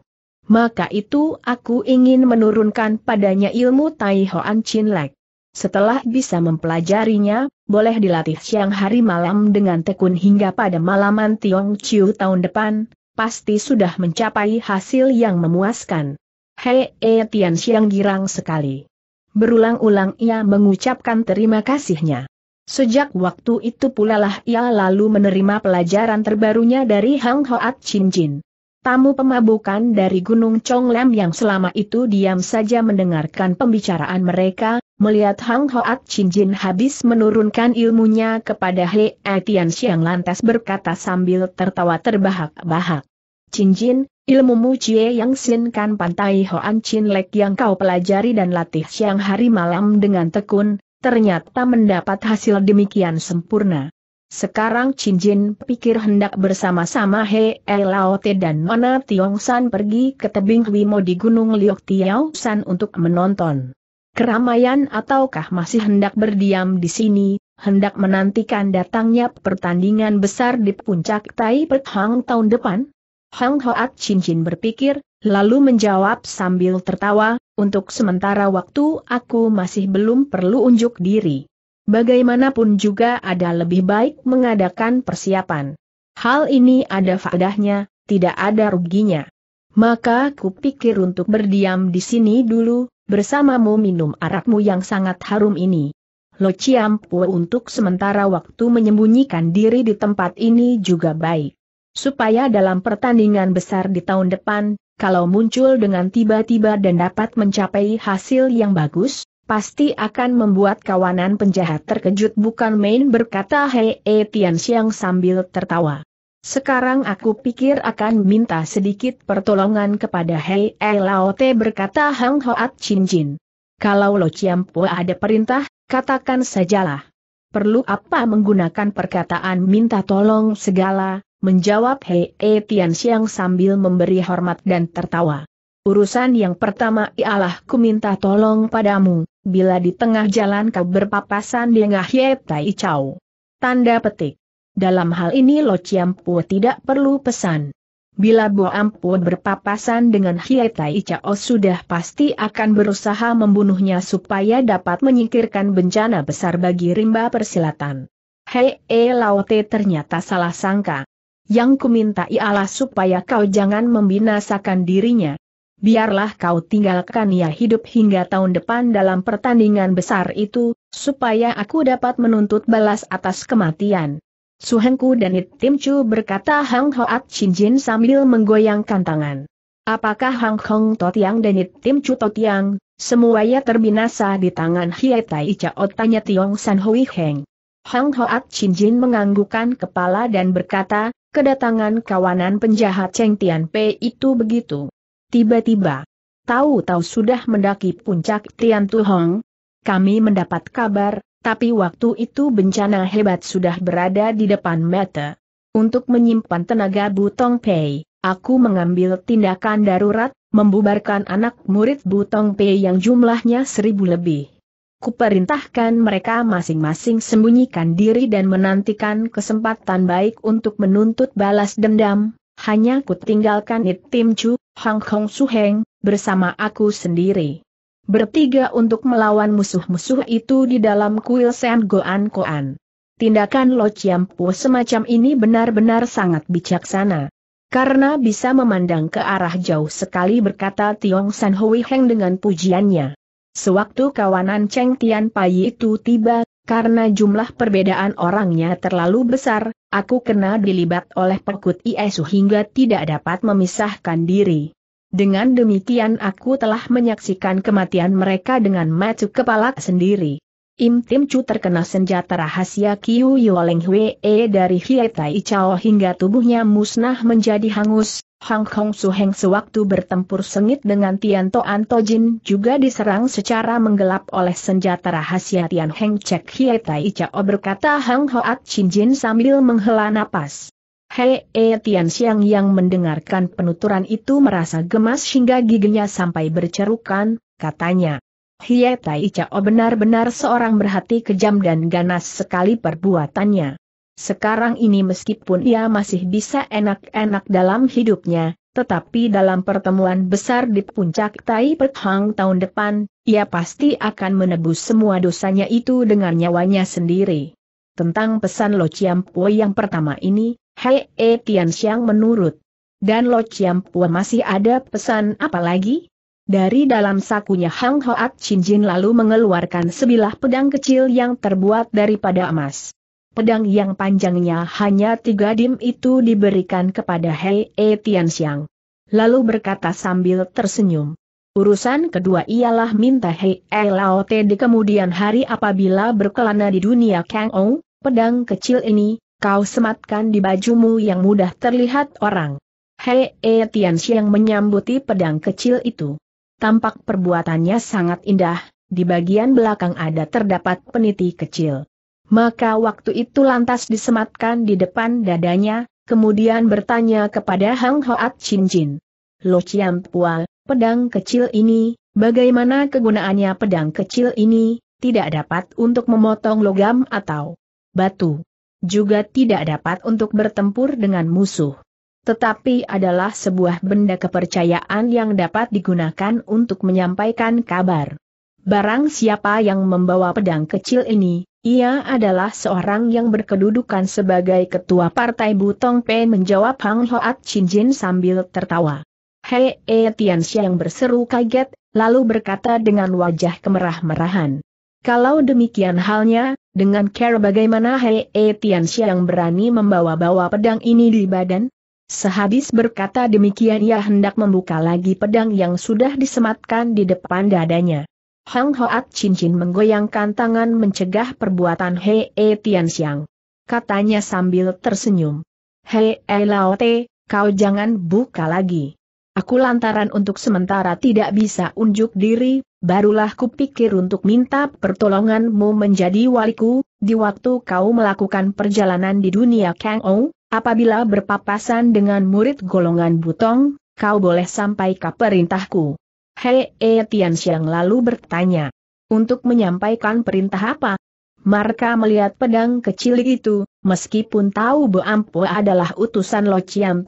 Maka itu aku ingin menurunkan padanya ilmu Tai Hoan Chin Lek. Setelah bisa mempelajarinya, boleh dilatih siang hari malam dengan tekun hingga pada malaman Tiong Chiu tahun depan, pasti sudah mencapai hasil yang memuaskan. Hei, e Tian Xiang girang sekali. Berulang-ulang ia mengucapkan terima kasihnya. Sejak waktu itu pula lah ia lalu menerima pelajaran terbarunya dari Hang Hoat Chin Jin. Tamu pemabukan dari Gunung Chong Lam yang selama itu diam saja mendengarkan pembicaraan mereka, melihat Hang Hoat Chin Jin habis menurunkan ilmunya kepada Hei Etian eh, Siang lantas berkata sambil tertawa terbahak-bahak. Chin Jin, Ilmumu Cie Yang Sin Kan Pantai Hoan Chin Lek yang kau pelajari dan latih siang hari malam dengan tekun, ternyata mendapat hasil demikian sempurna. Sekarang Chin Jin pikir hendak bersama-sama He Te dan Nona Tiong San pergi ke tebing Wimo di Gunung Liok Tiao San untuk menonton. Keramaian ataukah masih hendak berdiam di sini, hendak menantikan datangnya pertandingan besar di puncak Tai Pek Hang tahun depan? Hang Hoat Chin berpikir, lalu menjawab sambil tertawa, untuk sementara waktu aku masih belum perlu unjuk diri. Bagaimanapun juga ada lebih baik mengadakan persiapan. Hal ini ada faedahnya, tidak ada ruginya. Maka kupikir untuk berdiam di sini dulu, bersamamu minum arakmu yang sangat harum ini. Lo Ciampue untuk sementara waktu menyembunyikan diri di tempat ini juga baik supaya dalam pertandingan besar di tahun depan, kalau muncul dengan tiba-tiba dan dapat mencapai hasil yang bagus, pasti akan membuat kawanan penjahat terkejut bukan main berkata Hei e Tian Xiang sambil tertawa. Sekarang aku pikir akan minta sedikit pertolongan kepada Hei E Lao Te berkata Hang Hoat Chin Jin. Kalau Lo Chiam ada perintah, katakan sajalah. Perlu apa menggunakan perkataan minta tolong segala, menjawab Hei E Tian sambil memberi hormat dan tertawa. Urusan yang pertama ialah ku minta tolong padamu, bila di tengah jalan kau berpapasan dengan Hei Tai Chau. Tanda petik. Dalam hal ini Lo Chiam Pu tidak perlu pesan. Bila Bo Ampun berpapasan dengan Hiei Tai Chao sudah pasti akan berusaha membunuhnya supaya dapat menyingkirkan bencana besar bagi rimba persilatan. Hei E Laote ternyata salah sangka. Yang kuminta ialah supaya kau jangan membinasakan dirinya. Biarlah kau tinggalkan ia hidup hingga tahun depan dalam pertandingan besar itu, supaya aku dapat menuntut balas atas kematian. Suhengku dan It Tim Chu berkata Hang Hoat Chin Jin sambil menggoyangkan tangan. Apakah Hang Hong Totiang dan It Tim Chu Totiang, semuanya terbinasa di tangan Hiai Tai Chao tanya Tiong San Hui Heng. Hang Hoat Chin Jin menganggukkan kepala dan berkata, kedatangan kawanan penjahat Cheng Tian Pei itu begitu. Tiba-tiba, tahu-tahu sudah mendaki puncak Tian Tu Hong. Kami mendapat kabar, tapi waktu itu bencana hebat sudah berada di depan mata. Untuk menyimpan tenaga Butong Pei, aku mengambil tindakan darurat, membubarkan anak murid Butong Pei yang jumlahnya seribu lebih. Kuperintahkan mereka masing-masing sembunyikan diri dan menantikan kesempatan baik untuk menuntut balas dendam. Hanya ku tinggalkan It Tim Chu, Hang Kong Heng, bersama aku sendiri. Bertiga untuk melawan musuh-musuh itu di dalam kuil Sen Goan Koan. Tindakan Lo Po semacam ini benar-benar sangat bijaksana. Karena bisa memandang ke arah jauh sekali berkata Tiong San Hui Heng dengan pujiannya. Sewaktu kawanan Cheng Tian Pai itu tiba, karena jumlah perbedaan orangnya terlalu besar, aku kena dilibat oleh pekut ISU hingga tidak dapat memisahkan diri. Dengan demikian aku telah menyaksikan kematian mereka dengan mata kepala sendiri. Im Tim Chu terkena senjata rahasia Kiu Yoleng Hwee dari Hietai Chao hingga tubuhnya musnah menjadi hangus, Hang Kong Suheng sewaktu bertempur sengit dengan Tian To Antojin juga diserang secara menggelap oleh senjata rahasia Tian Heng Cek Hie Tai Chao berkata Hang Hoat Chin Jin sambil menghela napas. Hei E Tian Xiang yang mendengarkan penuturan itu merasa gemas hingga giginya sampai bercerukan, katanya. Hie Tai Chao benar-benar seorang berhati kejam dan ganas sekali perbuatannya. Sekarang ini meskipun ia masih bisa enak-enak dalam hidupnya, tetapi dalam pertemuan besar di puncak Tai Pek tahun depan, ia pasti akan menebus semua dosanya itu dengan nyawanya sendiri. Tentang pesan Lo Chiampo yang pertama ini, Hei E Tian Xiang menurut. Dan Lo Chiampo masih ada pesan apa lagi? Dari dalam sakunya Hang Hoat Chin Jin lalu mengeluarkan sebilah pedang kecil yang terbuat daripada emas pedang yang panjangnya hanya tiga dim itu diberikan kepada Hei E Tianxiang. Lalu berkata sambil tersenyum. Urusan kedua ialah minta Hei E Lao Te di kemudian hari apabila berkelana di dunia Kang Ou, pedang kecil ini, kau sematkan di bajumu yang mudah terlihat orang. Hei E Tianxiang menyambuti pedang kecil itu. Tampak perbuatannya sangat indah, di bagian belakang ada terdapat peniti kecil maka waktu itu lantas disematkan di depan dadanya, kemudian bertanya kepada Hang Hoat Chin Jin. Lo Chiam Pual, pedang kecil ini, bagaimana kegunaannya pedang kecil ini, tidak dapat untuk memotong logam atau batu. Juga tidak dapat untuk bertempur dengan musuh. Tetapi adalah sebuah benda kepercayaan yang dapat digunakan untuk menyampaikan kabar. Barang siapa yang membawa pedang kecil ini, ia adalah seorang yang berkedudukan sebagai ketua partai Butong Pen menjawab Hang Hoat Chin Jin sambil tertawa. Hei E Tian Xiang berseru kaget, lalu berkata dengan wajah kemerah-merahan. Kalau demikian halnya, dengan care bagaimana Hei E Tian Xiang berani membawa-bawa pedang ini di badan? Sehabis berkata demikian ia hendak membuka lagi pedang yang sudah disematkan di depan dadanya. Hang Hoat Cincin menggoyangkan tangan mencegah perbuatan Hei E Tian Katanya sambil tersenyum. Hei E Lao Te, kau jangan buka lagi. Aku lantaran untuk sementara tidak bisa unjuk diri, barulah kupikir untuk minta pertolonganmu menjadi waliku, di waktu kau melakukan perjalanan di dunia Kang Ou, apabila berpapasan dengan murid golongan butong, kau boleh sampai ke perintahku. Hei E Tianxiang lalu bertanya. Untuk menyampaikan perintah apa? Marka melihat pedang kecil itu, meskipun tahu Bo Ampu adalah utusan Lo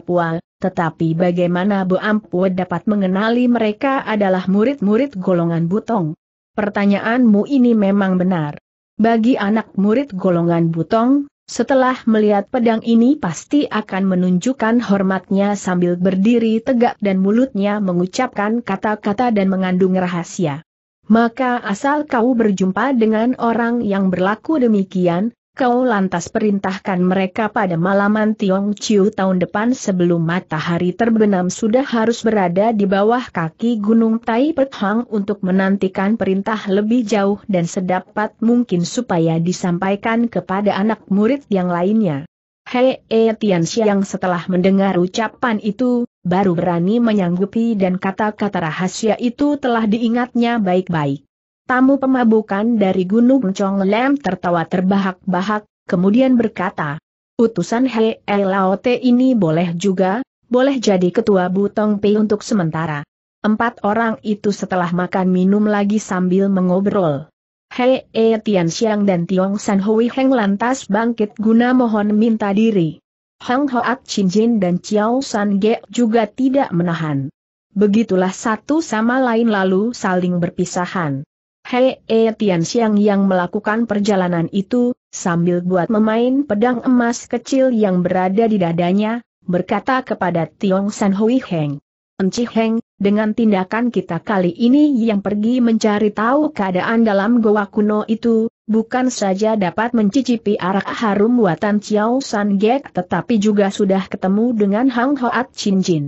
Pua, tetapi bagaimana Bo Ampu dapat mengenali mereka adalah murid-murid golongan Butong? Pertanyaanmu ini memang benar. Bagi anak murid golongan Butong, setelah melihat pedang ini pasti akan menunjukkan hormatnya sambil berdiri tegak dan mulutnya mengucapkan kata-kata dan mengandung rahasia. Maka asal kau berjumpa dengan orang yang berlaku demikian, Kau lantas perintahkan mereka pada malaman Tiong Chiu tahun depan sebelum matahari terbenam sudah harus berada di bawah kaki Gunung Tai Hang untuk menantikan perintah lebih jauh dan sedapat mungkin supaya disampaikan kepada anak murid yang lainnya. Hei e Tian Xiang setelah mendengar ucapan itu, baru berani menyanggupi dan kata-kata rahasia itu telah diingatnya baik-baik. Tamu pemabukan dari Gunung Chong Lem tertawa terbahak-bahak, kemudian berkata, Utusan Hei Laote ini boleh juga, boleh jadi ketua Butong Pei untuk sementara. Empat orang itu setelah makan minum lagi sambil mengobrol. Hei E Tian Xiang dan Tiong San Hui Heng lantas bangkit guna mohon minta diri. Hang Hoat Chin Jin dan Chiao San Ge juga tidak menahan. Begitulah satu sama lain lalu saling berpisahan. Hei E Tian Xiang yang melakukan perjalanan itu, sambil buat memain pedang emas kecil yang berada di dadanya, berkata kepada Tiong San Hui Heng. Enci Heng, dengan tindakan kita kali ini yang pergi mencari tahu keadaan dalam goa kuno itu, bukan saja dapat mencicipi arak harum buatan Chiao San Gek tetapi juga sudah ketemu dengan Hang Hoat Chin Jin.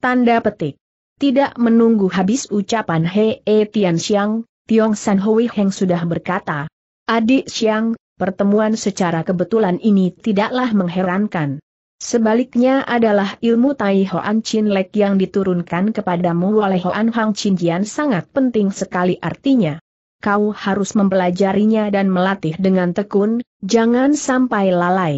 Tanda petik. Tidak menunggu habis ucapan Hei E Tian Xiang, Tiong San Hui Heng sudah berkata, Adik Xiang, pertemuan secara kebetulan ini tidaklah mengherankan. Sebaliknya adalah ilmu Tai Hoan Chin Lek yang diturunkan kepadamu oleh Hoan Hang Chin Jian sangat penting sekali artinya. Kau harus mempelajarinya dan melatih dengan tekun, jangan sampai lalai.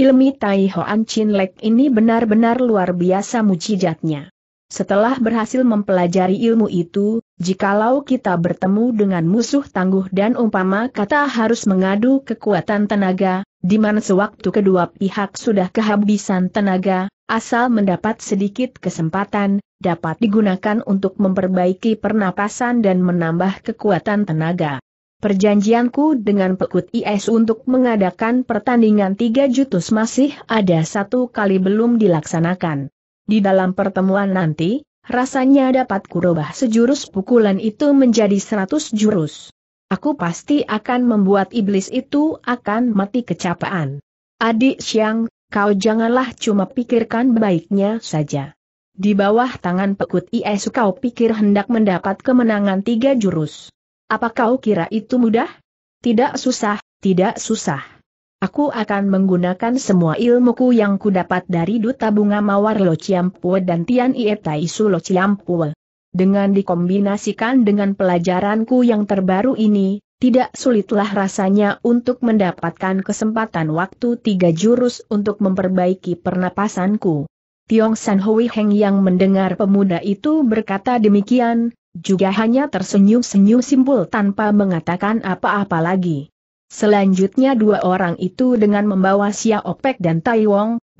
Ilmi Tai Hoan Chin Lek ini benar-benar luar biasa mujizatnya. Setelah berhasil mempelajari ilmu itu, jikalau kita bertemu dengan musuh tangguh dan umpama kata harus mengadu kekuatan tenaga, di mana sewaktu kedua pihak sudah kehabisan tenaga, asal mendapat sedikit kesempatan, dapat digunakan untuk memperbaiki pernapasan dan menambah kekuatan tenaga. Perjanjianku dengan Pekut IS untuk mengadakan pertandingan tiga jutus masih ada satu kali belum dilaksanakan. Di dalam pertemuan nanti, rasanya dapat kurubah sejurus pukulan itu menjadi seratus jurus. Aku pasti akan membuat iblis itu akan mati kecapaan. Adik Siang, kau janganlah cuma pikirkan baiknya saja. Di bawah tangan pekut IS kau pikir hendak mendapat kemenangan tiga jurus. Apa kau kira itu mudah? Tidak susah, tidak susah. Aku akan menggunakan semua ilmuku yang kudapat dari Duta Bunga Mawar Lo Ciampue dan Tian Ie Tai Su Lo Ciampue. Dengan dikombinasikan dengan pelajaranku yang terbaru ini, tidak sulitlah rasanya untuk mendapatkan kesempatan waktu tiga jurus untuk memperbaiki pernapasanku. Tiong San Hui Heng yang mendengar pemuda itu berkata demikian, juga hanya tersenyum-senyum simpul tanpa mengatakan apa-apa lagi. Selanjutnya dua orang itu dengan membawa Xia Opek dan Tai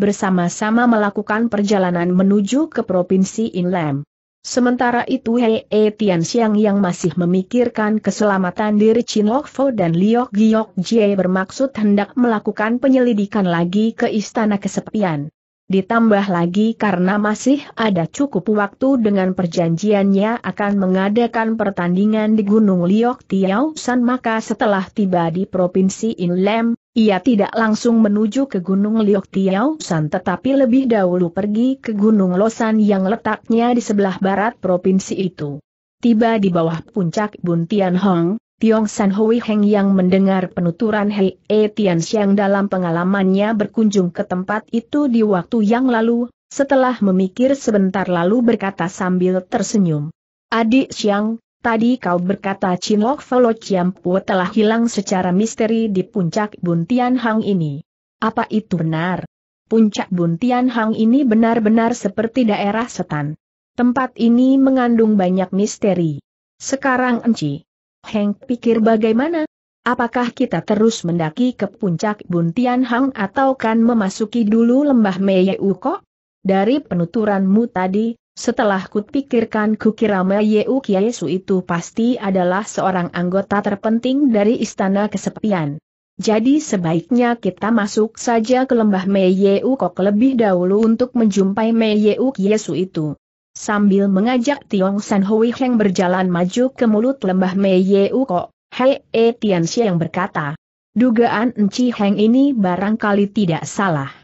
bersama-sama melakukan perjalanan menuju ke Provinsi Inlam. Sementara itu Hei e Tian Xiang yang masih memikirkan keselamatan diri Chin Lok Fo dan Liok Giok Jie bermaksud hendak melakukan penyelidikan lagi ke Istana Kesepian ditambah lagi karena masih ada cukup waktu dengan perjanjiannya akan mengadakan pertandingan di Gunung Liok Tiau San maka setelah tiba di Provinsi Inlem, ia tidak langsung menuju ke Gunung Liok Tiau San tetapi lebih dahulu pergi ke Gunung Losan yang letaknya di sebelah barat provinsi itu. Tiba di bawah puncak Buntian Hong, Tiong San Hui Heng yang mendengar penuturan Hei E Tian Xiang dalam pengalamannya berkunjung ke tempat itu di waktu yang lalu, setelah memikir sebentar lalu berkata sambil tersenyum. Adik Xiang, tadi kau berkata Chinlok Velo Chiampu telah hilang secara misteri di puncak Buntian Hang ini. Apa itu benar? Puncak Buntian Hang ini benar-benar seperti daerah setan. Tempat ini mengandung banyak misteri. Sekarang Enci. Heng pikir bagaimana? Apakah kita terus mendaki ke puncak Buntian Hang atau kan memasuki dulu lembah Meyeuko? Dari penuturanmu tadi, setelah kupikirkan kukira Meyeu Kiesu itu pasti adalah seorang anggota terpenting dari Istana Kesepian. Jadi sebaiknya kita masuk saja ke lembah Meyeu Kok lebih dahulu untuk menjumpai Meyeu Kiesu itu sambil mengajak Tiong San Hui Heng berjalan maju ke mulut lembah Mei Ye Uko, Hei E Tian yang berkata, dugaan Enci Heng ini barangkali tidak salah.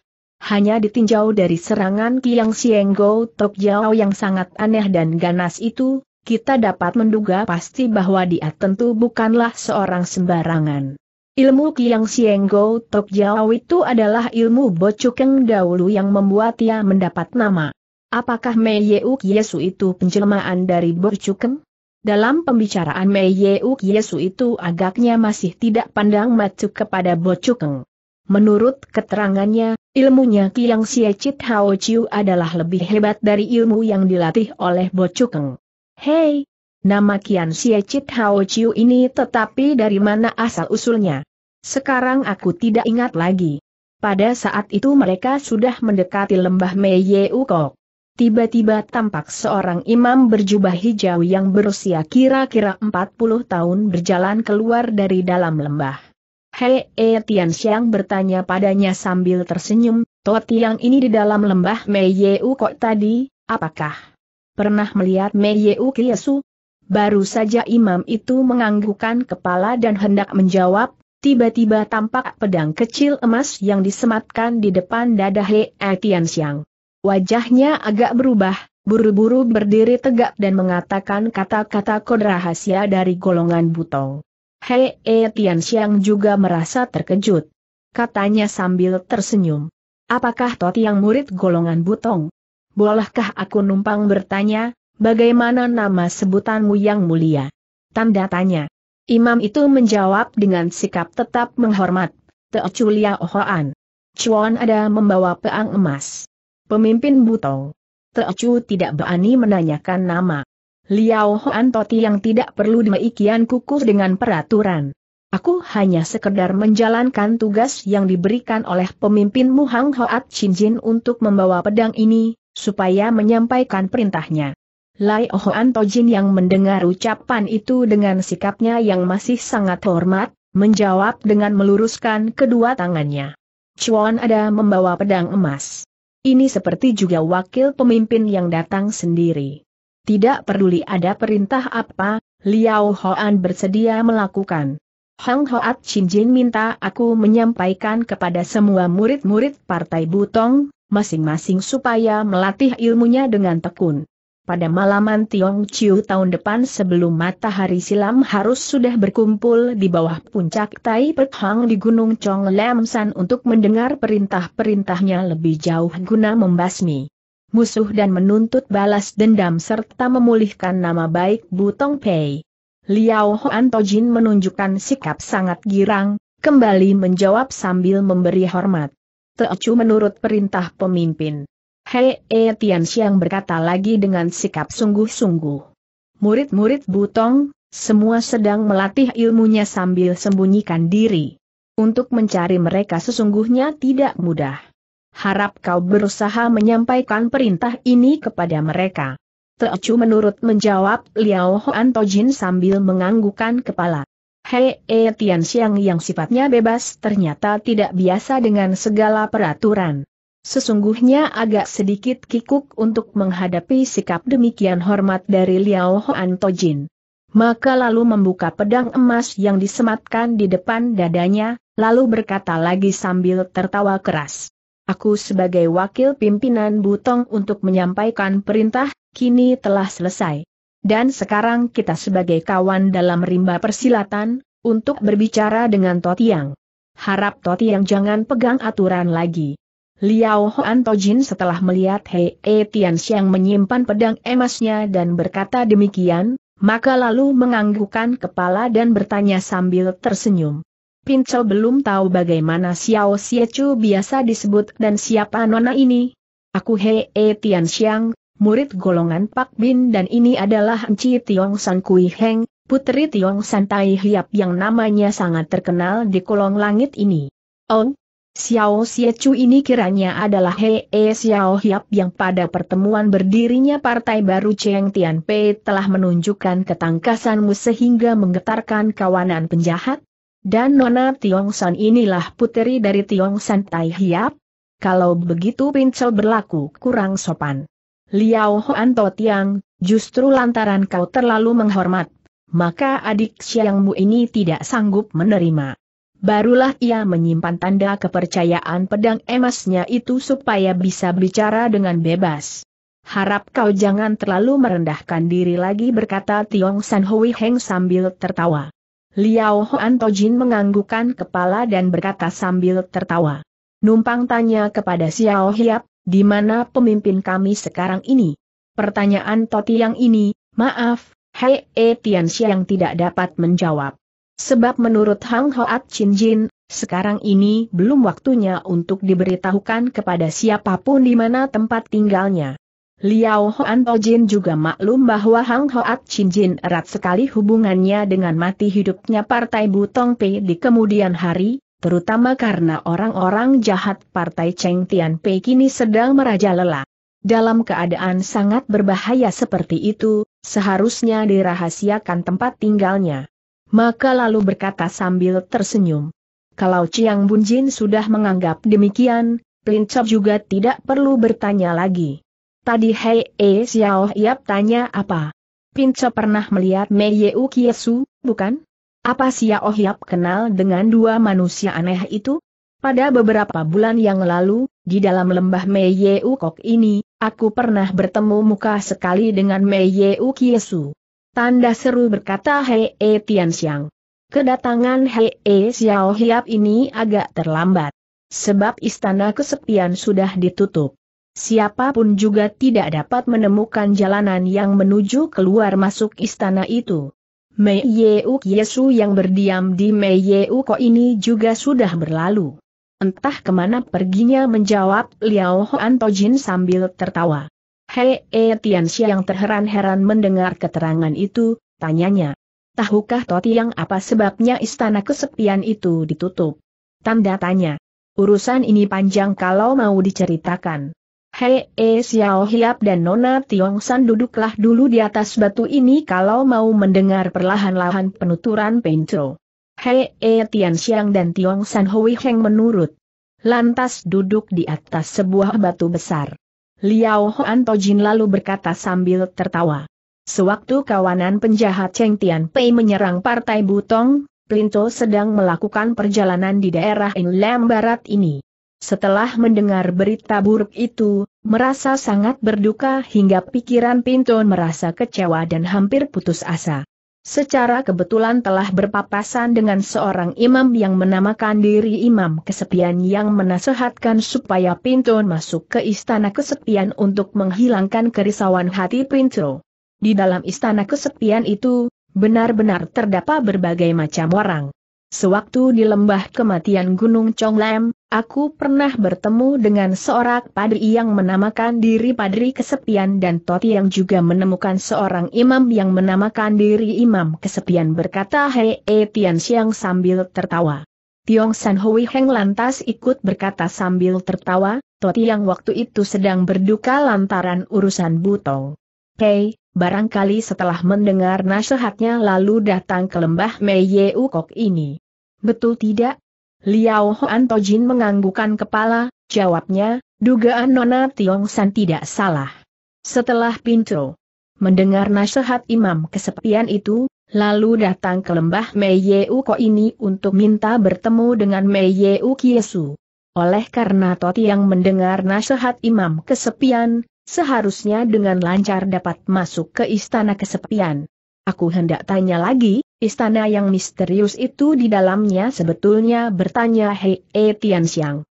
Hanya ditinjau dari serangan Kiang Sieng Go Tok Jiao yang sangat aneh dan ganas itu, kita dapat menduga pasti bahwa dia tentu bukanlah seorang sembarangan. Ilmu Kiang Sieng Go Tok Jiao itu adalah ilmu bocukeng dahulu yang membuat ia mendapat nama. Apakah Mei Yeuk Yesu itu penjelmaan dari Borcukem? Dalam pembicaraan Mei Yeuk Yesu itu agaknya masih tidak pandang matuk kepada Borcukem. Menurut keterangannya, ilmunya Kiang Siecit Hao Chiu adalah lebih hebat dari ilmu yang dilatih oleh Borcukem. Hei, nama Kian Siecit Hao Chiu ini tetapi dari mana asal-usulnya? Sekarang aku tidak ingat lagi. Pada saat itu mereka sudah mendekati lembah Mei Kok. Tiba-tiba tampak seorang imam berjubah hijau yang berusia kira-kira 40 tahun berjalan keluar dari dalam lembah. Hei e Tian Xiang bertanya padanya sambil tersenyum, Toti yang ini di dalam lembah Mei Yeu kok tadi, apakah? Pernah melihat Mei Yeu Kiesu? Baru saja imam itu menganggukkan kepala dan hendak menjawab, tiba-tiba tampak pedang kecil emas yang disematkan di depan dada Hei e Tian Xiang. Wajahnya agak berubah, buru-buru berdiri tegak dan mengatakan kata-kata kod rahasia dari golongan Butong. Hei E Tian Xiang juga merasa terkejut. Katanya sambil tersenyum. Apakah Toti yang murid golongan Butong? Bolehkah aku numpang bertanya, bagaimana nama sebutanmu yang mulia? Tanda tanya. Imam itu menjawab dengan sikap tetap menghormat, Teoculia Ohoan. Chuan ada membawa peang emas. Pemimpin Butong. Teocu tidak berani menanyakan nama. Liao Hoan Toti yang tidak perlu demikian kukuh dengan peraturan. Aku hanya sekedar menjalankan tugas yang diberikan oleh pemimpin Muhang Hoat Chin Jin untuk membawa pedang ini, supaya menyampaikan perintahnya. Lai Hoan Tojin yang mendengar ucapan itu dengan sikapnya yang masih sangat hormat, menjawab dengan meluruskan kedua tangannya. Chuan ada membawa pedang emas. Ini seperti juga wakil pemimpin yang datang sendiri. Tidak peduli ada perintah apa, Liao Hoan bersedia melakukan. Hang Hoat Chin Jin minta aku menyampaikan kepada semua murid-murid Partai Butong, masing-masing supaya melatih ilmunya dengan tekun. Pada malaman Tiong Chiu tahun depan sebelum matahari silam harus sudah berkumpul di bawah puncak Tai Pek di Gunung Chong Lam San untuk mendengar perintah-perintahnya lebih jauh guna membasmi musuh dan menuntut balas dendam serta memulihkan nama baik Butong Pei. Liao Hoan Tojin menunjukkan sikap sangat girang, kembali menjawab sambil memberi hormat. Teochu menurut perintah pemimpin. Hei E eh, Tian Xiang berkata lagi dengan sikap sungguh-sungguh. Murid-murid Butong, semua sedang melatih ilmunya sambil sembunyikan diri. Untuk mencari mereka sesungguhnya tidak mudah. Harap kau berusaha menyampaikan perintah ini kepada mereka. Teocu menurut menjawab Liao Hoan Tojin sambil menganggukkan kepala. Hei E eh, Tian Xiang yang sifatnya bebas ternyata tidak biasa dengan segala peraturan. Sesungguhnya agak sedikit kikuk untuk menghadapi sikap demikian hormat dari Liao Hoan Tojin. Maka lalu membuka pedang emas yang disematkan di depan dadanya, lalu berkata lagi sambil tertawa keras. Aku sebagai wakil pimpinan Butong untuk menyampaikan perintah, kini telah selesai. Dan sekarang kita sebagai kawan dalam rimba persilatan, untuk berbicara dengan Totiang. Harap Totiang jangan pegang aturan lagi. Liao Hoan Tojin setelah melihat Hei E Tian menyimpan pedang emasnya dan berkata demikian, maka lalu menganggukkan kepala dan bertanya sambil tersenyum. Pincel belum tahu bagaimana Xiao Xiechu biasa disebut dan siapa nona ini. Aku Hei E Tian murid golongan Pak Bin dan ini adalah Enci Tiong San Kui Heng, putri Tiong San Tai Hiap yang namanya sangat terkenal di kolong langit ini. Oh, Xiao Xiechu ini kiranya adalah He -e Xiao Hiap yang pada pertemuan berdirinya Partai Baru Cheng Tian Pei telah menunjukkan ketangkasanmu sehingga menggetarkan kawanan penjahat? Dan Nona Tiong San inilah puteri dari Tiong San Tai Hiap? Kalau begitu Pincel berlaku kurang sopan. Liao Hoan To Tiang, justru lantaran kau terlalu menghormat, maka adik siangmu ini tidak sanggup menerima barulah ia menyimpan tanda kepercayaan pedang emasnya itu supaya bisa bicara dengan bebas. Harap kau jangan terlalu merendahkan diri lagi berkata Tiong San Hui Heng sambil tertawa. Liao Hoan Tojin menganggukkan kepala dan berkata sambil tertawa. Numpang tanya kepada Xiao Hiap, di mana pemimpin kami sekarang ini? Pertanyaan Toti yang ini, maaf, Hei E Tian Xiang tidak dapat menjawab. Sebab menurut Hang Hoat Chin Jin, sekarang ini belum waktunya untuk diberitahukan kepada siapapun di mana tempat tinggalnya. Liao Hoan Jin juga maklum bahwa Hang Hoat Chin Jin erat sekali hubungannya dengan mati hidupnya Partai Butong Pei di kemudian hari, terutama karena orang-orang jahat Partai Cheng Tian Pei kini sedang merajalela. Dalam keadaan sangat berbahaya seperti itu, seharusnya dirahasiakan tempat tinggalnya maka lalu berkata sambil tersenyum. Kalau Chiang Bunjin sudah menganggap demikian, Pelincop juga tidak perlu bertanya lagi. Tadi Hei E Xiao Yap tanya apa? Pincop pernah melihat Mei Yeu Kiesu, bukan? Apa Xiao Yap kenal dengan dua manusia aneh itu? Pada beberapa bulan yang lalu, di dalam lembah Mei Yeu Kok ini, aku pernah bertemu muka sekali dengan Mei Yeu Kiesu. Tanda seru berkata Hei e Tian Xiang. Kedatangan Hei e Xiao Hiap ini agak terlambat. Sebab istana kesepian sudah ditutup. Siapapun juga tidak dapat menemukan jalanan yang menuju keluar masuk istana itu. Mei Yeuk Yesu yang berdiam di Mei Yeu Ko ini juga sudah berlalu. Entah kemana perginya menjawab Liao Hoan Tojin sambil tertawa. Hei e eh, Tianxia yang terheran-heran mendengar keterangan itu, tanyanya. Tahukah Toti yang apa sebabnya istana kesepian itu ditutup? Tanda tanya. Urusan ini panjang kalau mau diceritakan. Hei E eh, Xiao Hiap dan Nona Tiong San duduklah dulu di atas batu ini kalau mau mendengar perlahan-lahan penuturan Pencro. Hei E eh, Tian Xiang dan San Hui Heng menurut. Lantas duduk di atas sebuah batu besar. Liao Hoan Tojin lalu berkata sambil tertawa. Sewaktu kawanan penjahat Cheng Tian Pei menyerang Partai Butong, Plinto sedang melakukan perjalanan di daerah Inlam Barat ini. Setelah mendengar berita buruk itu, merasa sangat berduka hingga pikiran Pinto merasa kecewa dan hampir putus asa. Secara kebetulan telah berpapasan dengan seorang imam yang menamakan diri Imam Kesepian yang menasehatkan supaya Pinto masuk ke Istana Kesepian untuk menghilangkan kerisauan hati Pinto. Di dalam Istana Kesepian itu, benar-benar terdapat berbagai macam orang. Sewaktu di lembah kematian Gunung Conglem, aku pernah bertemu dengan seorang padri yang menamakan diri padri kesepian dan Toti yang juga menemukan seorang imam yang menamakan diri imam kesepian berkata Hei e, Tian Xiang sambil tertawa. Tiong San Hui Heng lantas ikut berkata sambil tertawa, Toti yang waktu itu sedang berduka lantaran urusan Butong. Hei, barangkali setelah mendengar nasihatnya lalu datang ke lembah Mei Yeu Kok ini. Betul tidak? Liao Hoan Tojin menganggukan kepala, jawabnya, dugaan Nona Tiong San tidak salah. Setelah pintu. mendengar nasihat imam kesepian itu, lalu datang ke lembah Mei Ye Ko ini untuk minta bertemu dengan Mei Ye Kiesu. Oleh karena Toti yang mendengar nasihat imam kesepian, seharusnya dengan lancar dapat masuk ke istana kesepian. Aku hendak tanya lagi, Istana yang misterius itu di dalamnya sebetulnya bertanya Hei e Tian Xiang.